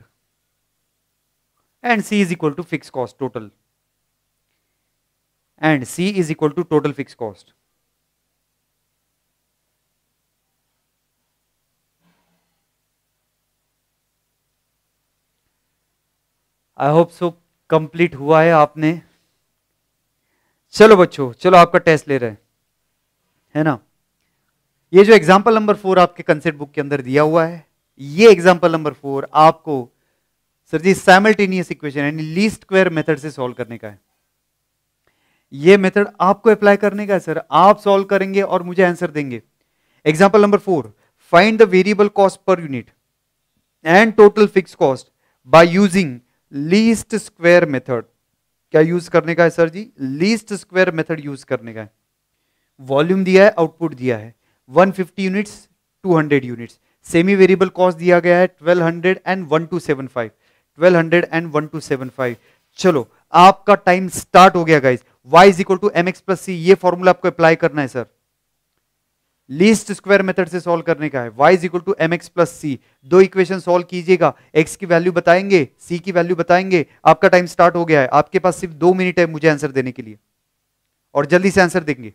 and c is equal to fixed cost total and c is equal to total fixed cost I hope so complete हुआ है आपने चलो बच्चों चलो आपका test ले रहे हैं है ना ये जो एग्जाम्पल नंबर फोर आपके कंसेप्ट बुक के अंदर दिया हुआ है ये एग्जाम्पल नंबर फोर आपको सर जी साइमल्टेनियस इक्वेशन यानी लीस्ट स्क्वायर मेथड से सॉल्व करने का है ये मेथड आपको अप्लाई करने का है सर आप सॉल्व करेंगे और मुझे आंसर देंगे example number four find the variable cost per unit and total fix cost by using least square method क्या यूज करने का है सर जी लीस्ट स्क्वेयर मेथड यूज करने का है वॉल्यूम दिया है आउटपुट दिया है 150 units 200 units semi variable cost दिया गया है 1200 एंड 1275 1200 एंड 1275 चलो आपका टाइम स्टार्ट हो गया guys y is equal to M x plus सी ये फॉर्मूला आपको अप्लाई करना है सर लीस्ट स्क्वायर मेथड से सॉल्व करने का है y is equal to M x plus c दो इक्वेशन सॉल्व कीजिएगा x की वैल्यू बताएंगे c की वैल्यू बताएंगे आपका टाइम स्टार्ट हो गया है आपके पास सिर्फ दो मिनट है मुझे आंसर देने के लिए और जल्दी से आंसर देंगे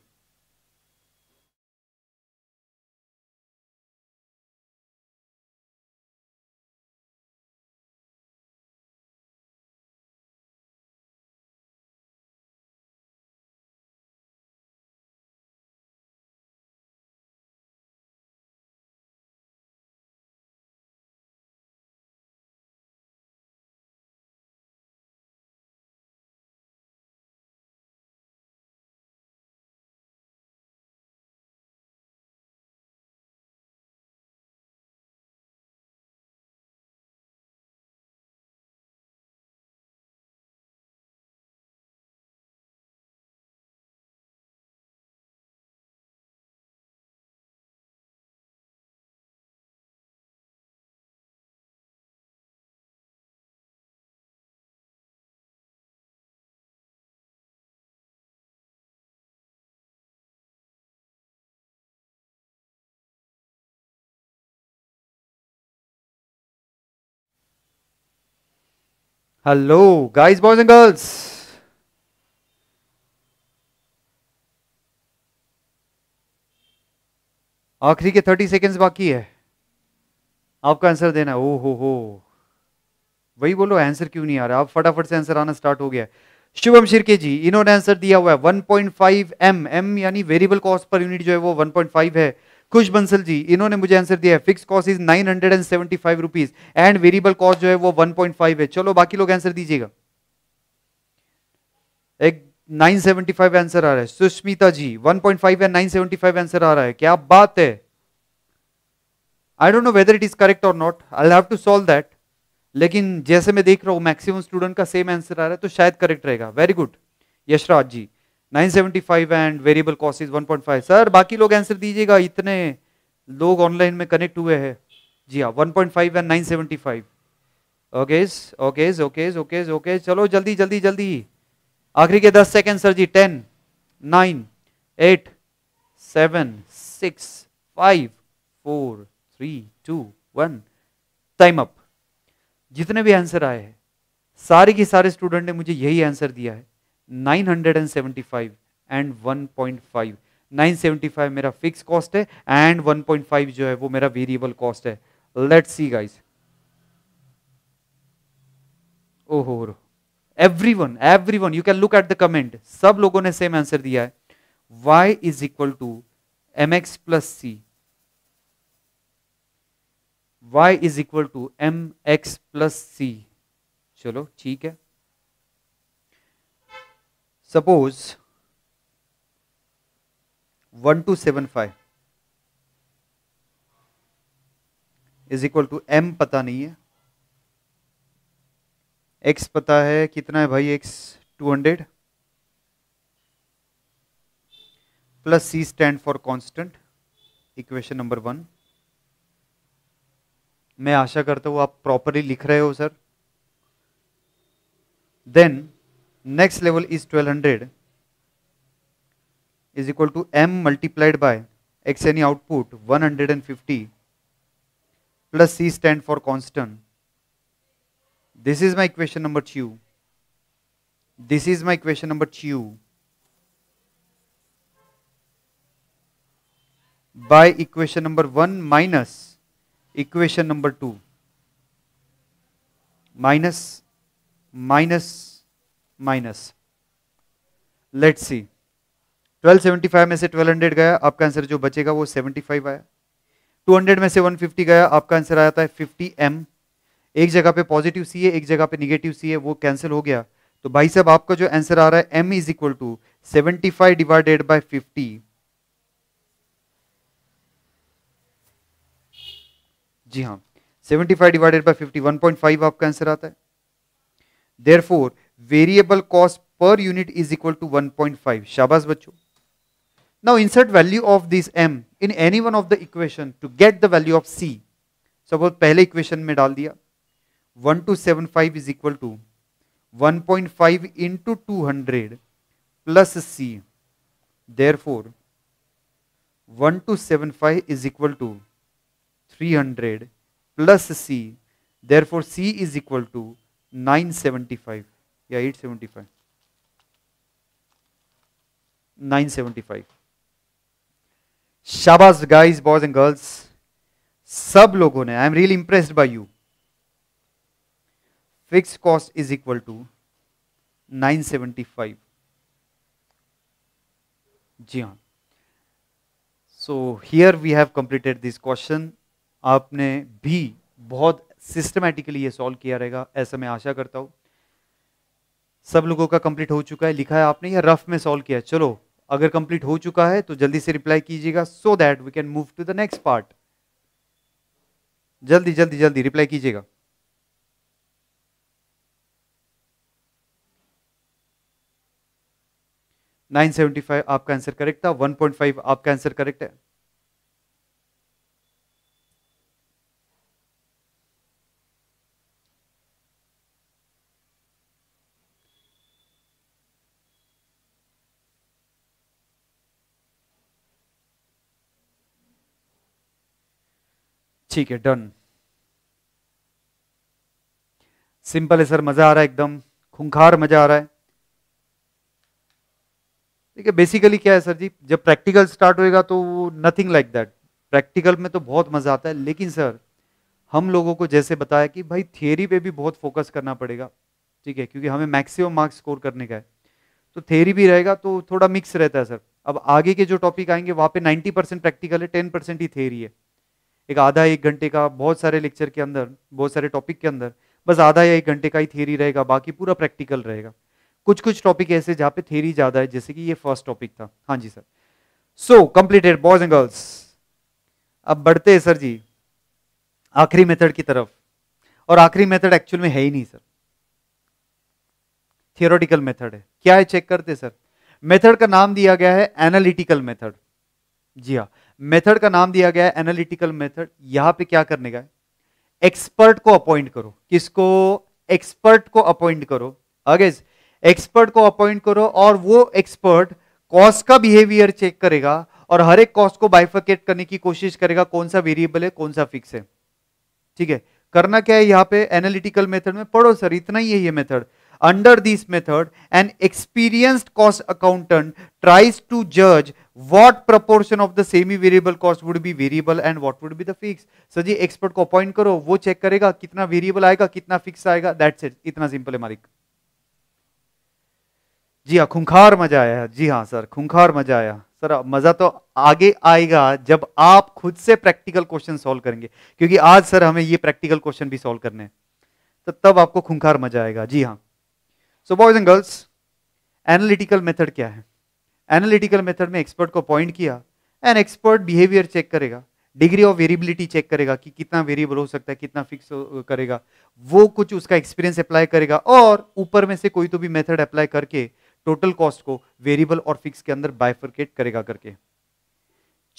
Hello, guys, boys, and girls. आखिरी के थर्टी सेकेंड्स बाकी है आपका आंसर देना है ओ हो हो वही बोलो आंसर क्यों नहीं आ रहा आप फटाफट से आंसर आना स्टार्ट हो गया शुभम शिरके जी इन्होंने आंसर दिया हुआ है 1.5 एम एम यानी वेरिएबल कॉस्ट पर यूनिट जो है वो 1.5 है खुश बंसल जी इन्होंने मुझे आंसर दिया है fix cost is nine hundred and seventy five rupees and variable cost जो है वो वन पॉइंट फाइव है चलो बाकी लोग आंसर दीजिएगा एक नाइन सेवेंटी फाइव आंसर आ रहा है Sushmita ji one point 1.5 and five answer आ रहा है क्या बात है I don't know whether it is correct और not I have to solve that लेकिन जैसे मैं देख रहा हूं मैक्सिमम स्टूडेंट का सेम आंसर आ रहा है तो शायद करेक्ट रहेगा very good Yashraj ji 975 and variable cost is 1.5 sir बाकी लोग आंसर दीजिएगा इतने लोग ऑनलाइन में कनेक्ट हुए हैं जी हाँ 1.5 and 975 okays okays okays okays okays चलो जल्दी जल्दी जल्दी आखिरी के 10 second sir ji 10 9 8 7 6 5 4 3 2 1 time up जितने भी आंसर आए हैं सारे के सारे स्टूडेंट ने मुझे यही आंसर दिया है 975 एंड 1.5 975 मेरा फिक्स कॉस्ट है एंड 1.5 जो है वो मेरा वेरिएबल कॉस्ट है लेट्स सी गाइस ओहो everyone everyone you can look at the comment सब लोगों ने सेम आंसर दिया है y is equal to M x plus C y is equal to M x plus c चलो ठीक है suppose one two seven five is equal to m पता नहीं है एक्स पता है कितना है भाई x two hundred plus c stand for constant equation number one मैं आशा करता हूं आप प्रॉपरली लिख रहे हो sir then next level is 1200 is equal to m multiplied by x any output 150 plus c stand for constant this is my equation number 2 this is my equation number 2 by equation number 1 minus equation number 2 minus minus minus let see 1275 में से 1200 गया आपका answer जो बचेगा वो 75 आया 200 में से 150 गया आपका आंसर आया था 50 एम एक जगह पे पॉजिटिव सी है एक जगह पे निगेटिव सी है वो कैंसिल हो गया तो भाई साहब आपका जो आंसर आ रहा है m is equal to seventy five divided by fifty जी हाँ five divided by fifty one point five आपका आंसर आता है therefore variable cost per unit is equal to 1.5. Shabas bacho. Now insert value of this m in any one of the equation to get the value of c. Suppose पहले equation में dal diya. 1275 is equal to 1.5 into 200 plus c. Therefore, 1275 is equal to 300 plus c. Therefore, c is equal to 975. या 875 975 शाबाश guys boys and girls सब लोगों ने I am really impressed by you fix cost is equal to 975 जी हाँ so here we have completed this question आपने भी बहुत सिस्टमेटिकली ये सॉल्व किया रहेगा ऐसा मैं आशा करता हूँ सब लोगों का कंप्लीट हो चुका है लिखा है आपने या रफ में सॉल्व किया चलो अगर कंप्लीट हो चुका है तो जल्दी से रिप्लाई कीजिएगा so that we can move to the next part जल्दी जल्दी जल्दी रिप्लाई कीजिएगा नाइन सेवेंटी फाइव आपका आंसर करेक्ट था वन पॉइंट फाइव आपका आंसर करेक्ट है ठीक है डन सिंपल है सर मजा आ रहा है एकदम खुंखार मजा आ रहा है ठीक है बेसिकली क्या है सर जी जब प्रैक्टिकल स्टार्ट होएगा तो नथिंग लाइक दैट प्रैक्टिकल में तो बहुत मजा आता है लेकिन सर हम लोगों को जैसे बताया कि भाई थियोरी पे भी बहुत फोकस करना पड़ेगा ठीक है क्योंकि हमें मैक्सिमम मार्क्स स्कोर करने का है तो थेरी भी रहेगा तो थोड़ा मिक्स रहता है सर अब आगे के जो टॉपिक आएंगे वहाँ पे 90 परसेंट प्रैक्टिकल है 10 परसेंट ही थेरी है एक आधा एक घंटे का बहुत सारे लेक्चर के अंदर बहुत सारे टॉपिक के अंदर बस आधा या एक घंटे का ही थियरी रहेगा बाकी पूरा प्रैक्टिकल रहेगा कुछ कुछ टॉपिक ऐसे जहाँ पे थेरी ज़्यादा है जैसे कि ये फर्स्ट टॉपिक था हाँ जी sir so completed boys and girls अब बढ़ते हैं सर जी आखिरी मेथड की तरफ और आखिरी मेथड एक्चुअल में है ही नहीं सर थियोरटिकल मेथड है क्या है चेक करते सर मेथड का नाम दिया गया है एनालिटिकल मेथड जी हाँ मेथड का नाम दिया गया है एनालिटिकल मेथड यहां पे क्या करने का है एक्सपर्ट को अपॉइंट करो किसको एक्सपर्ट को अपॉइंट करो अगेज एक्सपर्ट को अपॉइंट करो और वो एक्सपर्ट कॉस्ट का बिहेवियर चेक करेगा और हर एक कॉस्ट को बाइफकेट करने की कोशिश करेगा कौन सा वेरिएबल है कौन सा फिक्स है ठीक है करना क्या है यहां पे एनालिटिकल मेथड में पढ़ो सर इतना ही है ये method under this method an experienced cost accountant tries to जज what proportion of the semi variable cost would be variable and what would be the fixed sir ji expert को appoint करो वो चेक करेगा कितना वेरिएबल आएगा कितना fix आएगा that's it इतना सिंपल है मालिक जी हाँ खुंखार मजा आया जी हाँ सर खुंखार मजा आया सर मजा तो आगे आएगा जब आप खुद से प्रैक्टिकल क्वेश्चन सोल्व करेंगे क्योंकि आज सर हमें ये प्रैक्टिकल क्वेश्चन भी सोल्व करने तो तब आपको खुंखार मजा आएगा जी हाँ so boys and girls analytical method क्या है एनालिटिकल मेथड में एक्सपर्ट को अपॉइंट किया एंड एक्सपर्ट बिहेवियर चेक करेगा डिग्री ऑफ वेरिएबिलिटी चेक करेगा कि कितना वेरिएबल हो सकता है कितना फिक्स करेगा वो कुछ उसका एक्सपीरियंस अप्लाई करेगा और ऊपर में से कोई तो भी मेथड अप्लाई करके टोटल कॉस्ट को वेरिएबल और फिक्स के अंदर बाइफर्केट करेगा करके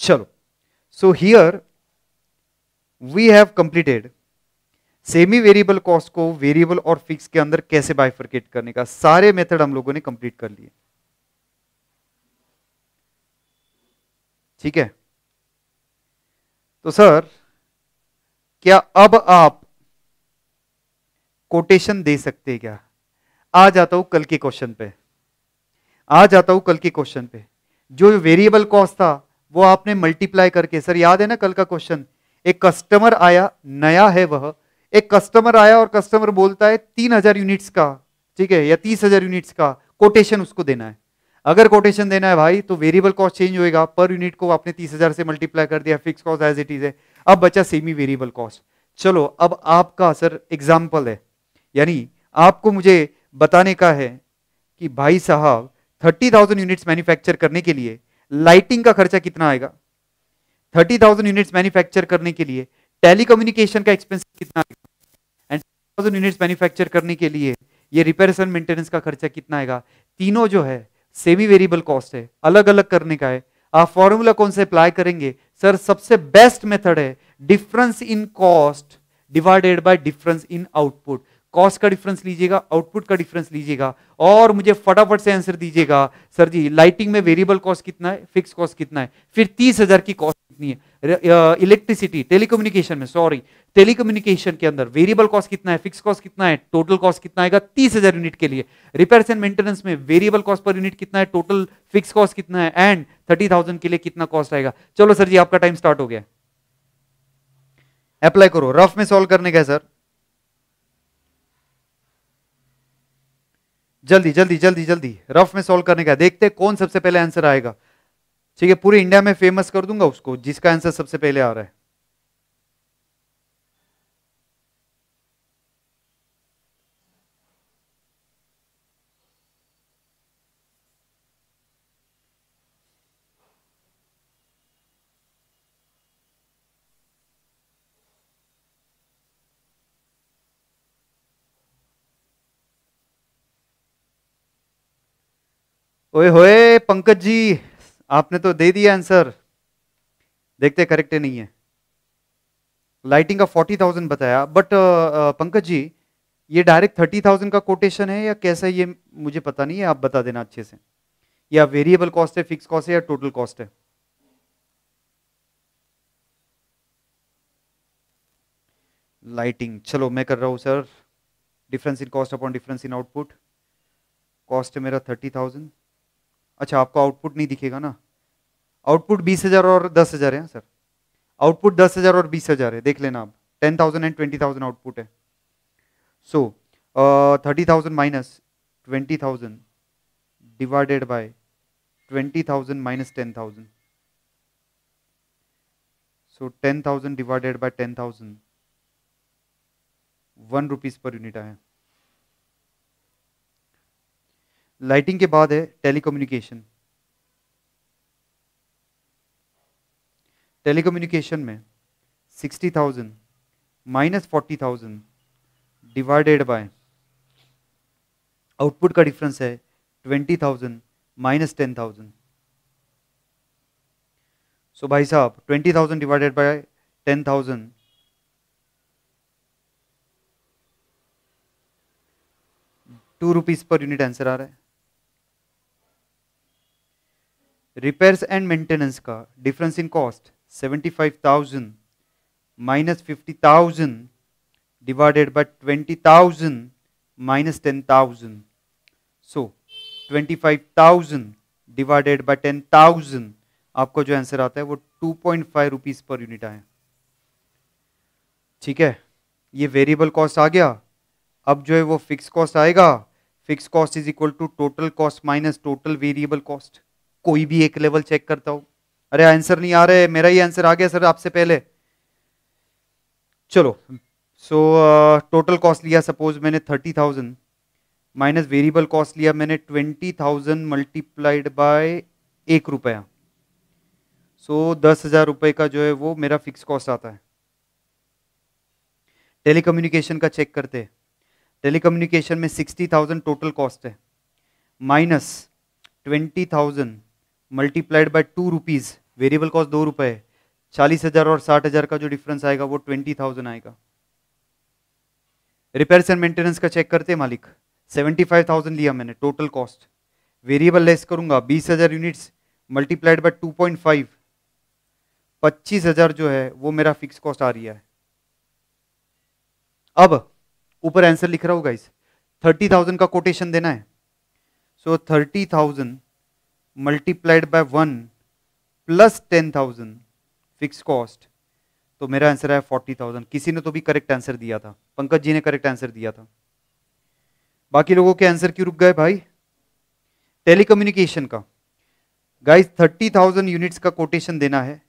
चलो so here we have completed semi variable cost को वेरिएबल और फिक्स के अंदर कैसे बाइफर्केट करने का सारे मेथड हम लोगों ने कंप्लीट कर लिए ठीक है तो सर क्या अब आप कोटेशन दे सकते हैं क्या आ जाता हूं कल के क्वेश्चन पे आ जाता हूं कल के क्वेश्चन पे जो वेरिएबल कॉस्ट था वो आपने मल्टीप्लाई करके सर याद है ना कल का क्वेश्चन एक कस्टमर आया नया है वह एक कस्टमर आया और कस्टमर बोलता है तीन हजार यूनिट्स का ठीक है या तीस हजार यूनिट्स का कोटेशन उसको देना है अगर कोटेशन देना है भाई तो वेरिएबल कॉस्ट चेंज होएगा पर यूनिट को आपने तीस हजार से मल्टीप्लाई कर दिया fix cost as it is है अब बचा सेमी वेरिएबल कॉस्ट चलो अब आपका सर एग्जाम्पल है यानी आपको मुझे बताने का है कि भाई साहब थर्टी थाउजेंड यूनिट्स मैन्युफैक्चर करने के लिए लाइटिंग का खर्चा कितना आएगा थर्टी थाउजेंड यूनिट्स मैन्युफैक्चर करने के लिए टेलीकम्युनिकेशन का एक्सपेंस कितना आएगा एंड थाउजेंड यूनिट्स मैन्युफैक्चर करने के लिए ये एंड मेंटेनेंस का खर्चा कितना आएगा तीनों जो है सेमी वेरिएबल कॉस्ट है अलग अलग करने का है आप फॉर्मूला कौन से अप्लाई करेंगे सर सबसे बेस्ट मेथड है difference in cost divided by difference in output cost का डिफरेंस लीजिएगा आउटपुट का डिफरेंस लीजिएगा और मुझे फटाफट से आंसर दीजिएगा सर जी लाइटिंग में वेरिएबल कॉस्ट कितना है फिक्स कॉस्ट कितना है फिर तीस हजार की कॉस्ट कितनी है इलेक्ट्रिसिटी टेलीकम्युनिकेशन में सॉरी टेलीकम्युनिकेशन के अंदर वेरिएबल कॉस्ट कितना है फिक्स कॉस्ट कितना है टोटल कॉस्ट कितना आएगा तीस हजार यूनिट के लिए रिपेयर्स एंड मेंटेनेंस में वेरिएबल कॉस्ट पर यूनिट कितना है टोटल फिक्स कॉस्ट कितना है एंड थर्टी थाउजेंड के लिए कितना कॉस्ट आएगा चलो सर जी आपका टाइम स्टार्ट हो गया अप्लाई करो रफ में सॉल्व करने का है सर जल्दी जल्दी जल्दी जल्दी रफ में सॉल्व करने का देखते कौन सबसे पहले आंसर आएगा ठीक है पूरे इंडिया में फेमस कर दूंगा उसको जिसका आंसर सबसे पहले आ रहा है ओए होए पंकज जी आपने तो दे दिया आंसर देखते करेक्ट नहीं है लाइटिंग का फोर्टी थाउजेंड बताया but uh, uh, Pankaj ji ये डायरेक्ट थर्टी थाउजेंड का कोटेशन है या कैसा है ये मुझे पता नहीं है आप बता देना अच्छे से या वेरिएबल कॉस्ट है फिक्स कॉस्ट है या टोटल कॉस्ट है लाइटिंग चलो मैं कर रहा हूँ sir difference in cost upon difference in output cost है मेरा थर्टी थाउजेंड अच्छा आपको आउटपुट नहीं दिखेगा ना आउटपुट बीस हज़ार और दस हज़ार है सर आउटपुट दस हज़ार और बीस हज़ार है देख लेना आप ten thousand and twenty thousand output है so uh, thirty thousand minus twenty thousand divided by twenty thousand minus ten thousand so ten thousand divided by ten thousand one rupees per unit आया lighting के बाद है telecommunication telecommunication में sixty thousand minus forty thousand divided by output का difference है twenty thousand minus ten thousand so भाई साहब twenty thousand divided by ten thousand to rupees per unit answer आ रहा है रिपेयर्स एंड मेंटेनेंस का difference in cost seventy five thousand minus fifty thousand ten thousand 20,000 twenty 10,000. Thousand 25,000 divided ten 10,000 आपको जो answer आता है वो 2.5 पॉइंट रुपीज पर यूनिट आए ठीक है ये वेरिएबल कॉस्ट आ गया अब जो है वो फिक्स कॉस्ट आएगा fix cost is equal to total cost minus total variable cost कोई भी एक लेवल चेक करता हूं अरे आंसर नहीं आ रहे मेरा ही आंसर आ गया सर आपसे पहले चलो सो टोटल कॉस्ट लिया सपोज मैंने thirty thousand minus variable cost लिया मैंने ट्वेंटी थाउजेंड मल्टीप्लाइड बाय एक रुपया सो so, दस हज़ार रुपये का जो है वो मेरा फिक्स कॉस्ट आता है टेलीकम्युनिकेशन का चेक करते हैं टेलीकम्युनिकेशन में सिक्सटी थाउजेंड टोटल कॉस्ट है minus twenty thousand multiplied by two rupees variable cost दो रुपये है चालीस हज़ार और साठ हज़ार का जो डिफरेंस आएगा वो ट्वेंटी थाउजेंड आएगा रिपेयर्स एंड मेंटेनेंस का चेक करते हैं मालिक सेवेंटी फाइव थाउजेंड लिया मैंने टोटल कॉस्ट वेरिएबल लेस करूंगा बीस हज़ार units multiplied by two point five पच्चीस हज़ार जो है वो मेरा फिक्स कॉस्ट आ रहा है अब ऊपर आंसर लिख रहा होगा इस थर्टी थाउजेंड का कोटेशन देना है so thirty thousand multiplied by one plus ten thousand fix cost तो मेरा आंसर है फोर्टी थाउजेंड किसी ने तो भी करेक्ट आंसर दिया था पंकज जी ने करेक्ट आंसर दिया था बाकी लोगों के आंसर क्यों रुक गए भाई टेलीकम्युनिकेशन का गाइस थर्टी थाउजेंड यूनिट्स का कोटेशन देना है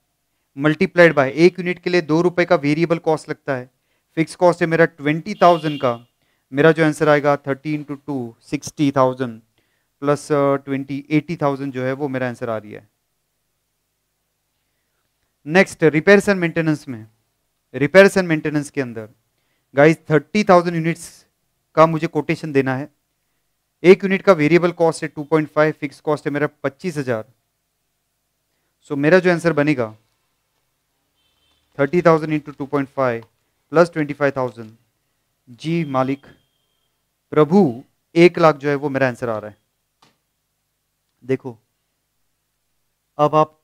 मल्टीप्लाइड बाय एक यूनिट के लिए दो रुपए का वेरिएबल कॉस्ट लगता है फिक्स कॉस्ट है मेरा ट्वेंटी थाउजेंड का मेरा जो आंसर आएगा thirty into two sixty thousand plus twenty eighty thousand जो है वो मेरा आंसर आ रही है नेक्स्ट रिपेयर्स एंड मेंटेनेंस में रिपेयर्स एंड मेंटेनेंस के अंदर गाइस थर्टी थाउजेंड यूनिट्स का मुझे कोटेशन देना है एक यूनिट का वेरिएबल कॉस्ट है two point five fix cost है मेरा पच्चीस हजार सो मेरा जो आंसर बनेगा thirty thousand into two point five plus twenty five thousand जी मालिक प्रभु एक लाख जो है वो मेरा आंसर आ रहा है देखो अब आप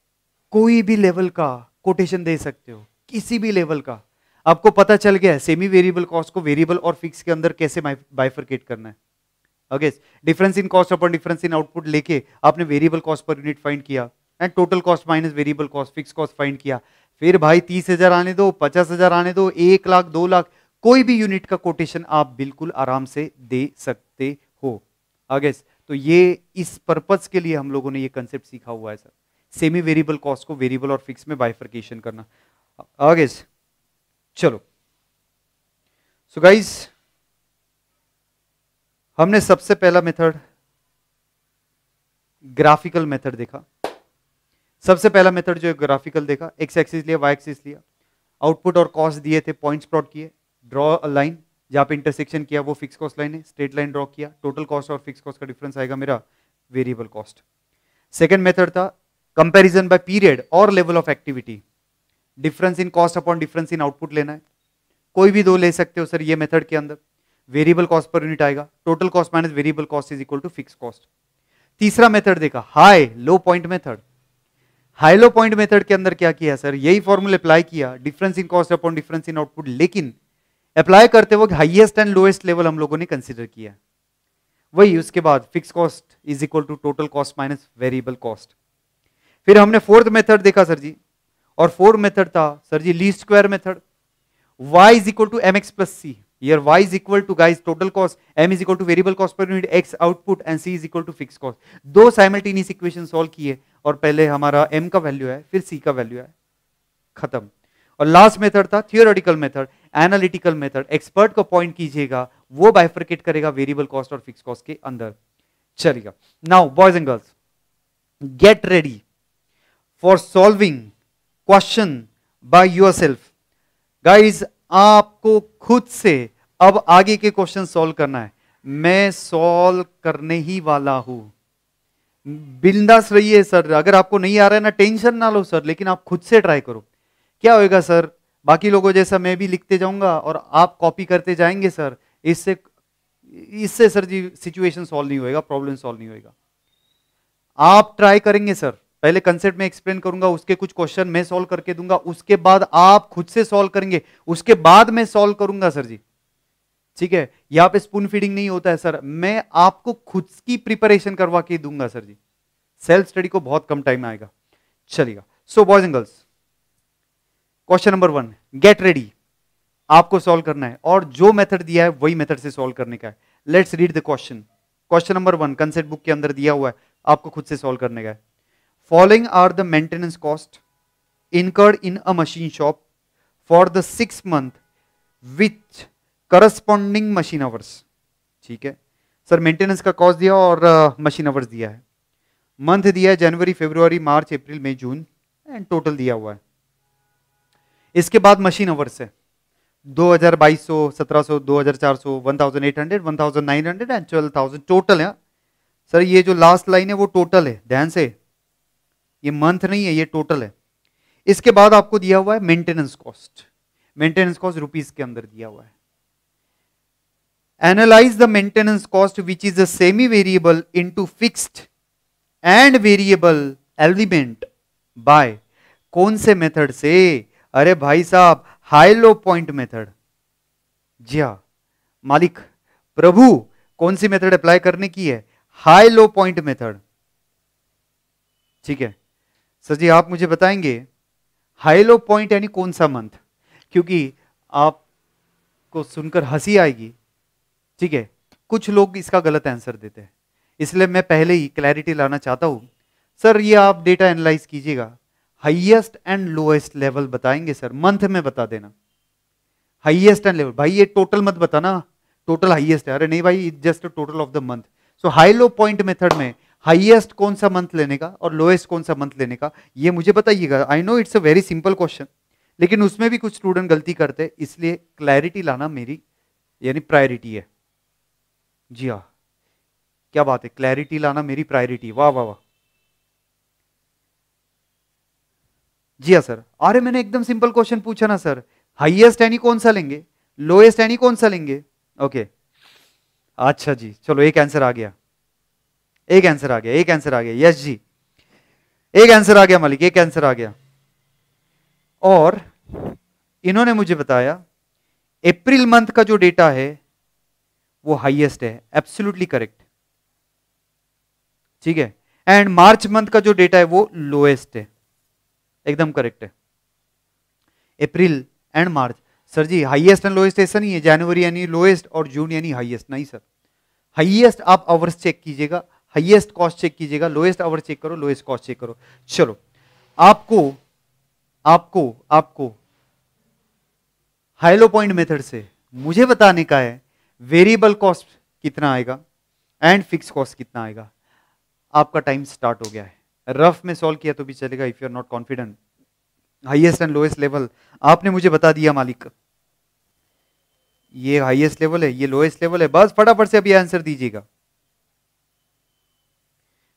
कोई भी लेवल का कोटेशन दे सकते हो किसी भी लेवल का आपको पता चल गया है सेमी वेरिएबल कॉस्ट को वेरिएबल और फिक्स के अंदर कैसे बाइफरकेट करना है against difference in cost upon difference in output लेके आपने variable cost per unit find किया and total cost minus variable cost fix cost find किया फिर भाई तीस हजार आने दो पचास हजार आने दो एक लाख दो लाख कोई भी यूनिट का कोटेशन आप बिल्कुल आराम से दे सकते हो अगेस्ट तो ये इस पर्पज के लिए हम लोगों ने ये कंसेप्ट सीखा हुआ है सर सेमी वेरिएबल कॉस्ट को वेरिएबल और फिक्स में बाइफर्केशन करना आगे चलो सो गाइस हमने सबसे पहला मेथड ग्राफिकल मेथड देखा सबसे पहला मेथड जो ग्राफिकल देखा एक्स एक्सिस लिया वाई एक्सिस लिया आउटपुट और कॉस्ट दिए थे पॉइंट्स प्लॉट किए ड्रॉ अ लाइन जहाँ पे इंटरसेक्शन किया वो फिक्स कॉस्ट लाइन है स्ट्रेट लाइन ड्रॉ किया टोटल कॉस्ट और फिक्स कॉस्ट का डिफरेंस आएगा मेरा वेरिएबल कॉस्ट सेकेंड मेथड था कंपेरिजन बाय पीरियड और level of activity difference in cost upon difference in output लेना है कोई भी दो ले सकते हो सर ये मेथड के अंदर वेरिएबल कॉस्ट पर यूनिट आएगा total cost minus variable cost is equal to fix cost तीसरा मेथड देखा high low point method high low point method के अंदर क्या किया सर यही फॉर्मूला अप्लाई किया difference in cost upon difference in output लेकिन अप्लाई करते वक्त हाईएस्ट एंड लोएस्ट लेवल हम लोगों ने कंसिडर किया वही उसके बाद fix cost is equal to total cost minus variable cost फिर हमने फोर्थ मेथड देखा सर जी और फोर्थ मेथड था sir ji least square method y is equal to M x plus c यर y is equal to guys total cost m is equal to variable cost per unit x output and c is equal to fix cost दो simultaneous equation solve किए और पहले हमारा m का value है फिर c का वैल्यू है खत्म और लास्ट मेथड था theoretical method analytical method expert को अपॉइंट कीजिएगा वो बाइफ्रिकेट करेगा वेरिएबल कॉस्ट और फिक्स कॉस्ट के अंदर चलेगा now boys and girls get ready for solving question by yourself guys आपको खुद से अब आगे के क्वेश्चन सॉल्व करना है मैं सॉल्व करने ही वाला हूं बिंदास रहिए सर अगर आपको नहीं आ रहा है ना टेंशन ना लो सर लेकिन आप खुद से ट्राई करो क्या होएगा सर बाकी लोगों जैसा मैं भी लिखते जाऊंगा और आप कॉपी करते जाएंगे सर इससे इससे सर जी सिचुएशन सॉल्व नहीं होएगा प्रॉब्लम सॉल्व नहीं होएगा आप ट्राई करेंगे सर पहले कंसेप्ट में एक्सप्लेन करूंगा उसके कुछ क्वेश्चन मैं सॉल्व करके दूंगा उसके बाद आप खुद से सॉल्व करेंगे उसके बाद मैं सॉल्व करूंगा सर जी ठीक है यहाँ पे स्पून फीडिंग नहीं होता है सर मैं आपको खुद की प्रिपरेशन करवा के दूंगा सर जी सेल्फ स्टडी को बहुत कम टाइम आएगा चलिएगा so boys and girls question number one get ready आपको सॉल्व करना है और जो मेथड दिया है वही मेथड से सॉल्व करने का है let's read the question question number one concept book के अंदर दिया हुआ है आपको खुद से सॉल्व करने का है following are the maintenance cost incurred in a machine shop for the six month with corresponding machine hours ठीक है सर मेंटेनेंस का कॉस्ट दिया और मशीन uh, आवर्स दिया है मंथ दिया है January February March April May June and total दिया हुआ है इसके बाद मशीन अवर्स है दो हजार बाईस सौ सत्रह सौ दो हजार चार सौ वन एंड ट्वेल्व टोटल है सर ये जो लास्ट लाइन है वो टोटल है ध्यान से ये मंथ नहीं है ये टोटल है इसके बाद आपको दिया हुआ है maintenance cost maintenance cost rupees के अंदर दिया हुआ है analyse the maintenance cost which is a semi variable into fixed and variable element by कौन से मेथड से अरे भाई साहब हाई लो पॉइंट मेथड जी हाँ मालिक प्रभु कौन सी मेथड अप्लाई करने की है हाई लो पॉइंट मेथड ठीक है सर जी आप मुझे बताएंगे हाई लो पॉइंट यानी कौन सा मंथ क्योंकि आपको सुनकर हंसी आएगी ठीक है कुछ लोग इसका गलत आंसर देते हैं इसलिए मैं पहले ही क्लैरिटी लाना चाहता हूं सर ये आप डेटा एनालाइज कीजिएगा हाइएस्ट एंड लोएस्ट लेवल बताएंगे सर मंथ में बता देना हाइएस्ट एंड लेवल भाई ये टोटल मत बताना टोटल हाइएस्ट है अरे नहीं भाई just total of the month so high low point method में हाइएस्ट कौन सा मंथ लेने का और लोएस्ट कौन सा मंथ लेने का ये मुझे बताइएगा I know it's a very simple question लेकिन उसमें भी कुछ स्टूडेंट गलती करते हैं इसलिए क्लैरिटी लाना मेरी यानी प्रायोरिटी है जी हाँ क्या बात है क्लैरिटी लाना मेरी प्रायोरिटी वाह वाह वाह जी हाँ सर अरे मैंने एकदम सिंपल क्वेश्चन पूछा ना सर हाईएस्ट एनी कौन सा लेंगे लोएस्ट एनी कौन सा लेंगे ओके अच्छा जी चलो एक आंसर आ गया एक आंसर आ गया एक आंसर आ गया यस जी एक आंसर आ गया मालिक एक आंसर आ गया और इन्होंने मुझे बताया अप्रैल मंथ का जो डेटा है वो हाईएस्ट है एब्सोल्युटली करेक्ट ठीक है एंड मार्च मंथ का जो डेटा है वो लोएस्ट है एकदम करेक्ट है अप्रैल एंड मार्च सर जी हाईएस्ट एंड लोएस्ट ऐसा नहीं है जनवरी यानी लोएस्ट और जून यानी हाईएस्ट नहीं सर हाईएस्ट आप आवर्स चेक कीजिएगा हाईएस्ट कॉस्ट चेक कीजिएगा लोएस्ट आवर्स चेक करो लोएस्ट कॉस्ट चेक करो चलो आपको आपको आपको हाइलो पॉइंट मेथड से मुझे बताने का है वेरिएबल कॉस्ट कितना आएगा एंड फिक्स कॉस्ट कितना आएगा आपका टाइम स्टार्ट हो गया है रफ में सॉल्व किया तो भी चलेगा if you are not confident highest and lowest level आपने मुझे बता दिया मालिक ये हाईएस्ट लेवल है ये लोएस्ट लेवल है बस फटाफट से अभी आंसर दीजिएगा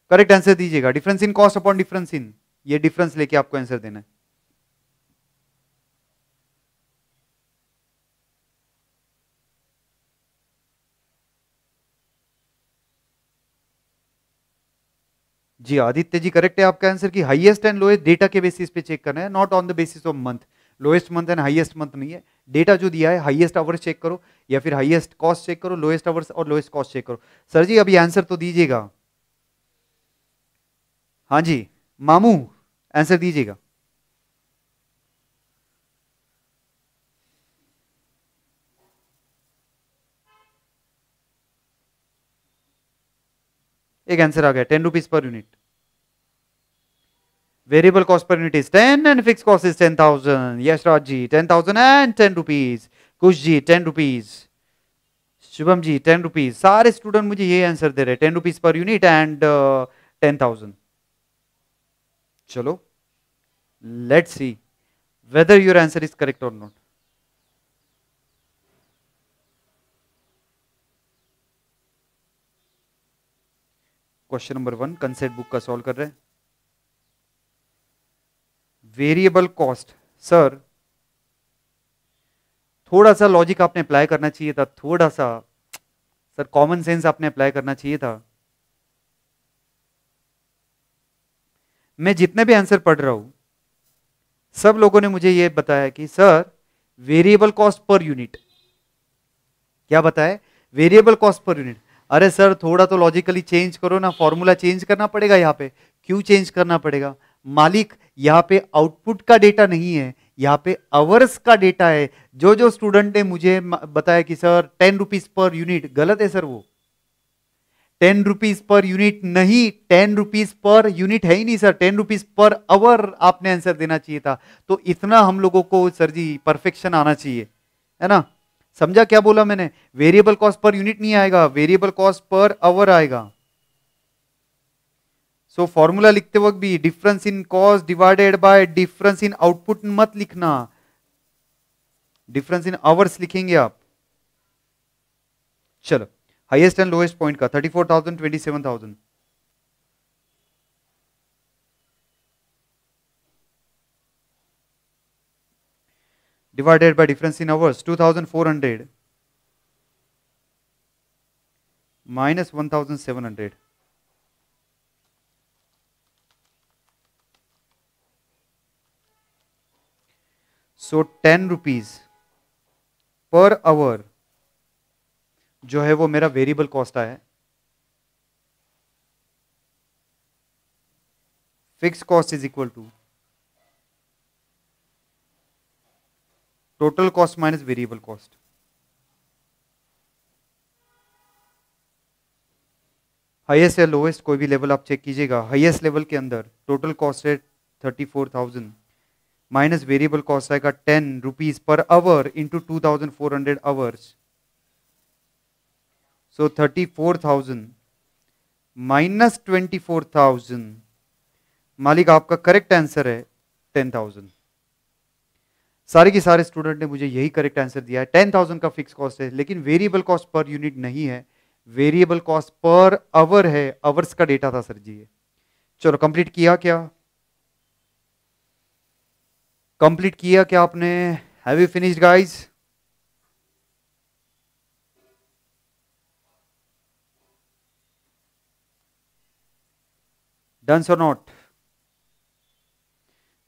करेक्ट आंसर दीजिएगा difference in cost upon difference in ये डिफरेंस लेके आपको आंसर देना है जी आदित्य जी करेक्ट है आपका आंसर कि हाईएस्ट एंड लोएस्ट डेटा के बेसिस पे चेक करना है not on the basis of month lowest month and highest month नहीं है डेटा जो दिया है हाईएस्ट आवर्स चेक करो या फिर हाईएस्ट कॉस्ट चेक करो लोएस्ट आवर्स और लोएस्ट कॉस्ट चेक करो सर जी अभी आंसर तो दीजिएगा हाँ जी मामू आंसर दीजिएगा एक आंसर आ गया ten rupees per unit variable cost per unit is ten and fix cost is ten thousand Yashraj ji ten thousand and ten rupees Kush ji ten rupees Shubham ji ten rupees सारे स्टूडेंट मुझे ये आंसर दे रहे ten rupees per unit and ten thousand चलो let see whether your answer is correct और not question number one concept book का solve कर रहे हैं वेरिएबल कॉस्ट सर थोड़ा सा लॉजिक आपने अप्लाई करना चाहिए था थोड़ा सा सर कॉमन सेंस आपने अप्लाई करना चाहिए था मैं जितने भी आंसर पढ़ रहा हूं सब लोगों ने मुझे यह बताया कि sir variable cost per unit क्या बताया वेरिएबल कॉस्ट पर यूनिट अरे सर थोड़ा तो लॉजिकली चेंज करो ना फॉर्मूला चेंज करना पड़ेगा यहाँ पे क्यों चेंज करना पड़ेगा मालिक यहाँ पे आउटपुट का डेटा नहीं है यहाँ पे आवर्स का डेटा है जो जो स्टूडेंट ने मुझे बताया कि sir ten rupees per unit गलत है सर वो टेन रुपीज पर यूनिट नहीं टेन रुपीज पर यूनिट है ही नहीं sir ten rupees per hour आपने आंसर देना चाहिए था तो इतना हम लोगों को सर जी परफेक्शन आना चाहिए है ना समझा क्या बोला मैंने वेरिएबल कॉस्ट पर यूनिट नहीं आएगा वेरिएबल कॉस्ट पर आवर आएगा सो so, फॉर्मूला लिखते वक्त भी difference in cost divided by difference in output मत लिखना डिफरेंस इन आवर्स लिखेंगे आप चलो हाईएस्ट एंड लोएस्ट पॉइंट का thirty four thousand twenty seven thousand divided by difference in hours 2400 minus 1700 so ten rupees per hour जो है वो मेरा वेरिएबल कॉस्ट आया fix cost is equal to total cost minus variable cost highest या lowest कोई भी level आप check कीजिएगा हाईएस्ट लेवल के अंदर टोटल कॉस्ट है thirty four thousand minus variable cost आएगा ten rupees per hour into two thousand four hundred hours so thirty four thousand minus twenty four thousand मालिक आपका करेक्ट आंसर है ten thousand सारे के सारे स्टूडेंट ने मुझे यही करेक्ट आंसर दिया है टेन थाउजेंड का फिक्स कॉस्ट है लेकिन वेरिएबल कॉस्ट पर यूनिट नहीं है वेरिएबल कॉस्ट पर आवर है आवर्स का डेटा था सर जी ये चलो कंप्लीट किया क्या कंप्लीट किया क्या आपने have you finished guys done so not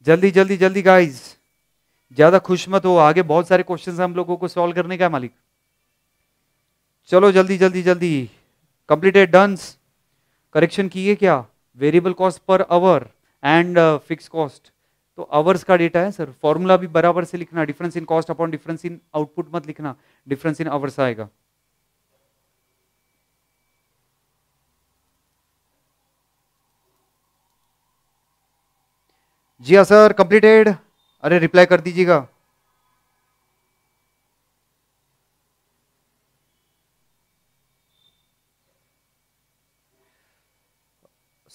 जल्दी जल्दी जल्दी गाइस ज्यादा खुश मत हो आगे बहुत सारे क्वेश्चन हम लोगों को सॉल्व करने का मालिक चलो जल्दी जल्दी जल्दी कंप्लीटेड डन करेक्शन किए क्या variable cost per hour and fix cost तो आवर्स का डेटा है सर फॉर्मूला भी बराबर से लिखना difference in cost upon difference in output मत लिखना डिफरेंस इन आवर्स आएगा जी हाँ सर कंप्लीटेड अरे रिप्लाई कर दीजिएगा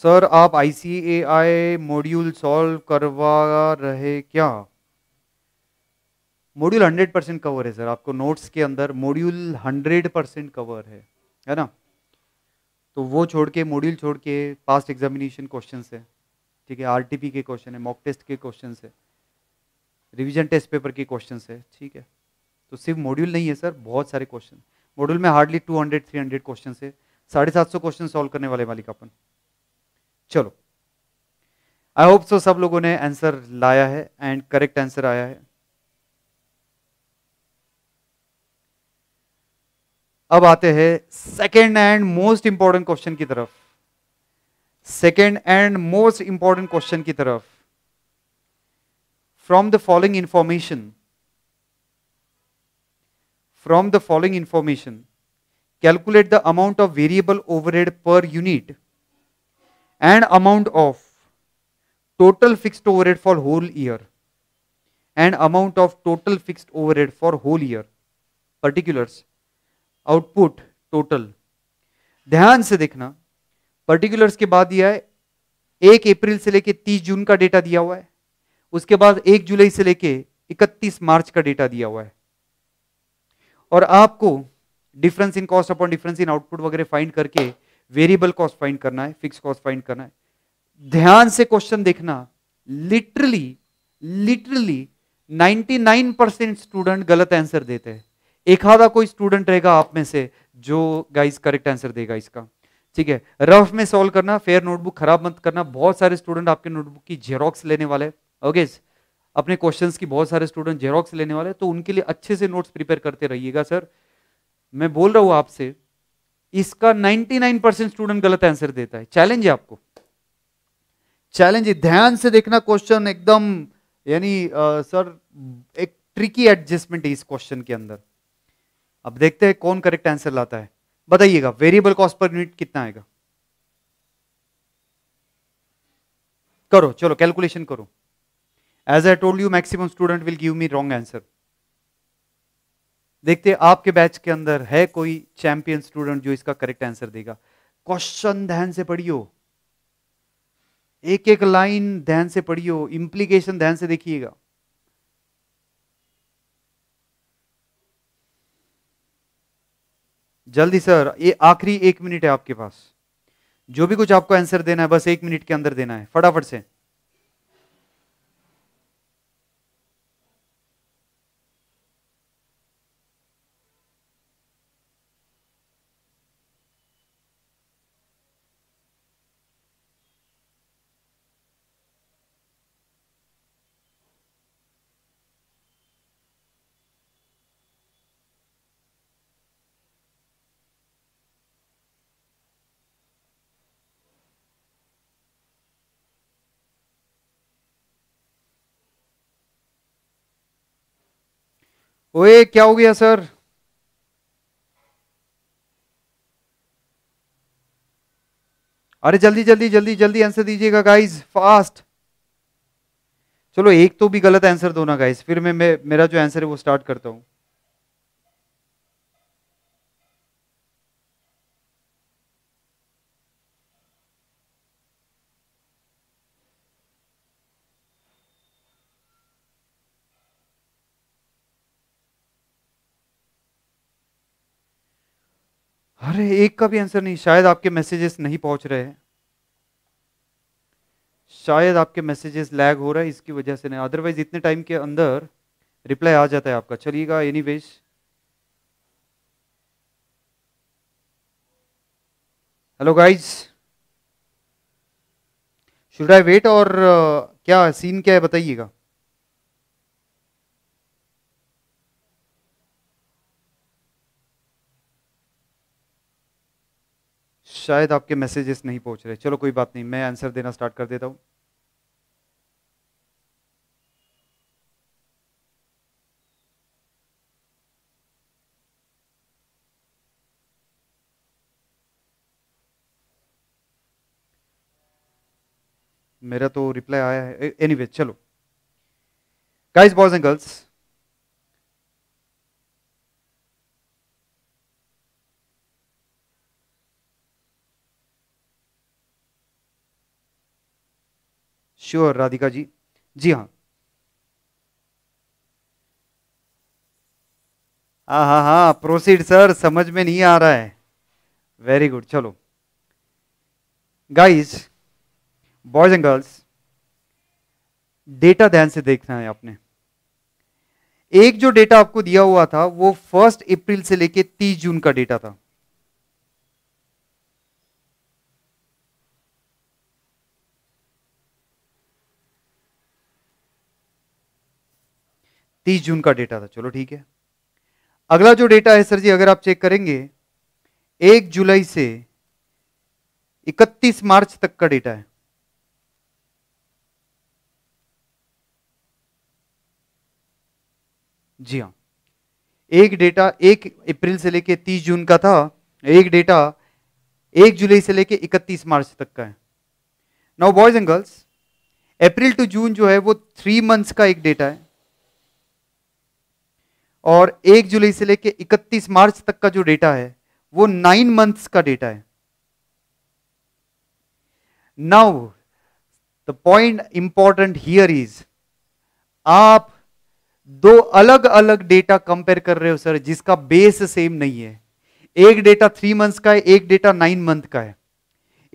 सर आप आई सी ए आई मॉड्यूल सॉल्व करवा रहे क्या मॉड्यूल हंड्रेड परसेंट कवर है सर आपको नोट्स के अंदर मॉड्यूल हंड्रेड परसेंट कवर है है ना तो वो छोड़ के मॉड्यूल छोड़ के पास्ट एग्जामिनेशन क्वेश्चंस है ठीक है आरटीपी के क्वेश्चन है मॉक टेस्ट के क्वेश्चंस है रिवीजन टेस्ट पेपर के क्वेश्चन है ठीक है तो सिर्फ मॉड्यूल नहीं है सर बहुत सारे क्वेश्चन मॉड्यूल में hardly two hundred three hundred question है साढ़े सात सौ क्वेश्चन सॉल्व करने वाले मालिक अपन चलो आई होप सो सब लोगों ने आंसर लाया है एंड करेक्ट आंसर आया है अब आते हैं second and most important question की तरफ second and most important question की तरफ from the following information from the following information calculate the amount of variable overhead per unit and amount of total fixed overhead for whole year and amount of total fixed overhead for whole year particulars output total ध्यान से देखना particulars के बाद दिया है एक अप्रैल से लेकर 30 जून का डेटा दिया हुआ है उसके बाद एक जुलाई से लेके 31 मार्च का डेटा दिया हुआ है और आपको difference in cost upon difference in output वगैरह फाइंड करके वेरिएबल कॉस्ट फाइंड करना है फिक्स कॉस्ट फाइंड करना है ध्यान से क्वेश्चन देखना लिटरली लिटरली 99 परसेंट स्टूडेंट गलत आंसर देते हैं एक आधा कोई स्टूडेंट रहेगा आप में से जो गाइस करेक्ट आंसर देगा इसका ठीक है रफ में सॉल्व करना फेयर नोटबुक खराब मत करना बहुत सारे स्टूडेंट आपके नोटबुक की जेरोक्स लेने वाले हैं ओके अपने क्वेश्चंस की बहुत सारे स्टूडेंट जेरोक्स लेने वाले तो उनके लिए अच्छे से नोट्स प्रिपेयर करते रहिएगा सर मैं बोल रहा हूं आपसे इसका 99 परसेंट स्टूडेंट गलत आंसर देता है चैलेंज है आपको चैलेंज ध्यान से देखना क्वेश्चन एकदम यानी सर एक ट्रिकी एडजस्टमेंट है इस क्वेश्चन के अंदर अब देखते हैं कौन करेक्ट आंसर लाता है बताइएगा वेरिएबल कॉस्ट पर यूनिट कितना आएगा करो चलो कैलकुलेशन करो as I told you maximum student will give me wrong answer देखते आपके बैच के अंदर है कोई चैंपियन स्टूडेंट जो इसका करेक्ट आंसर देगा क्वेश्चन ध्यान से पढ़ियो एक एक लाइन ध्यान से पढ़ियो इंप्लीकेशन ध्यान से देखिएगा जल्दी सर ये आखिरी एक मिनट है आपके पास जो भी कुछ आपको आंसर देना है बस एक मिनट के अंदर देना है फटाफट से ओए क्या हो गया सर अरे जल्दी जल्दी जल्दी जल्दी आंसर दीजिएगा गाइस फास्ट चलो एक तो भी गलत आंसर दो ना गाइस फिर मैं, मेरा जो आंसर है वो स्टार्ट करता हूं अरे एक का भी आंसर नहीं शायद आपके मैसेजेस नहीं पहुंच रहे हैं शायद आपके मैसेजेस लैग हो रहा है इसकी वजह से नहीं अदरवाइज इतने टाइम के अंदर रिप्लाई आ जाता है आपका चलिएगा anyways hello guys should I wait और uh, क्या सीन क्या है बताइएगा शायद आपके मैसेजेस नहीं पहुंच रहे चलो कोई बात नहीं मैं आंसर देना स्टार्ट कर देता हूं मेरा तो रिप्लाई आया है एनीवे anyway, चलो guys boys and girls sure Radhika ji जी हाँ हाँ हाँ हाँ प्रोसीड सर समझ में नहीं आ रहा है वेरी गुड चलो guys boys and girls data ध्यान से देखना है आपने एक जो डेटा आपको दिया हुआ था वो फर्स्ट अप्रैल से लेके तीस जून का डेटा था तीस जून का डेटा था चलो ठीक है अगला जो डेटा है सर जी अगर आप चेक करेंगे एक जुलाई से इकतीस मार्च तक का डेटा है जी हाँ एक डेटा एक अप्रैल से लेके तीस जून का था एक डेटा एक जुलाई से लेके इकतीस मार्च तक का है now boys and girls April to June जो है वो थ्री मंथ्स का एक डेटा है और एक जुलाई से लेकर इकतीस मार्च तक का जो डेटा है वो नाइन मंथ्स का डेटा है now the point important here is आप दो अलग अलग डेटा कंपेयर कर रहे हो सर जिसका बेस सेम नहीं है एक डेटा थ्री मंथ्स का है एक डेटा नाइन मंथ का है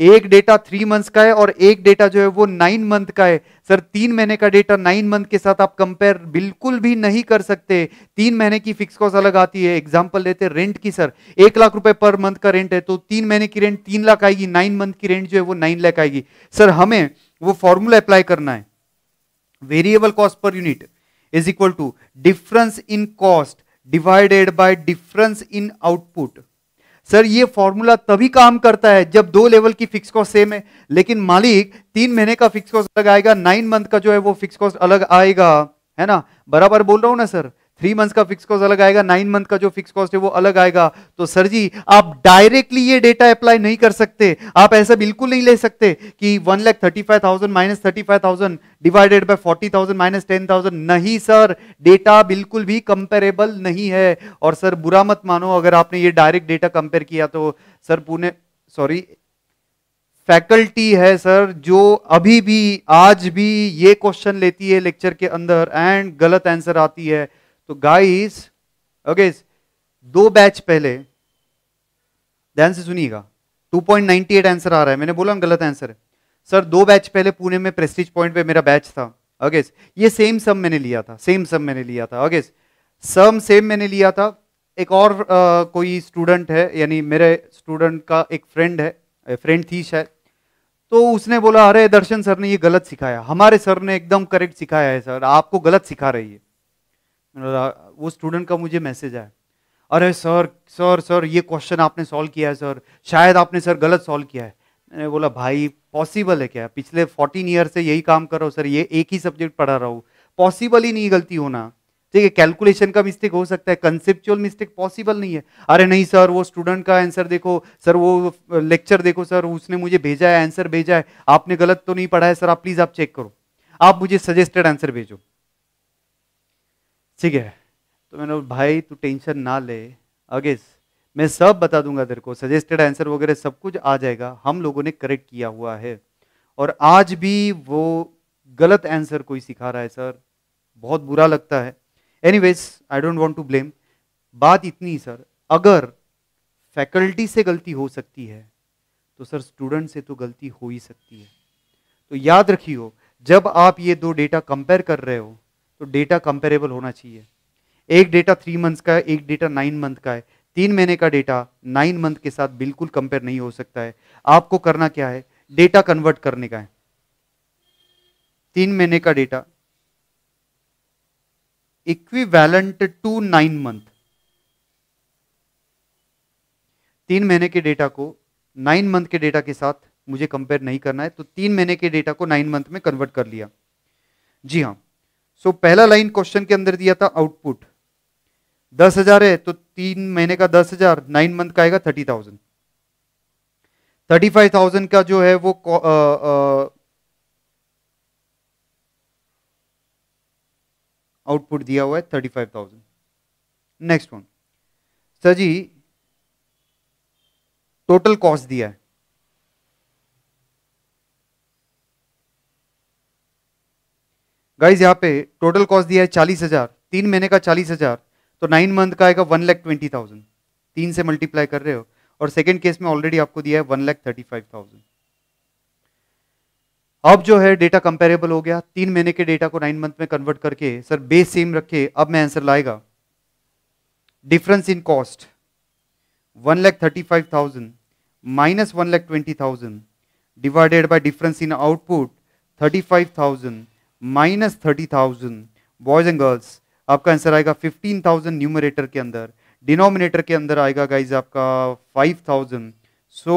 एक डेटा थ्री मंथ्स का है और एक डेटा जो है वो नाइन मंथ का है सर तीन महीने का डेटा नाइन मंथ के साथ आप कंपेयर बिल्कुल भी नहीं कर सकते तीन महीने की फिक्स कॉस्ट अलग आती है एग्जाम्पल लेते हैं रेंट की सर एक लाख रुपए पर मंथ का रेंट है तो तीन महीने की रेंट तीन लाख आएगी नाइन मंथ की रेंट जो है वो नाइन लाख आएगी सर हमें वो फॉर्मूला अप्लाई करना है variable cost per unit is equal to difference in cost divided by difference in output sir ये फॉर्मूला तभी काम करता है जब दो लेवल की फिक्स कॉस्ट सेम है लेकिन मालिक तीन महीने का फिक्स कॉस्ट अलग आएगा नाइन मंथ का जो है वो फिक्स कॉस्ट अलग आएगा है ना बराबर बोल रहा हूं ना सर थ्री मंथ्स का फिक्स कॉस्ट अलग आएगा नाइन मंथ का जो फिक्स कॉस्ट है वो अलग आएगा तो सर जी आप डायरेक्टली ये डेटा अप्लाई नहीं कर सकते आप ऐसा बिल्कुल नहीं ले सकते कि one lakh thirty five thousand minus thirty five thousand divided by forty thousand minus ten thousand नहीं सर डेटा बिल्कुल भी कंपेरेबल नहीं है और सर बुरा मत मानो अगर आपने ये डायरेक्ट डेटा कंपेयर किया तो सर पुणे सॉरी फैकल्टी है सर जो अभी भी आज भी ये क्वेश्चन लेती है लेक्चर के अंदर एंड गलत आंसर आती है तो गाइस ओके दो बैच पहले ध्यान से सुनिएगा 2.98 आंसर आ रहा है मैंने बोला गलत आंसर है सर दो बैच पहले पुणे में प्रेस्टीज पॉइंट पे मेरा बैच था ओके ये सेम सम मैंने लिया था सेम सम मैंने लिया था ओके सम सेम मैंने लिया था एक और आ, कोई स्टूडेंट है यानी मेरे स्टूडेंट का एक फ्रेंड है फ्रेंड थी शायद तो उसने बोला अरे दर्शन सर ने ये गलत सिखाया हमारे सर ने एकदम करेक्ट सिखाया है सर आपको गलत सिखा रही है वो स्टूडेंट का मुझे मैसेज आया अरे सर सर सर ये क्वेश्चन आपने सॉल्व किया है सर शायद आपने सर गलत सॉल्व किया है मैंने बोला भाई पॉसिबल है क्या पिछले फोर्टीन ईयर से यही काम कर रहा हूँ सर ये एक ही सब्जेक्ट पढ़ा रहा हूँ पॉसिबल ही नहीं गलती होना ठीक है कैलकुलेशन का मिस्टेक हो सकता है कंसेप्चुअल मिस्टेक पॉसिबल नहीं है अरे नहीं सर वो स्टूडेंट का आंसर देखो सर वो लेक्चर देखो सर उसने मुझे भेजा है आंसर भेजा है आपने गलत तो नहीं पढ़ा है सर आप प्लीज़ आप चेक करो आप मुझे सजेस्टेड आंसर भेजो ठीक है तो मैंने भाई तू टेंशन ना ले अगेज मैं सब बता दूंगा तेरे को सजेस्टेड आंसर वगैरह सब कुछ आ जाएगा हम लोगों ने करेक्ट किया हुआ है और आज भी वो गलत आंसर कोई सिखा रहा है सर बहुत बुरा लगता है anyways I don't want to blame बात इतनी सर अगर फैकल्टी से गलती हो सकती है तो सर स्टूडेंट से तो गलती हो ही सकती है तो याद रखियो जब आप ये दो डेटा कंपेयर कर रहे हो तो डेटा कंपेरेबल होना चाहिए एक डेटा थ्री मंथ्स का है एक डेटा नाइन मंथ का है तीन महीने का डेटा नाइन मंथ के साथ बिल्कुल कंपेयर नहीं हो सकता है आपको करना क्या है डेटा कन्वर्ट करने का है तीन महीने का data equivalent to nine month तीन महीने के डेटा को नाइन मंथ के डेटा के साथ मुझे कंपेयर नहीं करना है तो तीन महीने के डेटा को नाइन मंथ में कन्वर्ट कर लिया जी हाँ सो so, पहला लाइन क्वेश्चन के अंदर दिया था आउटपुट दस हजार है तो तीन महीने का दस हजार नाइन मंथ का आएगा thirty thousand thirty five thousand का जो है वो आ, आ, आउटपुट दिया हुआ है thirty five thousand next one sir जी टोटल कॉस्ट दिया है गाइज यहाँ पे टोटल कॉस्ट दिया है चालीस हज़ार तीन महीने का चालीस हज़ार तो नाइन मंथ का आएगा वन लैख ट्वेंटी थाउजेंड तीन से मल्टीप्लाई कर रहे हो और सेकेंड केस में ऑलरेडी आपको दिया है one lakh thirty five thousand अब जो है डेटा कंपेरेबल हो गया तीन महीने के डेटा को नाइन मंथ में कन्वर्ट करके सर बेस सेम रखे अब मैं आंसर लाएगा difference in cost one lakh thirty five thousand minus one lakh twenty thousand divided by difference in output thirty five thousand minus thirty thousand boys and girls आपका answer आएगा fifteen thousand numerator के अंदर denominator के अंदर आएगा guys आपका five thousand so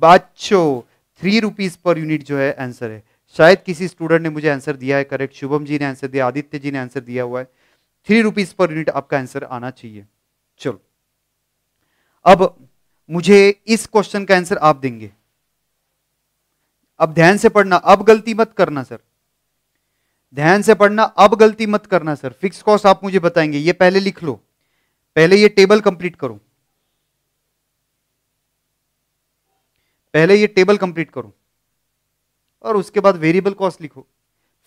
बाचो three rupees per unit जो है आंसर है शायद किसी स्टूडेंट ने मुझे आंसर दिया है करेक्ट शुभम जी ने आंसर दिया आदित्य जी ने आंसर दिया हुआ है थ्री रुपीज पर यूनिट आपका आंसर आना चाहिए चलो अब मुझे इस क्वेश्चन का आंसर आप देंगे अब ध्यान से पढ़ना अब गलती मत करना सर ध्यान से पढ़ना अब गलती मत करना सर फिक्स कॉस्ट आप मुझे बताएंगे ये पहले लिख लो पहले ये टेबल कंप्लीट करो पहले ये टेबल कंप्लीट करो और उसके बाद वेरिएबल कॉस्ट लिखो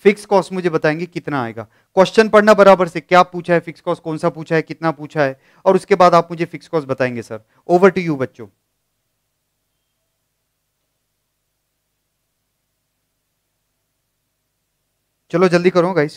फिक्स कॉस्ट मुझे बताएंगे कितना आएगा क्वेश्चन पढ़ना बराबर से क्या पूछा है फिक्स कॉस्ट कौन सा पूछा है कितना पूछा है और उसके बाद आप मुझे फिक्स कॉस्ट बताएंगे सर ओवर टू यू बच्चों चलो जल्दी करो गाइस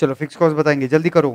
चलो फिक्स कॉस्ट बताएंगे जल्दी करो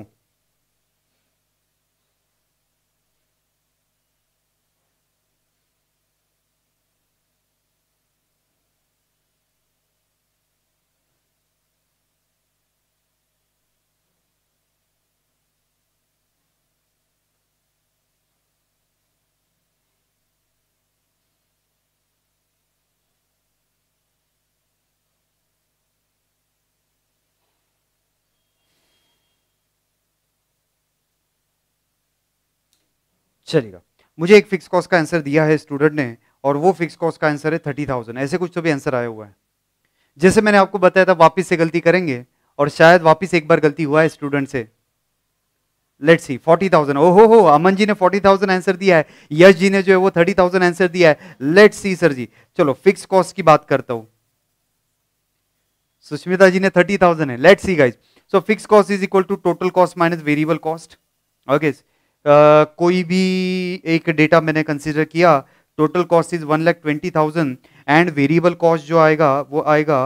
चलेगा मुझे एक फिक्स कॉस्ट का आंसर दिया है स्टूडेंट ने और वो फिक्स कॉस्ट का आंसर है थर्टी थाउजेंड ऐसे कुछ तो भी आंसर आया हुआ है जैसे मैंने आपको बताया था वापिस से गलती करेंगे और शायद वापिस एक बार गलती हुआ है स्टूडेंट से लेट सी फोर्टी थाउजेंड ओ हो हो अमन जी ने फोर्टी थाउजेंड आंसर दिया है यश जी ने जो है वो थर्टी थाउजेंड आंसर दिया है लेट सी सर जी चलो फिक्स कॉस्ट की बात करता हूं सुष्मिता जी ने थर्टी थाउजेंड है let see guys so fix cost is equal to total cost minus variable cost okay कोई भी एक डेटा मैंने कंसिडर किया total cost is one lakh twenty thousand and variable cost जो आएगा वो आएगा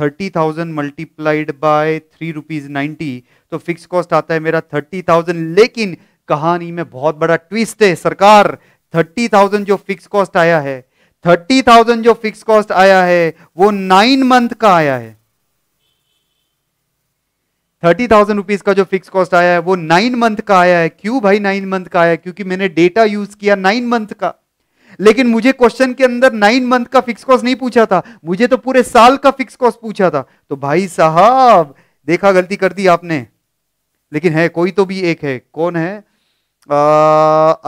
thirty thousand multiplied by three rupees ninety तो फिक्स कॉस्ट आता है मेरा थर्टी थाउजेंड लेकिन कहानी में बहुत बड़ा ट्विस्ट है सरकार थर्टी थाउजेंड जो फिक्स कॉस्ट आया है थर्टी थाउजेंड जो फिक्स कॉस्ट आया है वो नाइन मंथ का आया है थर्टी थाउजेंड रुपीज का जो फिक्स कॉस्ट आया है वो नाइन मंथ का आया है क्यों भाई नाइन मंथ का आया है क्योंकि मैंने डेटा यूज किया नाइन मंथ का लेकिन मुझे क्वेश्चन के अंदर नाइन मंथ का फिक्स कॉस्ट नहीं पूछा था मुझे तो पूरे साल का फिक्स कॉस्ट पूछा था तो भाई साहब देखा गलती कर दी आपने लेकिन है कोई तो भी एक है कौन है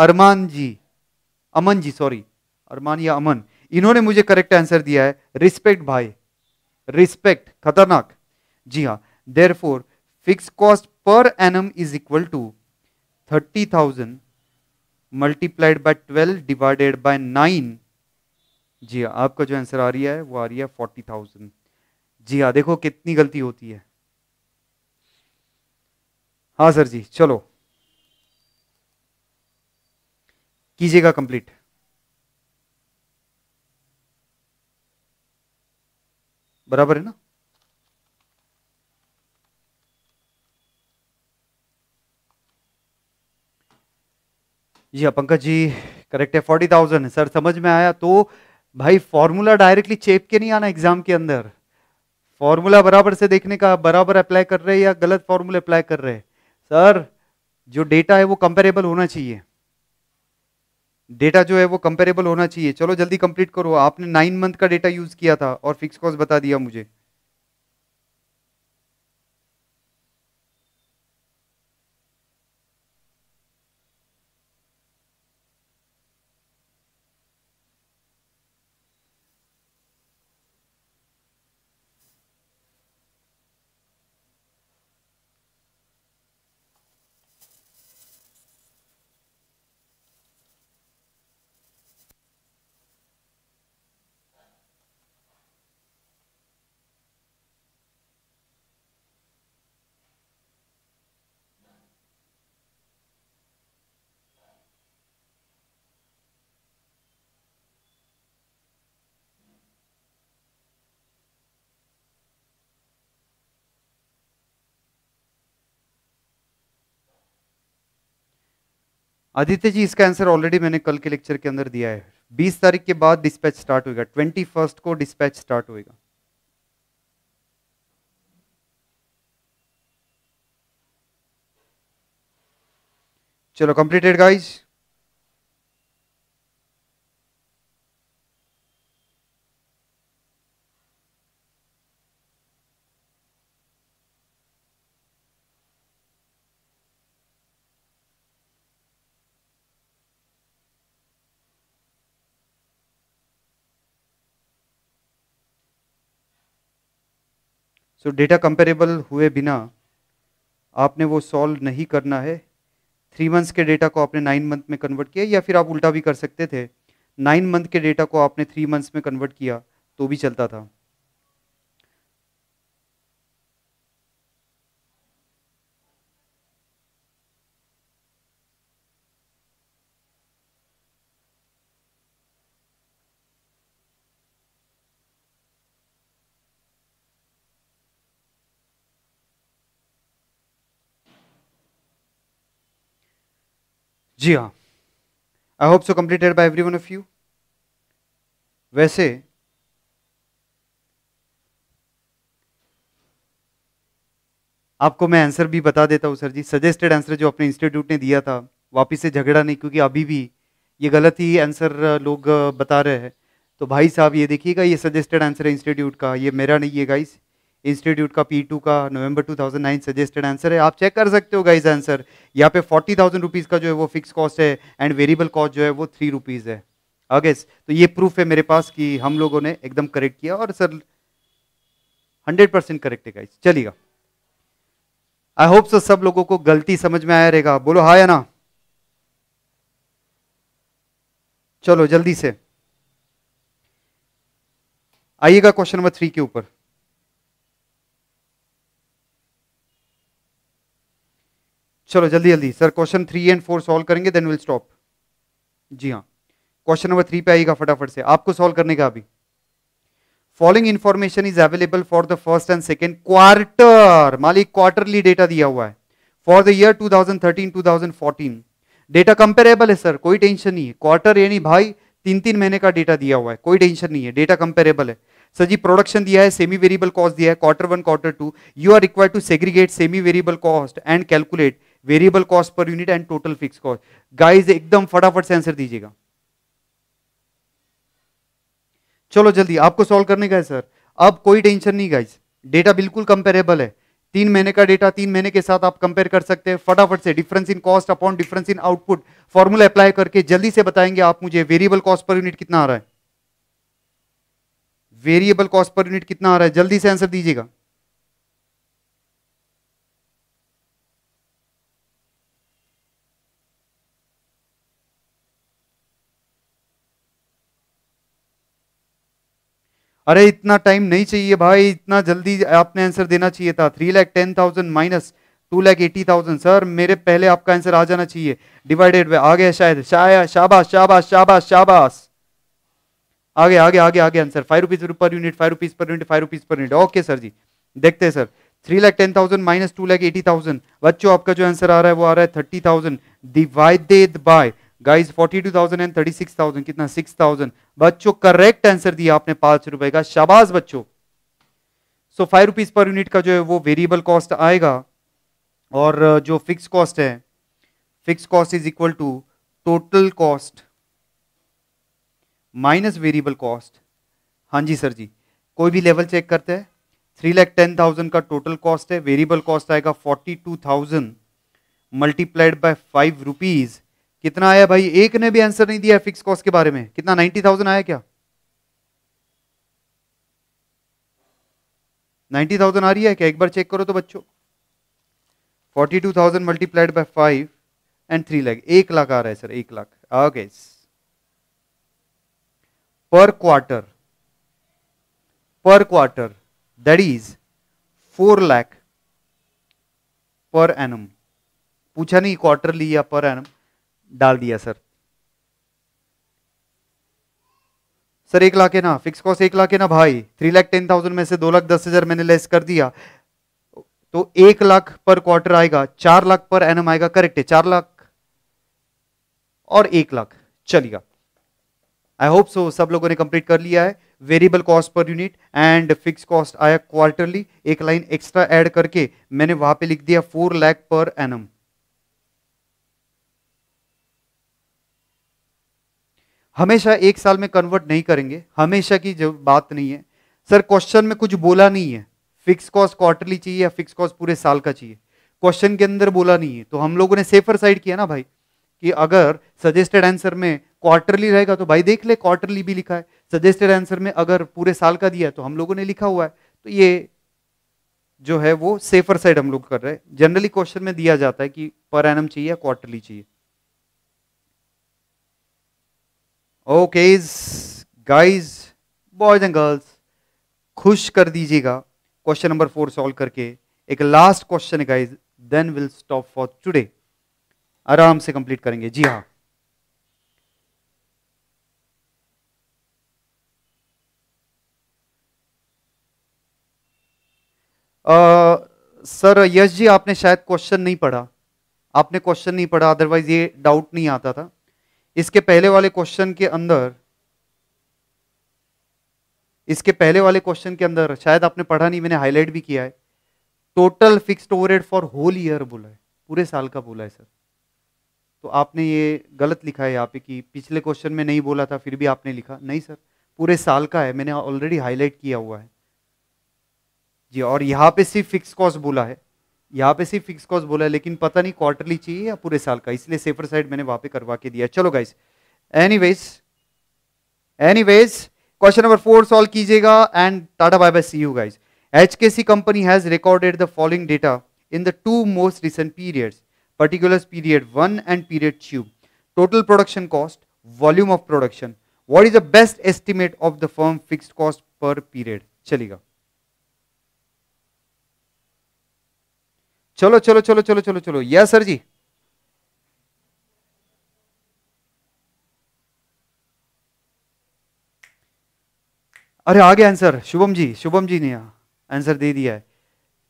अरमान जी अमन जी सॉरी अरमान या अमन इन्होंने मुझे करेक्ट आंसर दिया है रिस्पेक्ट भाई रिस्पेक्ट खतरनाक जी हाँ there four fix cost per per is equal to thirty thousand multiplied by twelve divided by nine जी हाँ आपका जो आंसर आ रहा है वो आ रही है फोर्टी थाउजेंड जी हाँ देखो कितनी गलती होती है हाँ सर जी चलो कीजिएगा कंप्लीट बराबर है ना जी हाँ पंकज जी करेक्ट है फोर्टी थाउजेंड है सर समझ में आया तो भाई फॉर्मूला डायरेक्टली चेप के नहीं आना एग्जाम के अंदर फॉर्मूला बराबर से देखने का बराबर अप्लाई कर रहे हैं या गलत फॉर्मूला अप्लाई कर रहे हैं सर जो डेटा है वो कंपेरेबल होना चाहिए डेटा जो है वो कंपेरेबल होना चाहिए चलो जल्दी कंप्लीट करो आपने नाइन मंथ का डेटा यूज़ किया था और फिक्स कॉस्ट बता दिया मुझे आदित्य जी इसका आंसर ऑलरेडी मैंने कल के लेक्चर के अंदर दिया है बीस तारीख के बाद डिस्पैच स्टार्ट होगा ट्वेंटी फर्स्ट को डिस्पैच स्टार्ट होगा चलो completed guys so data comparable हुए बिना आपने वो सॉल्व नहीं करना है थ्री मंथ्स के डेटा को आपने नाइन मंथ में कन्वर्ट किया या फिर आप उल्टा भी कर सकते थे नाइन मंथ के डेटा को आपने थ्री मंथ्स में कन्वर्ट किया तो भी चलता था जी हाँ I hope so completed by every one of you वैसे आपको मैं आंसर भी बता देता हूँ सर जी सजेस्टेड आंसर जो अपने इंस्टीट्यूट ने दिया था वापिस से झगड़ा नहीं क्योंकि अभी भी ये गलत ही आंसर लोग बता रहे हैं तो भाई साहब ये देखिएगा ये सजेस्टेड आंसर है इंस्टीट्यूट का ये मेरा नहीं है गाइस इंस्टीट्यूट का पी टू का नवंबर 2009 सजेस्टेड आंसर है आप चेक कर सकते हो गाइज आंसर यहाँ पे फोर्टी थाउजेंड रुपीज़ का जो है वो फिक्स कॉस्ट है एंड वेरिएबल कॉस्ट जो है वो थ्री रुपीज़ है अगेस हाँ तो ये प्रूफ है मेरे पास कि हम लोगों ने एकदम करेक्ट किया और सर हंड्रेड परसेंट करेक्ट है गाइज चलिएगा आई होप सो सब लोगों को गलती समझ में आया रहेगा बोलो हा या ना चलो जल्दी से आइएगा क्वेश्चन नंबर थ्री के ऊपर चलो जल्दी जल्दी sir question three and four solve करेंगे देन विल स्टॉप जी हाँ क्वेश्चन नंबर थ्री पे आएगा फटाफट से आपको सॉल्व करने का अभी following information is available for the first and second quarter मालिक क्वार्टरली डेटा दिया हुआ है for the year 2013 2014 data comparable है सर कोई टेंशन नहीं है क्वार्टर यानी भाई तीन तीन महीने का डेटा दिया हुआ है कोई टेंशन नहीं है डेटा कंपेरेबल है सर जी प्रोडक्शन दिया है सेमी वेरिएबल कॉस्ट दिया है quarter one quarter two you are required to segregate semi variable cost and calculate variable cost per unit and total fix cost guys एकदम फटाफट से आंसर दीजिएगा चलो जल्दी आपको सॉल्व करने का है सर अब कोई टेंशन नहीं गाइज डेटा बिल्कुल कंपेरेबल है तीन महीने का डेटा तीन महीने के साथ आप कंपेयर कर सकते हैं फटाफट से difference in cost upon difference in output formula apply करके जल्दी से बताएंगे आप मुझे वेरिएबल कॉस्ट पर यूनिट कितना आ रहा है वेरिएबल कॉस्ट पर यूनिट कितना आ रहा है जल्दी से आंसर दीजिएगा अरे इतना टाइम नहीं चाहिए भाई इतना जल्दी आपने आंसर देना चाहिए था three lakh ten thousand minus two lakh eighty thousand sir मेरे पहले आपका आंसर आ जाना चाहिए डिवाइडेड बाय आ गया शायद शाया शाबाश शाबाश शाबाश शाबाश आगे आगे आगे आगे answer five rupees per unit five rupees per unit five rupees per unit okay sir जी देखते हैं sir three lakh ten thousand minus two lakh eighty thousand बच्चों आपका जो आंसर आ रहा है वो आ रहा है thirty thousand divided by forty two thousand and thousand कितना थाउजेंड बच्चों करेक्ट आंसर दिया आपने पांच रुपए का शाबाश बच्चों so five rupees per unit का जो है वो वेरिएबल कॉस्ट आएगा और जो फिक्स कॉस्ट है fix cost is equal to total cost minus variable cost हाँ जी सर जी कोई भी लेवल चेक करते हैं थ्री लैख टेन थाउजेंड का टोटल कॉस्ट है वेरिएबल कॉस्ट आएगा forty two thousand multiplied by five rupees कितना आया भाई एक ने भी आंसर नहीं दिया फिक्स कॉस्ट के बारे में कितना नाइन्टी थाउजेंड आया क्या नाइन्टी थाउजेंड आ रही है क्या एक बार चेक करो तो बच्चों forty two thousand multiplied by five and three lakh एक लाख आ रहा है सर एक lakh okay per quarter per quarter that is four lakh per annum पूछा नहीं क्वार्टरली या पर एनम डाल दिया सर सर एक लाख है ना फिक्स कॉस्ट एक लाख है ना भाई थ्री लाख टेन थाउजेंड में से दो लाख दस हजार मैंने लेस कर दिया तो एक लाख पर क्वार्टर आएगा चार लाख पर एनम आएगा करेक्ट है चार लाख और एक लाख चलिएगा आई होप सो सब लोगों ने कंप्लीट कर लिया है variable cost per unit and fix cost आया क्वार्टरली एक लाइन एक्स्ट्रा एड करके मैंने वहां पर लिख दिया फोर लाख पर एनम हमेशा एक साल में कन्वर्ट नहीं करेंगे हमेशा की जब बात नहीं है सर क्वेश्चन में कुछ बोला नहीं है फिक्स कॉस्ट क्वार्टरली चाहिए या फिक्स कॉस्ट पूरे साल का चाहिए क्वेश्चन के अंदर बोला नहीं है तो हम लोगों ने सेफर साइड किया ना भाई कि अगर सजेस्टेड आंसर में क्वार्टरली रहेगा तो भाई देख ले क्वार्टरली भी लिखा है सजेस्टेड आंसर में अगर पूरे साल का दिया है तो हम लोगों ने लिखा हुआ है तो ये जो है वो सेफर साइड हम लोग कर रहे हैं जनरली क्वेश्चन में दिया जाता है कि पर एनम चाहिए या क्वार्टरली चाहिए okay guys boys and girls खुश कर दीजिएगा क्वेश्चन नंबर फोर सॉल्व करके एक लास्ट क्वेश्चन है guys then will stop for today आराम से कंप्लीट करेंगे जी हाँ सर यश जी आपने शायद क्वेश्चन नहीं पढ़ा आपने क्वेश्चन नहीं पढ़ा अदरवाइज ये डाउट नहीं आता था इसके पहले वाले क्वेश्चन के अंदर इसके पहले वाले क्वेश्चन के अंदर शायद आपने पढ़ा नहीं मैंने हाईलाइट भी किया है total fixed overhead for whole year बोला है पूरे साल का बोला है सर तो आपने ये गलत लिखा है यहाँ पे कि पिछले क्वेश्चन में नहीं बोला था फिर भी आपने लिखा नहीं सर पूरे साल का है मैंने ऑलरेडी हाईलाइट किया हुआ है जी और यहाँ पे सिर्फ फिक्स कॉस्ट बोला है यहाँ पे सिर्फ फिक्स कॉस्ट बोला है लेकिन पता नहीं क्वार्टरली चाहिए या पूरे साल का इसलिए सेफर साइड मैंने वहां पे करवा के दिया चलो guys anyways anyways question number four solve कीजिएगा and tata bye bye see you guys HKC company has recorded the following data in the two most recent periods particular period one and period two total production cost volume of production what is the best estimate of the firm fix cost per period चलेगा चलो चलो चलो चलो चलो चलो या sir जी अरे आ गया आंसर शुभम जी शुभम जी ने आंसर दे दिया है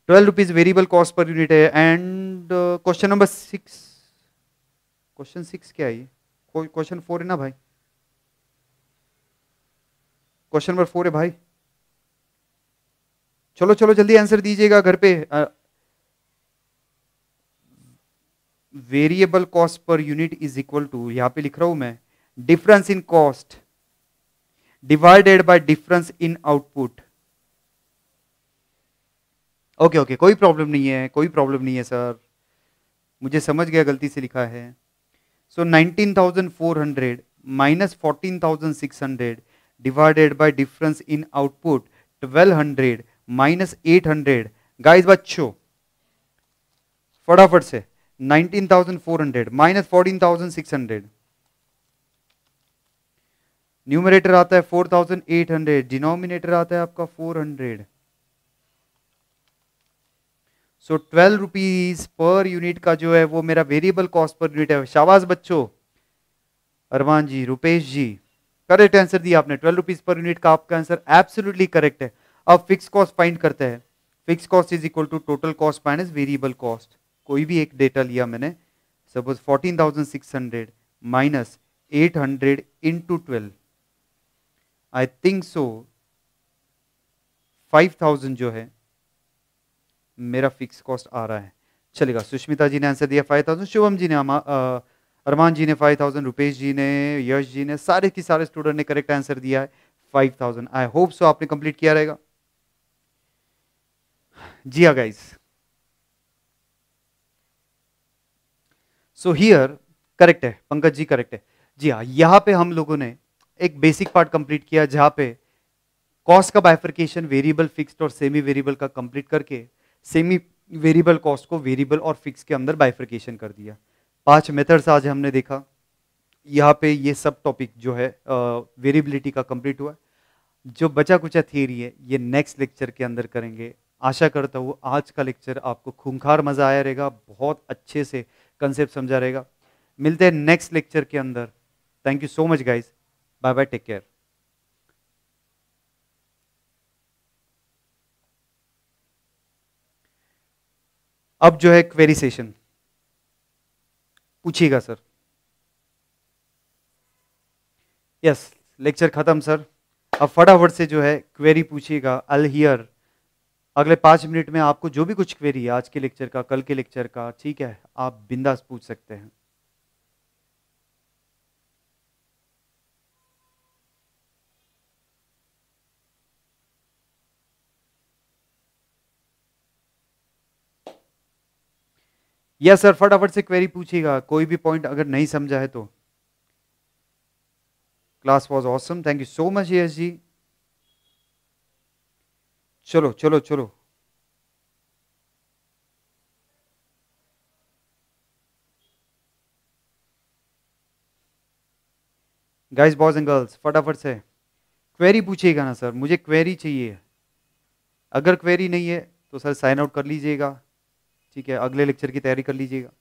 twelve rupees variable cost per unit है and question number six question six क्या है ये क्वेश्चन फोर है ना भाई क्वेश्चन नंबर फोर है भाई चलो चलो जल्दी आंसर दीजिएगा घर पे variable cost per unit is equal to यहां पे लिख रहा हूं मैं difference in cost divided by difference in output okay okay कोई प्रॉब्लम नहीं है कोई प्रॉब्लम नहीं है सर मुझे समझ गया गलती से लिखा है so nineteen thousand four hundred minus fourteen thousand six hundred divided by difference in output twelve hundred minus eight hundred guys बच्चो फटाफट से 19,400 माइनस 14,600 न्यूमरेटर आता है 4,800 डिनोमिनेटर आता है आपका 400 so twelve rupees per unit का जो है वो मेरा वेरिएबल कॉस्ट पर यूनिट है शाबाश बच्चों अरमान जी रुपेश जी करेक्ट आंसर दिया आपने ट्वेल्व रुपीज पर यूनिट का आपका आंसर एब्सोल्युटली करेक्ट है अब फिक्स कॉस्ट फाइंड करते हैं fix cost is equal to total cost minus variable cost कोई भी एक डेटा लिया मैंने suppose fourteen thousand six hundred minus eight hundred into twelve I think so five thousand जो है मेरा फिक्स कॉस्ट आ रहा है चलेगा सुष्मिता जी ने आंसर दिया फाइव थाउजेंड शुभम जी ने अरमान जी ने फाइव थाउजेंड रुपेश जी ने यश जी ने सारे के सारे स्टूडेंट ने करेक्ट आंसर दिया है five thousand I hope so आपने कंप्लीट किया रहेगा जी हाँ गाइज़ सो हियर करेक्ट है पंकज जी करेक्ट है जी हाँ यहाँ पे हम लोगों ने एक बेसिक पार्ट कंप्लीट किया जहाँ पे कॉस्ट का बाइफर्केशन वेरिएबल फिक्स्ड और सेमी वेरिएबल का कंप्लीट करके सेमी वेरिएबल कॉस्ट को वेरिएबल और फिक्स के अंदर बाइफर्केशन कर दिया पांच मेथड्स आज हमने देखा यहाँ पे ये सब टॉपिक जो है वेरिएबिलिटी का कंप्लीट हुआ जो बचा कुचा थियरी है ये नेक्स्ट लेक्चर के अंदर करेंगे आशा करता हूँ आज का लेक्चर आपको खूंखार मज़ा आया रहेगा बहुत अच्छे से कंसेप्ट समझा रहेगा मिलते हैं नेक्स्ट लेक्चर के अंदर thank you so much guys bye bye take care अब जो है क्वेरी सेशन पूछिएगा सर यस लेक्चर खत्म सर अब फटाफट से जो है क्वेरी पूछिएगा अल हियर अगले पाँच मिनट में आपको जो भी कुछ क्वेरी है आज के लेक्चर का कल के लेक्चर का ठीक है आप बिंदास पूछ सकते हैं यस सर फटाफट से क्वेरी पूछिएगा कोई भी पॉइंट अगर नहीं समझा है तो class was awesome thank you so much Yash ji चलो चलो चलो गाइस बॉयज एंड गर्ल्स फटाफट से क्वेरी पूछिएगा ना सर मुझे क्वेरी चाहिए अगर क्वेरी नहीं है तो सर साइन आउट कर लीजिएगा ठीक है अगले लेक्चर की तैयारी कर लीजिएगा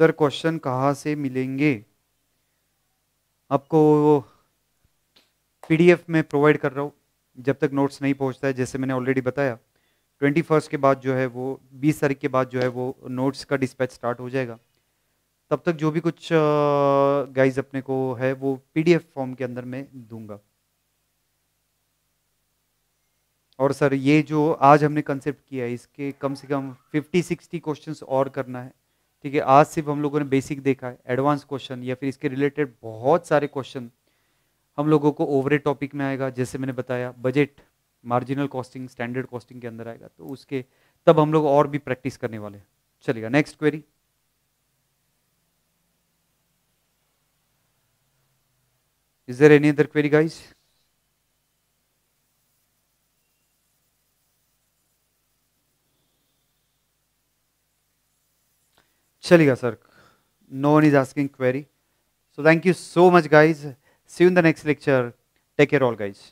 सर क्वेश्चन कहाँ से मिलेंगे आपको पीडीएफ में प्रोवाइड कर रहा हूँ जब तक नोट्स नहीं पहुँचता है जैसे मैंने ऑलरेडी बताया ट्वेंटी फर्स्ट के बाद जो है वो बीस तारीख के बाद जो है वो नोट्स का डिस्पैच स्टार्ट हो जाएगा तब तक जो भी कुछ गाइज अपने को है वो पीडीएफ फॉर्म के अंदर मैं दूंगा और सर ये जो आज हमने कंसेप्ट किया है इसके कम से कम 50-60 क्वेश्चंस और करना है ठीक है आज सिर्फ हम लोगों ने बेसिक देखा है एडवांस क्वेश्चन या फिर इसके रिलेटेड बहुत सारे क्वेश्चन हम लोगों को ओवरे टॉपिक में आएगा जैसे मैंने बताया budget marginal costing standard costing के अंदर आएगा तो उसके तब हम लोग और भी प्रैक्टिस करने वाले हैं चलेगा next query is there any other query guys चलेगा sir no one is asking query So thank you so much, guys. See you in the next lecture. Take care, all, guys.